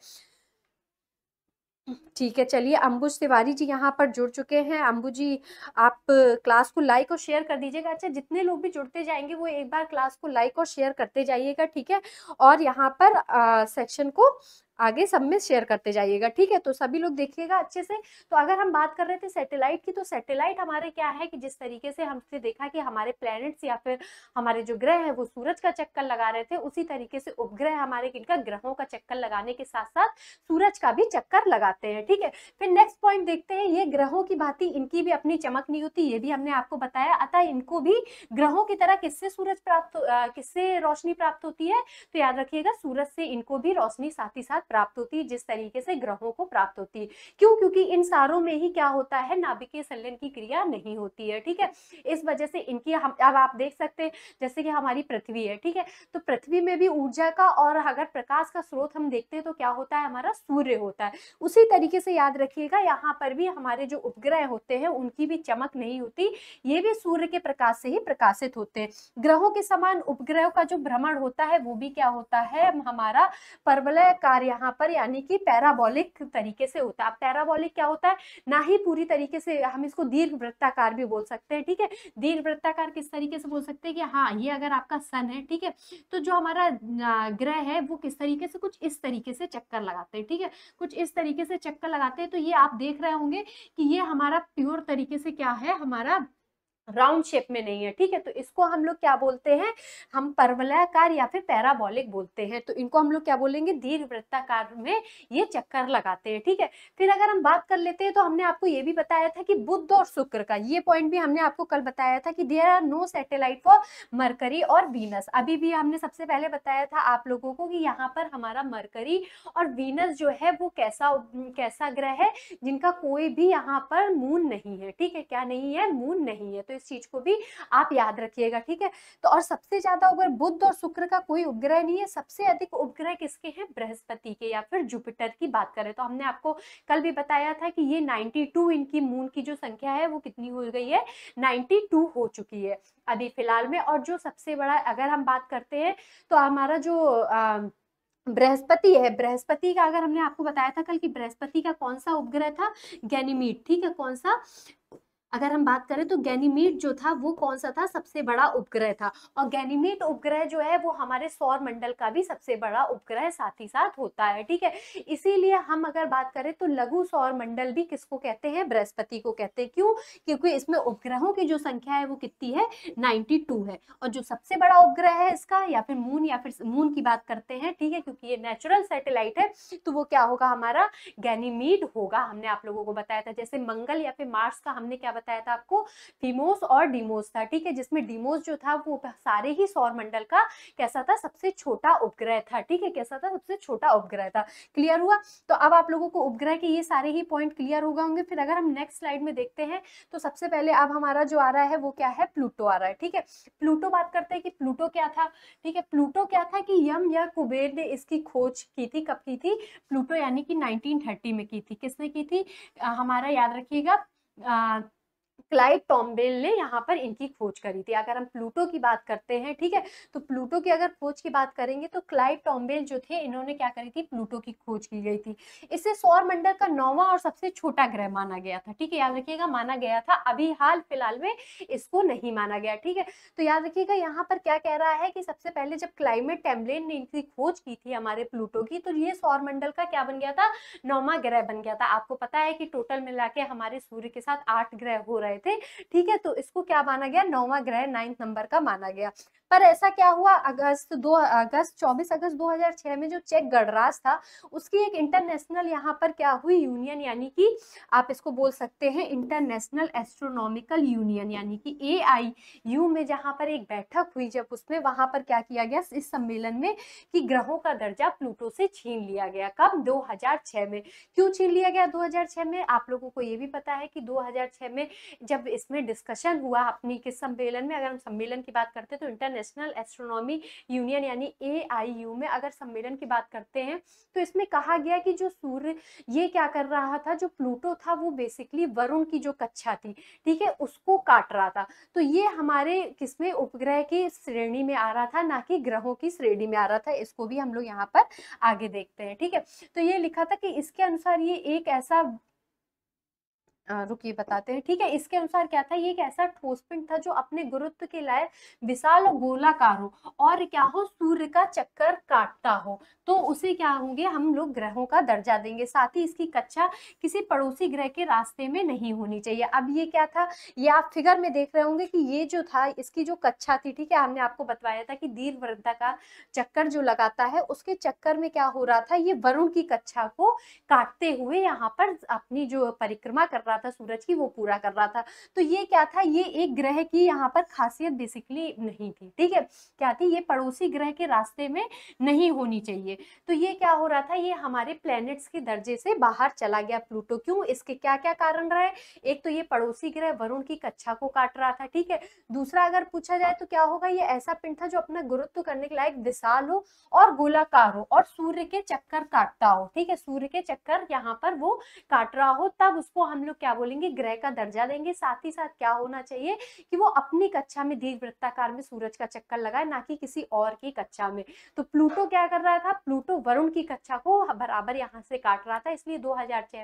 [SPEAKER 1] ठीक है चलिए अंबुज तिवारी जी यहाँ पर जुड़ चुके हैं अंबुजी जी आप क्लास को लाइक और शेयर कर दीजिएगा अच्छा जितने लोग भी जुड़ते जाएंगे वो एक बार क्लास को लाइक और शेयर करते जाइएगा ठीक है और यहाँ पर सेक्शन को आगे सब में शेयर करते जाइएगा ठीक है तो सभी लोग देखिएगा अच्छे से तो अगर हम बात कर रहे थे सैटेलाइट की तो सैटेलाइट हमारे क्या है कि जिस तरीके से हमसे देखा कि हमारे प्लैनेट्स या फिर हमारे जो ग्रह हैं वो सूरज का चक्कर लगा रहे थे उसी तरीके से उपग्रह हमारे किनका ग्रहों का चक्कर लगाने के साथ साथ सूरज का भी चक्कर लगाते हैं ठीक है फिर नेक्स्ट पॉइंट देखते हैं ये ग्रहों की भांति इनकी भी अपनी चमक नहीं होती ये भी हमने आपको बताया अतः इनको भी ग्रहों की तरह किससे सूरज प्राप्त किससे रोशनी प्राप्त होती है तो याद रखिएगा सूरज से इनको भी रोशनी साथ ही साथ प्राप्त होती है जिस तरीके से ग्रहों को प्राप्त होती है क्यों क्योंकि इन सारों में ही क्या होता है नाभिकीय संलयन की क्रिया नहीं होती है ठीक है इस वजह से इनकी हम अब आप देख सकते हैं जैसे कि हमारी पृथ्वी है ठीक है तो पृथ्वी में भी ऊर्जा का और अगर प्रकाश का स्रोत हम देखते हैं तो क्या होता है हमारा सूर्य होता है उसी तरीके से याद रखिएगा यहाँ पर भी हमारे जो उपग्रह होते हैं उनकी भी चमक नहीं होती ये भी सूर्य के प्रकाश से ही प्रकाशित होते हैं ग्रहों के समान उपग्रहों का जो भ्रमण होता है वो भी क्या होता है हमारा परवलय कार्य यहाँ पर यानी कि पैराबॉलिक तरीके से होता है अब पैराबॉलिक क्या होता है ना ही पूरी तरीके से हम इसको दीर्घ वृत्ताकार भी बोल सकते हैं ठीक है दीर्घ वृत्ताकार किस तरीके से बोल सकते हैं कि हाँ ये अगर आपका सन है ठीक है तो जो हमारा ग्रह है वो किस तरीके से कुछ इस तरीके से चक्कर लगाते हैं ठीक है कुछ इस तरीके से चक्कर लगाते हैं तो ये आप देख रहे होंगे कि ये हमारा प्योर तरीके से क्या है हमारा राउंड शेप में नहीं है ठीक है तो इसको हम लोग क्या बोलते हैं हम परवलयाकार या फिर पैराबॉलिक बोलते हैं तो इनको हम लोग क्या बोलेंगे दीर्घ वृत्ताकार में ये चक्कर लगाते हैं ठीक है फिर अगर हम बात कर लेते हैं तो हमने आपको ये भी बताया था कि बुद्ध और शुक्र का ये पॉइंट भी हमने आपको कल बताया था कि there are no satellite for Mercury और वीनस अभी भी हमने सबसे पहले बताया था आप लोगों को कि यहाँ पर हमारा मरकरी और वीनस जो है वो कैसा कैसा ग्रह है जिनका कोई भी यहाँ पर मून नहीं है ठीक है क्या नहीं है मून नहीं है तो इस चीज को भी आप याद रखिएगा ठीक है तो और सबसे ज्यादा अगर बुद्ध और शुक्र का कोई उपग्रह नहीं है सबसे अधिक उपग्रह किसके हैं बृहस्पति के या फिर जुपिटर की बात करें तो हमने आपको कल भी बताया था कि ये नाइनटी इनकी मून की जो संख्या है वो कितनी हो गई है नाइनटी हो चुकी है अभी फिलहाल में और जो सबसे बड़ा अगर हम बात करते हैं तो हमारा जो बृहस्पति है बृहस्पति का अगर हमने आपको बताया था कल कि बृहस्पति का कौन सा उपग्रह था गैनीमीट ठीक है कौन सा अगर हम बात करें तो गैनीमेट जो था वो कौन सा था सबसे बड़ा उपग्रह था और गैनीमेट उपग्रह जो है वो हमारे सौर मंडल का भी सबसे बड़ा उपग्रह साथ ही साथ होता है ठीक है इसीलिए हम अगर बात करें तो लघु सौर मंडल भी किसको कहते हैं बृहस्पति को कहते हैं क्यों क्योंकि इसमें उपग्रहों की जो संख्या है वो कितनी है नाइन्टी है और जो सबसे बड़ा उपग्रह है इसका या फिर मून या फिर मून की बात करते हैं ठीक है क्योंकि ये नेचुरल सेटेलाइट है तो वो क्या होगा हमारा गैनीमीट होगा हमने आप लोगों को बताया था जैसे मंगल या फिर मार्स का हमने क्या बताया था आपको थीमोस और डीमोस था ठीक है जिसमें डीमोस जो था वो सारे ही सौर मंडल का कैसा था सबसे छोटा उपग्रह था ठीक है कैसा था सबसे छोटा उपग्रह था क्लियर हुआ तो अब आप लोगों को उपग्रह के ये सारे ही पॉइंट क्लियर हो गए होंगे फिर अगर हम नेक्स्ट स्लाइड में देखते हैं तो सबसे पहले अब हमारा जो आ रहा है वो क्या है प्लूटो आ रहा है ठीक है प्लूटो बात करते हैं कि प्लूटो क्या था ठीक है प्लूटो क्या था कि यम या कुबेर ने इसकी खोज की थी कब की थी प्लूटो यानी कि 1930 में की थी किसने की थी आ, हमारा याद रखिएगा क्लाइड टॉम्बेल ने यहाँ पर इनकी खोज करी थी अगर हम प्लूटो की बात करते हैं ठीक है तो प्लूटो की अगर खोज की बात करेंगे तो क्लाइड टॉम्बेल जो थे इन्होंने क्या करी थी प्लूटो की खोज की गई थी इसे सौर मंडल का नौवा और सबसे छोटा ग्रह माना गया था ठीक है याद रखिएगा माना गया था अभी हाल फिलहाल में इसको नहीं माना गया ठीक है तो याद रखिएगा यहाँ पर क्या कह रहा है कि सबसे पहले जब क्लाइमेट टेम्बलेन ने इनकी खोज की थी हमारे प्लूटो की तो ये सौर मंडल का क्या बन गया था नौवा ग्रह बन गया था आपको पता है कि टोटल मिला के हमारे सूर्य के साथ आठ ग्रह हो रहे रहे थे ठीक है तो इसको क्या माना गया नौवा ग्रह नाइन्थ नंबर का माना गया पर ऐसा क्या हुआ अगस्त दो अगस्त 24 अगस्त 2006 में जो चेक गणराज था उसकी एक इंटरनेशनल यहाँ पर क्या हुई यूनियन यानी कि आप इसको बोल सकते हैं इंटरनेशनल एस्ट्रोनॉमिकल यूनियन यानी कि ए आई यू में जहाँ पर एक बैठक हुई जब उसमें वहां पर क्या किया गया इस सम्मेलन में कि ग्रहों का दर्जा प्लूटो से छीन लिया गया कब दो में क्यों छीन लिया गया दो में आप लोगों को ये भी पता है कि दो में जब इसमें डिस्कशन हुआ अपनी किस सम्मेलन में अगर हम सम्मेलन की बात करते हैं तो इंटरनेशनल एस्ट्रोनॉमी यूनियन यानी ए में अगर सम्मेलन की बात करते हैं तो इसमें कहा गया कि जो सूर्य ये क्या कर रहा था जो प्लूटो था वो बेसिकली वरुण की जो कक्षा थी ठीक है उसको काट रहा था तो ये हमारे किसमें उपग्रह की श्रेणी में आ रहा था ना कि ग्रहों की श्रेणी में आ रहा था इसको भी हम लोग यहाँ पर आगे देखते हैं ठीक है तो ये लिखा था कि इसके अनुसार ये एक ऐसा रुकिए बताते हैं ठीक है इसके अनुसार क्या था ये एक ऐसा पिंड था जो अपने गुरुत्व के लाए विशाल गोलाकार हो और क्या हो सूर्य का चक्कर काटता हो तो उसे क्या होंगे हम लोग ग्रहों का दर्जा देंगे साथ ही इसकी कक्षा किसी पड़ोसी ग्रह के रास्ते में नहीं होनी चाहिए अब ये क्या था ये आप फिगर में देख रहे होंगे कि ये जो था इसकी जो कक्षा थी ठीक है हमने आपको बताया था कि दीर्घ वृद्धा का चक्कर जो लगाता है उसके चक्कर में क्या हो रहा था ये वरुण की कक्षा को काटते हुए यहाँ पर अपनी जो परिक्रमा कर रहा रहा था सूरज की वो पूरा कर रहा था तो ये क्या था ये एक ग्रह की यहाँ पर खासियत बेसिकली नहीं थी ठीक है क्या थी ये पड़ोसी ग्रह के रास्ते में नहीं होनी चाहिए तो ये क्या हो रहा था ये हमारे प्लैनेट्स के दर्जे से बाहर चला गया प्लूटो क्यों इसके क्या क्या कारण रहे एक तो ये पड़ोसी ग्रह वरुण की कक्षा को काट रहा था ठीक है दूसरा अगर पूछा जाए तो क्या होगा ये ऐसा पिंड था जो अपना गुरुत्व करने के लायक विशाल हो और गोलाकार हो और सूर्य के चक्कर काटता हो ठीक है सूर्य के चक्कर यहाँ पर वो काट रहा हो तब उसको हम लोग क्या बोलेंगे ग्रह का दर्जा देंगे साथ ही साथ क्या होना चाहिए कि वो अपनी कक्षा में दीर्घ वृत्ताकार में सूरज का चक्कर लगाए ना कि किसी और की कक्षा में तो प्लूटो क्या कर रहा था प्लूटो वरुण की कक्षा को बराबर यहाँ से काट रहा था इसलिए दो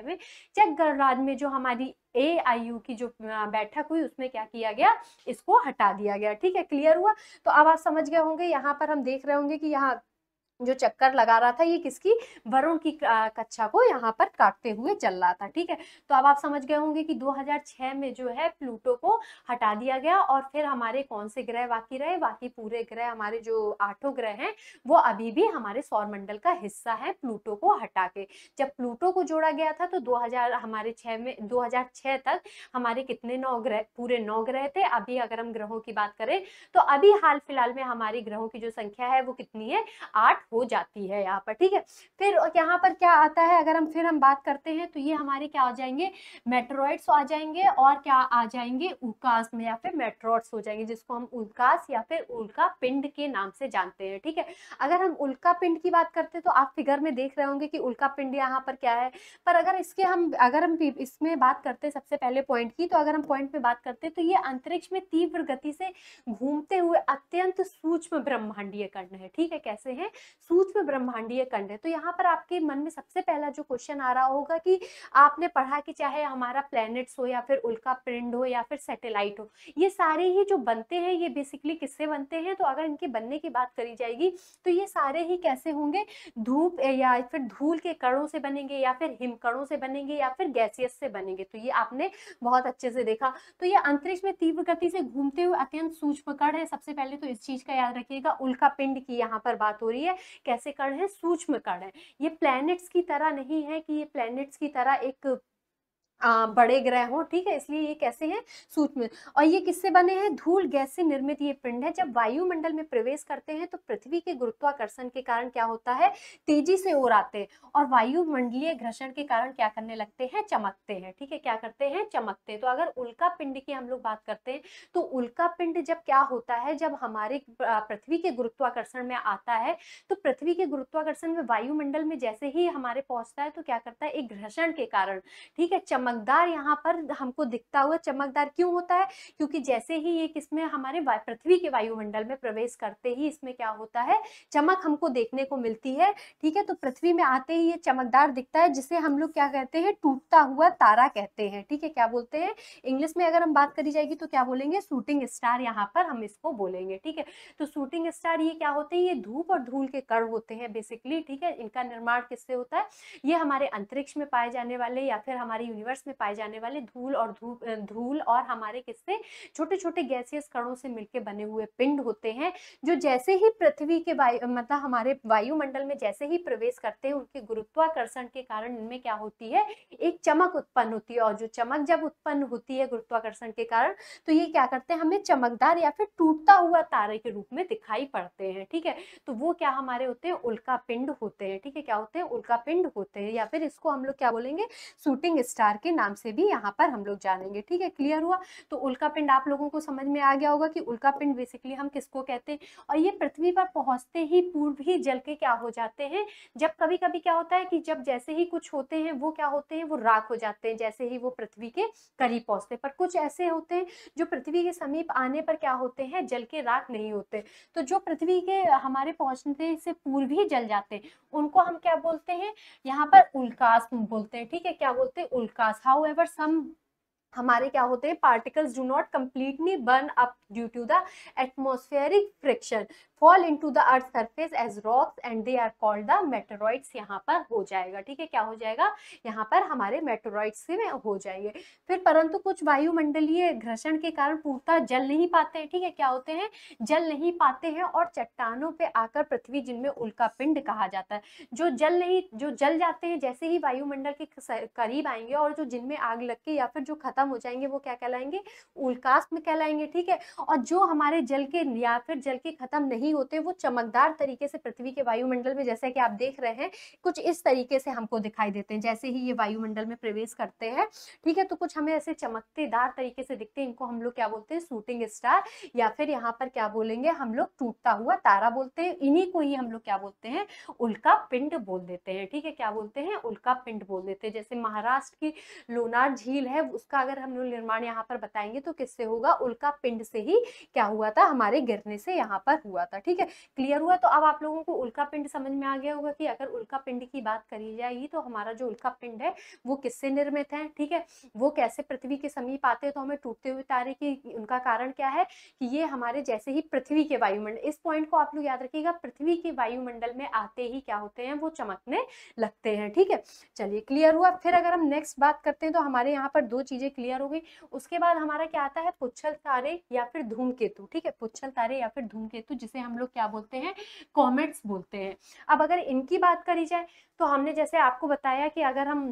[SPEAKER 1] में चेक गणराज में जो हमारी ए आई यू की जो बैठक हुई उसमें क्या किया गया इसको हटा दिया गया ठीक है क्लियर हुआ तो अब आप समझ गए होंगे यहाँ पर हम देख रहे होंगे कि यहाँ जो चक्कर लगा रहा था ये किसकी वरुण की कक्षा को यहाँ पर काटते हुए चल रहा था ठीक है तो अब आप समझ गए होंगे कि 2006 में जो है प्लूटो को हटा दिया गया और फिर हमारे कौन से ग्रह बाकी रहे बाकी पूरे ग्रह हमारे जो आठों ग्रह हैं वो अभी भी हमारे सौरमंडल का हिस्सा है प्लूटो को हटा के जब प्लूटो को जोड़ा गया था तो दो हमारे छः में दो तक हमारे कितने नौ ग्रह पूरे नौ ग्रह थे अभी अगर हम ग्रहों की बात करें तो अभी हाल फिलहाल में हमारे ग्रहों की जो संख्या है वो कितनी है आठ हो जाती है यहाँ पर ठीक है फिर यहाँ पर क्या आता है अगर हम फिर हम बात करते हैं तो ये हमारे क्या आ जाएंगे मेट्रोइड्स आ जाएंगे और क्या आ जाएंगे उकास में या फिर मेट्रोड्स हो जाएंगे जिसको हम उल्कास या फिर उल्का पिंड के नाम से जानते हैं ठीक है अगर हम उल्का पिंड की बात करते हैं तो आप फिगर में देख रहे होंगे कि उल्का पिंड यहाँ पर क्या है पर अगर इसके हम अगर हम इसमें बात करते हैं सबसे पहले पॉइंट की तो अगर हम पॉइंट में बात करते हैं तो ये अंतरिक्ष में तीव्र गति से घूमते हुए अत्यंत सूक्ष्म ब्रह्मांडीय कर्ण है ठीक है कैसे है सूक्ष्म ब्रह्मांडीय खंड है तो यहाँ पर आपके मन में सबसे पहला जो क्वेश्चन आ रहा होगा कि आपने पढ़ा कि चाहे हमारा प्लैनेट्स हो या फिर उल्का पिंड हो या फिर सैटेलाइट हो ये सारे ही जो बनते हैं ये बेसिकली किससे बनते हैं तो अगर इनके बनने की बात करी जाएगी तो ये सारे ही कैसे होंगे धूप या फिर धूल के कणों से बनेंगे या फिर हिमकणों से बनेंगे या फिर गैसियस से बनेंगे तो ये आपने बहुत अच्छे से देखा तो ये अंतरिक्ष में तीव्र गति से घूमते हुए अत्यंत सूक्ष्म कण है सबसे पहले तो इस चीज का याद रखिएगा उल्का पिंड की यहाँ पर बात हो रही है कैसे कण है सूक्ष्म कण है ये प्लैनेट्स की तरह नहीं है कि ये प्लैनेट्स की तरह एक बड़े ग्रह हों ठीक है इसलिए ये कैसे हैं सूक्ष्म और ये किससे बने हैं धूल गैस से निर्मित ये पिंड है जब वायुमंडल में प्रवेश करते हैं तो पृथ्वी के गुरुत्वाकर्षण के कारण क्या होता है तेजी से ओर आते हैं और वायुमंडलीय घर्षण के कारण क्या करने लगते हैं चमकते हैं ठीक है क्या करते हैं चमकते हैं तो अगर उल्का पिंड की हम लोग बात करते हैं तो उल्का पिंड जब क्या होता है जब हमारे पृथ्वी के गुरुत्वाकर्षण में आता है तो पृथ्वी के गुरुत्वाकर्षण में वायुमंडल में जैसे ही हमारे पहुंचता है तो क्या करता है एक घर्षण के कारण ठीक है चमक चमकदार यहाँ पर हमको दिखता हुआ चमकदार क्यों होता है क्योंकि जैसे ही ये किसमें हमारे पृथ्वी के वायुमंडल में प्रवेश करते ही इसमें क्या होता है चमक हमको देखने को मिलती है ठीक है तो पृथ्वी में आते ही ये चमकदार दिखता है जिसे हम लोग क्या कहते हैं टूटता हुआ तारा कहते हैं ठीक है क्या बोलते हैं इंग्लिश में अगर हम बात करी जाएगी तो क्या बोलेंगे शूटिंग स्टार यहाँ पर हम इसको बोलेंगे ठीक है तो शूटिंग स्टार ये क्या होते हैं ये धूप और धूल के कर्व होते हैं बेसिकली ठीक है इनका निर्माण किससे होता है ये हमारे अंतरिक्ष में पाए जाने वाले या फिर हमारे यूनिवर्स में पाए जाने वाले धूल और धूप धूल और हमारे किससे छोटे छोटे गैसियस कणों से मिलकर बने हुए पिंड होते हैं जो जैसे ही पृथ्वी के वायु मतलब हमारे वायुमंडल में जैसे ही प्रवेश करते हैं उनके गुरुत्वाकर्षण के कारण इनमें क्या होती है एक चमक उत्पन्न होती है और जो चमक जब उत्पन्न होती है गुरुत्वाकर्षण के कारण तो ये क्या करते हैं हमें चमकदार या फिर टूटता हुआ तारे के रूप में दिखाई पड़ते हैं ठीक है तो वो क्या हमारे होते हैं उल्का पिंड होते हैं ठीक है क्या होते हैं उल्का पिंड होते हैं या फिर इसको हम लोग क्या बोलेंगे शूटिंग स्टार के नाम से भी यहाँ पर हम लोग जानेंगे ठीक है क्लियर हुआ तो उल्का पिंड आप लोगों को समझ में आ गया होगा कि उल्का पिंड बेसिकली हम किसको कहते हैं और ये पृथ्वी पर पहुंचते ही पूर्व ही जल के क्या हो जाते हैं जब कभी कभी क्या होता है कि जब जैसे ही कुछ होते हैं वो क्या होते हैं वो राख हो जाते हैं जैसे ही वो पृथ्वी के करीब पहुंचते पर कुछ ऐसे होते हैं जो पृथ्वी के समीप आने पर क्या होते हैं जल के राख नहीं होते तो जो पृथ्वी के हमारे पहुंचने से पूर्व ही जल जाते हैं उनको हम क्या बोलते हैं यहाँ पर उल्कास बोलते हैं ठीक है क्या बोलते हैं उल्कास class. However, some हमारे क्या होते हैं particles do not completely burn up due to the atmospheric friction fall into the earth surface as rocks and they are called the meteoroids यहाँ पर हो जाएगा ठीक है क्या हो जाएगा यहाँ पर हमारे मेटेरॉइड्स में हो जाएंगे फिर परंतु कुछ वायुमंडलीय घर्षण के कारण पूर्णतः जल नहीं पाते हैं ठीक है क्या होते हैं जल नहीं पाते हैं और चट्टानों पर आकर पृथ्वी जिनमें उल्का पिंड कहा जाता है जो जल नहीं जो जल जाते हैं जैसे ही वायुमंडल के करीब आएंगे और जो जिनमें आग लग के या फिर जो खत्म खत्म हो जाएंगे वो क्या कहलाएंगे उल्कास्ट में कहलाएंगे ठीक है और जो हमारे जल के या फिर जल के खत्म नहीं होते वो चमकदार तरीके से पृथ्वी के वायुमंडल में जैसे कि आप देख रहे हैं कुछ इस तरीके से हमको दिखाई देते हैं जैसे ही ये वायुमंडल में प्रवेश करते हैं ठीक है तो कुछ हमें ऐसे चमकतेदार तरीके से दिखते हैं इनको हम लोग क्या बोलते हैं शूटिंग स्टार या फिर यहाँ पर क्या बोलेंगे हम लोग टूटता हुआ तारा बोलते हैं इन्हीं को ही हम लोग क्या बोलते हैं उल्का पिंड बोल देते हैं ठीक है क्या बोलते हैं उल्का पिंड बोल देते हैं जैसे महाराष्ट्र की लोनार झील है उसका अगर अगर हम नूल निर्माण यहाँ पर बताएंगे तो किससे होगा उल्का पिंड से ही क्या हुआ था हमारे गिरने से यहाँ पर हुआ था ठीक है क्लियर हुआ तो अब आप लोगों को उल्का पिंड समझ में आ गया होगा कि अगर उल्का पिंड की बात करी जाएगी तो हमारा जो उल्का पिंड है वो किससे निर्मित है ठीक है वो कैसे पृथ्वी के समीप आते हैं तो हमें टूटते हुए तारे की उनका कारण क्या है कि ये हमारे जैसे ही पृथ्वी के वायुमंडल इस पॉइंट को आप लोग याद रखिएगा पृथ्वी के वायुमंडल में आते ही क्या होते हैं वो चमकने लगते हैं ठीक है चलिए क्लियर हुआ फिर अगर हम नेक्स्ट बात करते हैं तो हमारे यहाँ पर दो चीजें क्लियर हो गई उसके बाद हमारा क्या आता है पुच्छल तारे या फिर धूमकेतु ठीक है पुच्छल तारे या फिर धूमकेतु जिसे हम लोग क्या बोलते हैं कॉमेट्स बोलते हैं अब अगर इनकी बात करी जाए तो हमने जैसे आपको बताया कि अगर हम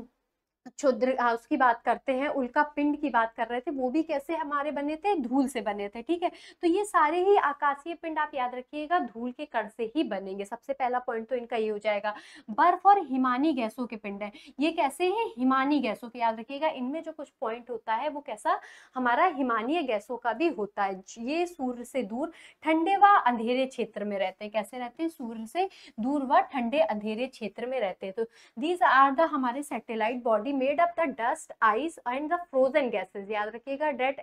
[SPEAKER 1] क्षुद्र हाउस की बात करते हैं उल्का पिंड की बात कर रहे थे वो भी कैसे हमारे बने थे धूल से बने थे ठीक है तो ये सारे ही आकाशीय पिंड आप याद रखिएगा धूल के कण से ही बनेंगे सबसे पहला पॉइंट तो इनका ये हो जाएगा बर्फ और हिमानी गैसों के पिंड है ये कैसे है हिमानी गैसों के याद रखिएगा इनमें जो कुछ पॉइंट होता है वो कैसा हमारा हिमानीय गैसों का भी होता है ये सूर्य से दूर ठंडे व अंधेरे क्षेत्र में रहते हैं कैसे रहते हैं सूर्य से दूर व ठंडे अंधेरे क्षेत्र में रहते हैं तो दीज आर द हमारे satellite body body made up the dust ice and the frozen gases याद रखिएगा that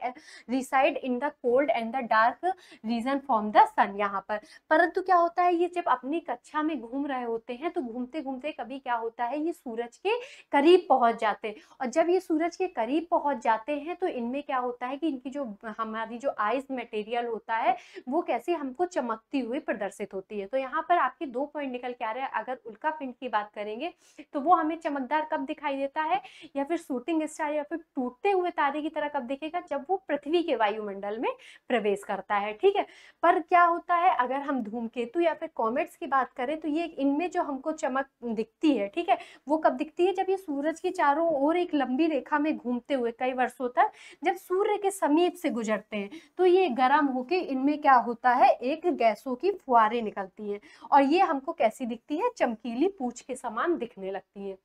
[SPEAKER 1] reside in the cold and the dark region from the sun यहाँ पर परंतु क्या होता है ये जब अपनी कक्षा में घूम रहे होते हैं तो घूमते घूमते कभी क्या होता है ये सूरज के करीब पहुंच जाते हैं और जब ये सूरज के करीब पहुंच जाते हैं तो इनमें क्या होता है कि इनकी जो हमारी जो आइस मटेरियल होता है वो कैसे हमको चमकती हुई प्रदर्शित होती है तो यहाँ पर आपके दो पॉइंट निकल के आ रहे हैं अगर उल्का पिंड की बात करेंगे तो वो हमें चमकदार कब दिखाई देता है है या फिर शूटिंग स्टार या फिर टूटते हुए तारे की तरह कब देखेगा जब वो पृथ्वी के वायुमंडल में प्रवेश करता है ठीक है पर क्या होता है अगर हम धूमकेतु या फिर कॉमेट्स की बात करें तो ये इनमें जो हमको चमक दिखती है ठीक है वो कब दिखती है जब ये सूरज की चारों ओर एक लंबी रेखा में घूमते हुए कई वर्षों तक जब सूर्य के समीप से गुजरते हैं तो ये गर्म होके इनमें क्या होता है एक गैसों की फुहारें निकलती हैं और ये हमको कैसी दिखती है चमकीली पूछ के समान दिखने लगती है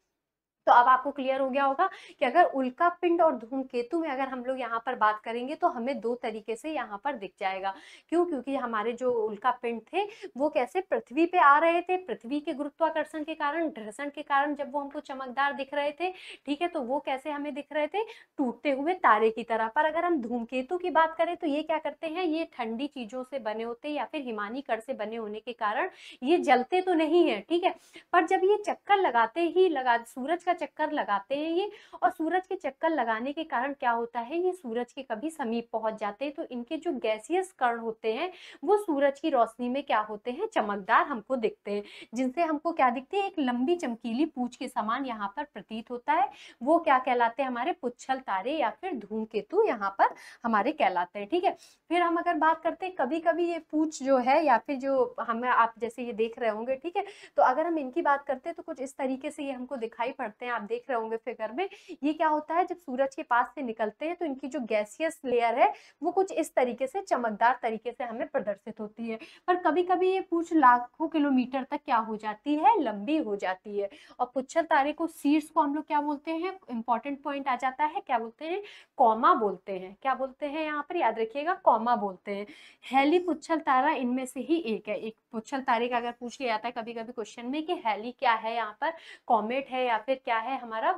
[SPEAKER 1] तो अब आपको क्लियर हो गया होगा कि अगर उल्का पिंड और धूमकेतु में अगर हम लोग यहाँ पर बात करेंगे तो हमें दो तरीके से यहाँ पर दिख जाएगा क्यों क्योंकि हमारे जो उल्का पिंड थे वो कैसे पृथ्वी पे आ रहे थे पृथ्वी के गुरुत्वाकर्षण के कारण घर्षण के कारण जब वो हमको चमकदार दिख रहे थे ठीक है तो वो कैसे हमें दिख रहे थे टूटते हुए तारे की तरह पर अगर हम धूमकेतु की बात करें तो ये क्या करते हैं ये ठंडी चीजों से बने होते या फिर हिमानी कर से बने होने के कारण ये जलते तो नहीं है ठीक है पर जब ये चक्कर लगाते ही लगा सूरज का चक्कर लगाते हैं ये और सूरज के चक्कर लगाने के कारण क्या होता है ये सूरज के कभी समीप पहुंच जाते हैं तो इनके जो गैसियस कर्ण होते हैं वो सूरज की रोशनी में क्या होते हैं चमकदार हमको दिखते हैं जिनसे हमको क्या दिखते हैं एक लंबी चमकीली पूछ के समान यहाँ पर प्रतीत होता है वो क्या कहलाते हैं हमारे पुच्छल तारे या फिर धूम केतु यहाँ पर हमारे कहलाते हैं ठीक है फिर हम अगर बात करते हैं कभी कभी ये पूछ जो है या फिर जो हम आप जैसे ये देख रहे होंगे ठीक है तो अगर हम इनकी बात करते हैं तो कुछ इस तरीके से ये हमको दिखाई पड़ते सकते हैं आप देख रहे होंगे फिगर में ये क्या होता है जब सूरज के पास से निकलते हैं तो इनकी जो गैसियस लेयर है वो कुछ इस तरीके से चमकदार तरीके से हमें प्रदर्शित होती है पर कभी कभी ये पूछ लाखों किलोमीटर तक क्या हो जाती है लंबी हो जाती है और पुच्छर तारे को सीड्स को हम लोग क्या बोलते हैं इंपॉर्टेंट पॉइंट आ जाता है क्या बोलते हैं कॉमा बोलते हैं क्या बोलते हैं यहाँ पर याद रखिएगा कॉमा बोलते हैं हेली पुच्छल तारा इनमें से ही एक है एक क्वेश्चन तारीख अगर पूछ लिया जाता है कभी कभी क्वेश्चन में कि हैली क्या है यहाँ पर कॉमेट है या फिर क्या है हमारा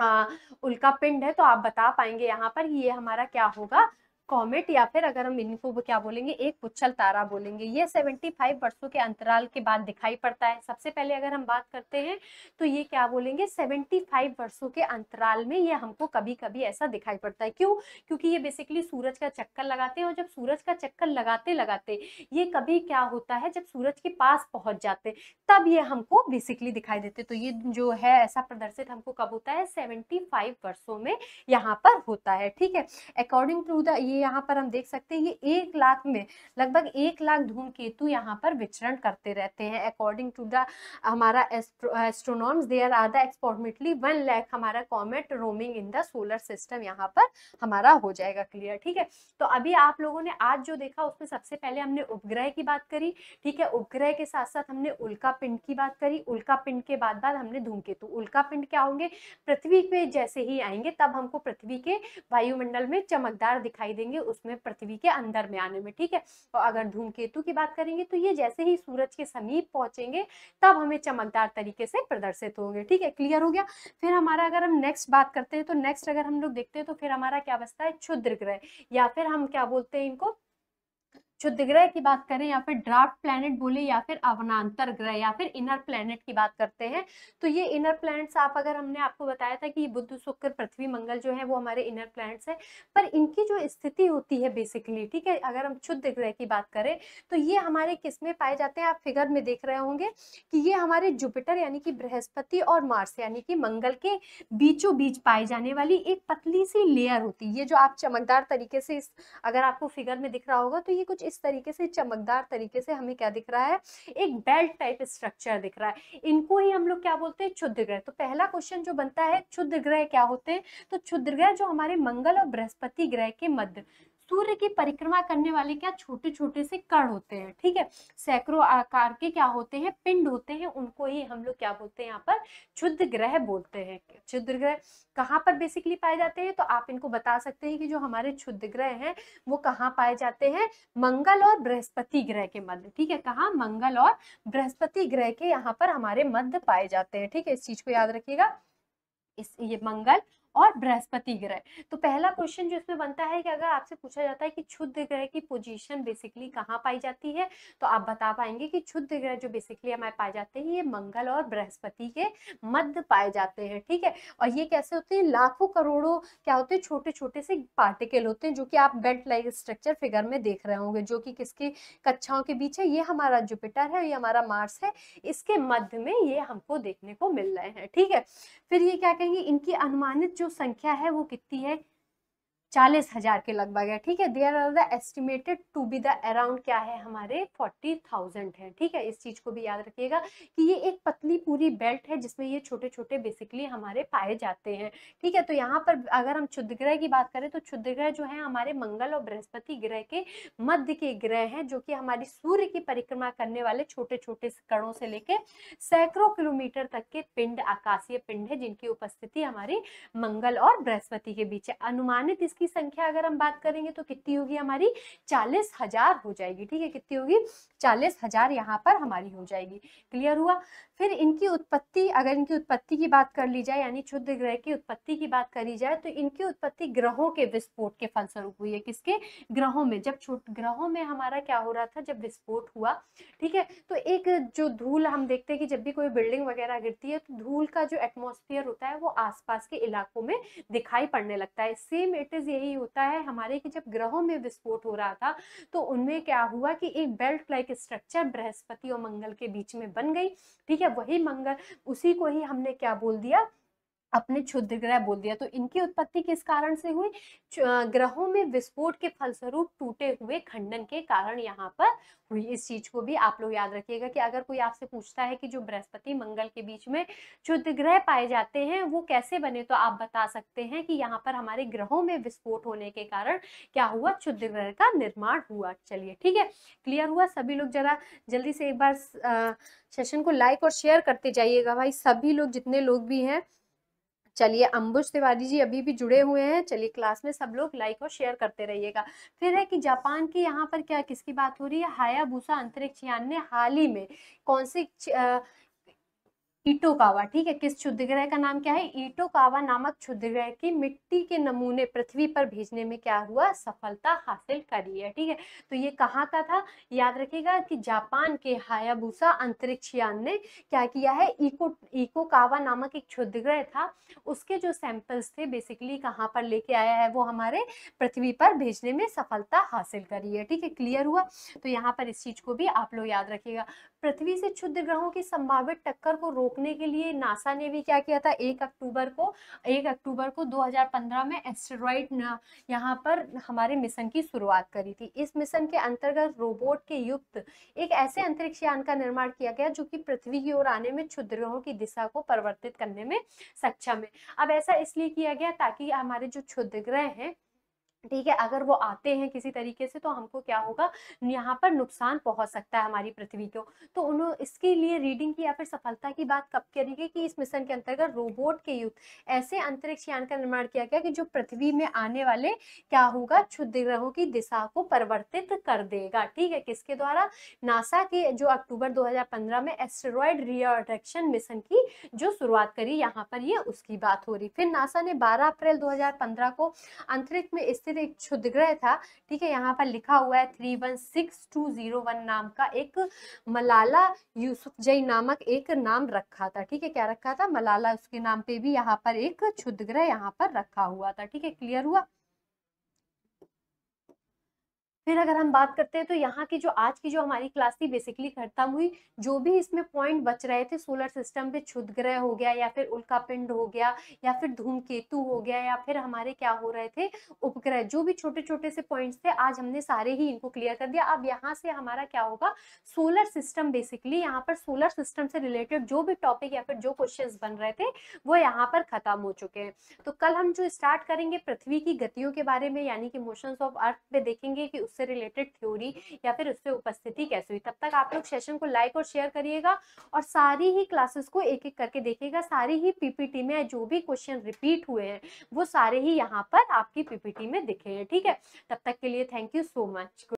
[SPEAKER 1] आ, हाँ, उल्का पिंड है तो आप बता पाएंगे यहाँ पर ये यह हमारा क्या होगा कॉमेट या फिर अगर हम इनको क्या बोलेंगे एक पुच्छल तारा बोलेंगे ये 75 वर्षों के अंतराल के बाद दिखाई पड़ता है सबसे पहले अगर हम बात करते हैं तो ये क्या बोलेंगे 75 वर्षों के अंतराल में ये हमको कभी कभी ऐसा दिखाई पड़ता है क्यों क्योंकि ये बेसिकली सूरज का चक्कर लगाते हैं और जब सूरज का चक्कर लगाते लगाते ये कभी क्या होता है जब सूरज के पास पहुंच जाते तब ये हमको बेसिकली दिखाई देते तो ये जो है ऐसा प्रदर्शित हमको कब होता है सेवेंटी फाइव में यहाँ पर होता है ठीक है अकॉर्डिंग टू द ये यहाँ पर हम देख सकते हैं ये एक लाख में लगभग एक लाख धूमकेतु यहाँ पर विचरण करते रहते हैं अकॉर्डिंग टू द हमारा astronomers there are the one lakh हमारा comet roaming in the solar system यहाँ पर हमारा हो जाएगा क्लियर ठीक है तो अभी आप लोगों ने आज जो देखा उसमें सबसे पहले हमने उपग्रह की बात करी ठीक है उपग्रह के साथ साथ हमने उल्का पिंड की बात करी उल्का पिंड के बाद बाद हमने धूमकेतु उल्का पिंड क्या होंगे पृथ्वी पे जैसे ही आएंगे तब हमको पृथ्वी के वायुमंडल में चमकदार दिखाई दे देंगे उसमें पृथ्वी के अंदर में आने में ठीक है और अगर धूमकेतु की बात करेंगे तो ये जैसे ही सूरज के समीप पहुंचेंगे तब हमें चमकदार तरीके से प्रदर्शित होंगे ठीक है क्लियर हो गया फिर हमारा अगर हम नेक्स्ट बात करते हैं तो नेक्स्ट अगर हम लोग देखते हैं तो फिर हमारा क्या बसता है क्षुद्र ग्रह या फिर हम क्या बोलते हैं इनको क्षुद्ध ग्रह की बात करें या फिर ड्राफ्ट प्लैनेट बोले या फिर अवनांतर ग्रह या फिर इनर प्लैनेट की बात करते हैं तो ये इनर प्लैनेट्स आप अगर हमने आपको बताया था कि बुद्ध शुक्र पृथ्वी मंगल जो है वो हमारे इनर प्लैनेट्स हैं पर इनकी जो स्थिति होती है बेसिकली ठीक है अगर हम शुद्ध ग्रह की बात करें तो ये हमारे किस में पाए जाते हैं आप फिगर में देख रहे होंगे कि ये हमारे जुपिटर यानी कि बृहस्पति और मार्स यानी कि मंगल के बीचों बीच पाए जाने वाली एक पतली सी लेयर होती है ये जो आप चमकदार तरीके से अगर आपको फिगर में दिख रहा होगा तो ये कुछ इस तरीके से चमकदार तरीके से हमें क्या दिख रहा है एक बेल्ट टाइप स्ट्रक्चर दिख रहा है इनको ही हम लोग क्या बोलते हैं क्षुद्र ग्रह तो पहला क्वेश्चन जो बनता है क्षुद्र ग्रह क्या होते हैं तो क्षुद्र ग्रह जो हमारे मंगल और बृहस्पति ग्रह के मध्य सूर्य की परिक्रमा करने वाले क्या छोटे छोटे से कण होते हैं ठीक है सैकड़ों आकार के क्या होते हैं पिंड होते हैं उनको ही हम लोग क्या बोलते हैं यहाँ पर क्षुद्र ग्रह बोलते हैं क्षुद्र ग्रह कहाँ पर बेसिकली पाए जाते हैं तो आप इनको बता सकते हैं कि जो हमारे क्षुद्र ग्रह हैं वो कहाँ पाए जाते हैं मंगल और बृहस्पति ग्रह के मध्य ठीक है कहाँ मंगल और बृहस्पति ग्रह के यहाँ पर हमारे मध्य पाए जाते हैं ठीक है इस चीज को याद रखिएगा इस ये मंगल और बृहस्पति ग्रह तो पहला क्वेश्चन जो इसमें बनता है कि अगर आपसे पूछा जाता है कि क्षुद्ध ग्रह की पोजीशन बेसिकली कहाँ पाई जाती है तो आप बता पाएंगे कि क्षुद्ध ग्रह जो बेसिकली हमारे पाए जाते हैं ये मंगल और बृहस्पति के मध्य पाए जाते हैं ठीक है और ये कैसे होते हैं लाखों करोड़ों क्या होते हैं छोटे छोटे से पार्टिकल होते हैं जो कि आप बेल्ट लाइक स्ट्रक्चर फिगर में देख रहे होंगे जो कि किसकी कक्षाओं के बीच है ये हमारा जुपिटर है ये हमारा मार्स है इसके मध्य में ये हमको देखने को मिल रहे हैं ठीक है फिर ये क्या कहेंगे इनकी अनुमानित जो संख्या है वो कितनी है चालीस हजार के लगभग है ठीक है there are the estimated to be the around क्या है हमारे फोर्टी थाउजेंड है ठीक है इस चीज को भी याद रखिएगा कि ये एक पतली पूरी बेल्ट है जिसमें ये छोटे छोटे बेसिकली हमारे पाए जाते हैं ठीक है तो यहाँ पर अगर हम क्षुद्र ग्रह की बात करें तो क्षुद्र ग्रह जो है हमारे मंगल और बृहस्पति ग्रह के मध्य के ग्रह हैं जो कि हमारी सूर्य की परिक्रमा करने वाले छोटे छोटे कणों से लेके सैकड़ों किलोमीटर तक के पिंड आकाशीय पिंड है जिनकी उपस्थिति हमारी मंगल और बृहस्पति के बीच है अनुमानित इसकी की संख्या अगर हम बात करेंगे तो कितनी होगी हमारी चालीस हजार हो जाएगी ठीक है कितनी होगी चालीस हजार यहाँ पर हमारी हो जाएगी क्लियर हुआ फिर इनकी उत्पत्ति अगर इनकी उत्पत्ति की बात कर ली जाए यानी क्षुद्ध ग्रह की उत्पत्ति की बात करी जाए तो इनकी उत्पत्ति ग्रहों के विस्फोट के फलस्वरूप हुई है किसके ग्रहों में जब ग्रहों में हमारा क्या हो रहा था जब विस्फोट हुआ ठीक है तो एक जो धूल हम देखते हैं कि जब भी कोई बिल्डिंग वगैरह गिरती है तो धूल का जो एटमोस्फियर होता है वो आसपास के इलाकों में दिखाई पड़ने लगता है सेम इट इज यही होता है हमारे कि जब ग्रहों में विस्फोट हो रहा था तो उनमें क्या हुआ कि एक बेल्ट लाइक स्ट्रक्चर बृहस्पति और मंगल के बीच में बन गई ठीक है वही मंगल उसी को ही हमने क्या बोल दिया अपने क्षुद्र ग्रह बोल दिया तो इनकी उत्पत्ति किस कारण से हुई ग्रहों में विस्फोट के फलस्वरूप टूटे हुए खंडन के कारण यहाँ पर हुई इस चीज को भी आप लोग याद रखिएगा कि अगर कोई आपसे पूछता है कि जो बृहस्पति मंगल के बीच में क्षुद्र ग्रह पाए जाते हैं वो कैसे बने तो आप बता सकते हैं कि यहाँ पर हमारे ग्रहों में विस्फोट होने के कारण क्या हुआ क्षुद्र ग्रह का निर्माण हुआ चलिए ठीक है क्लियर हुआ सभी लोग जरा जल्दी से एक बार सेशन को लाइक और शेयर करते जाइएगा भाई सभी लोग जितने लोग भी हैं चलिए अम्बुज तिवारी जी अभी भी जुड़े हुए हैं चलिए क्लास में सब लोग लाइक और शेयर करते रहिएगा फिर है कि जापान की यहाँ पर क्या किसकी बात हो रही है भूसा अंतरिक्ष यान ने हाल ही में कौन सी इटोकावा ठीक है किस क्षुद्र ग्रह का नाम क्या है इटोकावा नामक क्षुद्र ग्रह की मिट्टी के नमूने पृथ्वी पर भेजने में क्या हुआ सफलता हासिल करी है ठीक है तो ये कहाँ का था याद रखिएगा कि जापान के हायाबूसा अंतरिक्ष यान ने क्या किया है इको इकोकावा नामक एक क्षुद्र ग्रह था उसके जो सैंपल्स थे बेसिकली कहाँ पर लेके आया है वो हमारे पृथ्वी पर भेजने में सफलता हासिल करी है ठीक है क्लियर हुआ तो यहाँ पर इस चीज को भी आप लोग याद रखिएगा पृथ्वी से क्षुद्र ग्रहों की संभावित टक्कर को रोक रोकने के लिए नासा ने भी क्या किया था एक अक्टूबर को एक अक्टूबर को 2015 में एस्टेरॉइड यहाँ पर हमारे मिशन की शुरुआत करी थी इस मिशन के अंतर्गत रोबोट के युक्त एक ऐसे अंतरिक्ष यान का निर्माण किया गया जो कि पृथ्वी की ओर आने में क्षुद्रग्रहों की दिशा को परिवर्तित करने में सक्षम है अब ऐसा इसलिए किया गया ताकि हमारे जो क्षुद्रग्रह हैं ठीक है अगर वो आते हैं किसी तरीके से तो हमको क्या होगा यहाँ पर नुकसान पहुंच सकता है हमारी पृथ्वी को तो उन्होंने इसके लिए रीडिंग की या फिर सफलता की बात कब करेगी कि इस मिशन के अंतर्गत रोबोट के युद्ध ऐसे अंतरिक्ष यान का निर्माण किया गया कि जो पृथ्वी में आने वाले क्या होगा क्षुद्र ग्रहों की दिशा को परिवर्तित कर देगा ठीक है किसके द्वारा नासा के जो अक्टूबर दो में एस्ट्रॉयड रियोडक्शन मिशन की जो शुरुआत करी यहाँ पर ये उसकी बात हो रही फिर नासा ने बारह अप्रैल दो को अंतरिक्ष में स्थित से एक क्षुद्रग्रह था ठीक है यहाँ पर लिखा हुआ है three one six two zero one नाम का एक मलाला यूसुफ जई नामक एक नाम रखा था ठीक है क्या रखा था मलाला उसके नाम पे भी यहाँ पर एक क्षुद्रग्रह यहाँ पर रखा हुआ था ठीक है क्लियर हुआ फिर अगर हम बात करते हैं तो यहाँ की जो आज की जो हमारी क्लास थी बेसिकली खत्म हुई जो भी इसमें पॉइंट बच रहे थे सोलर सिस्टम पे क्षुद ग्रह हो गया या फिर उल्का पिंड हो गया या फिर धूमकेतु हो गया या फिर हमारे क्या हो रहे थे उपग्रह जो भी छोटे छोटे से पॉइंट्स थे आज हमने सारे ही इनको क्लियर कर दिया अब यहाँ से हमारा क्या होगा सोलर सिस्टम बेसिकली यहाँ पर सोलर सिस्टम से रिलेटेड जो भी टॉपिक या फिर जो क्वेश्चन बन रहे थे वो यहाँ पर खत्म हो चुके हैं तो कल हम जो स्टार्ट करेंगे पृथ्वी की गतियों के बारे में यानी कि मोशन ऑफ अर्थ पे देखेंगे कि उससे रिलेटेड थ्योरी या फिर उससे उपस्थिति कैसे हुई तब तक आप लोग सेशन को लाइक और शेयर करिएगा और सारी ही क्लासेस को एक एक करके देखिएगा सारी ही पीपीटी में जो भी क्वेश्चन रिपीट हुए हैं वो सारे ही यहाँ पर आपकी पीपीटी में दिखे हैं ठीक है तब तक के लिए थैंक यू सो मच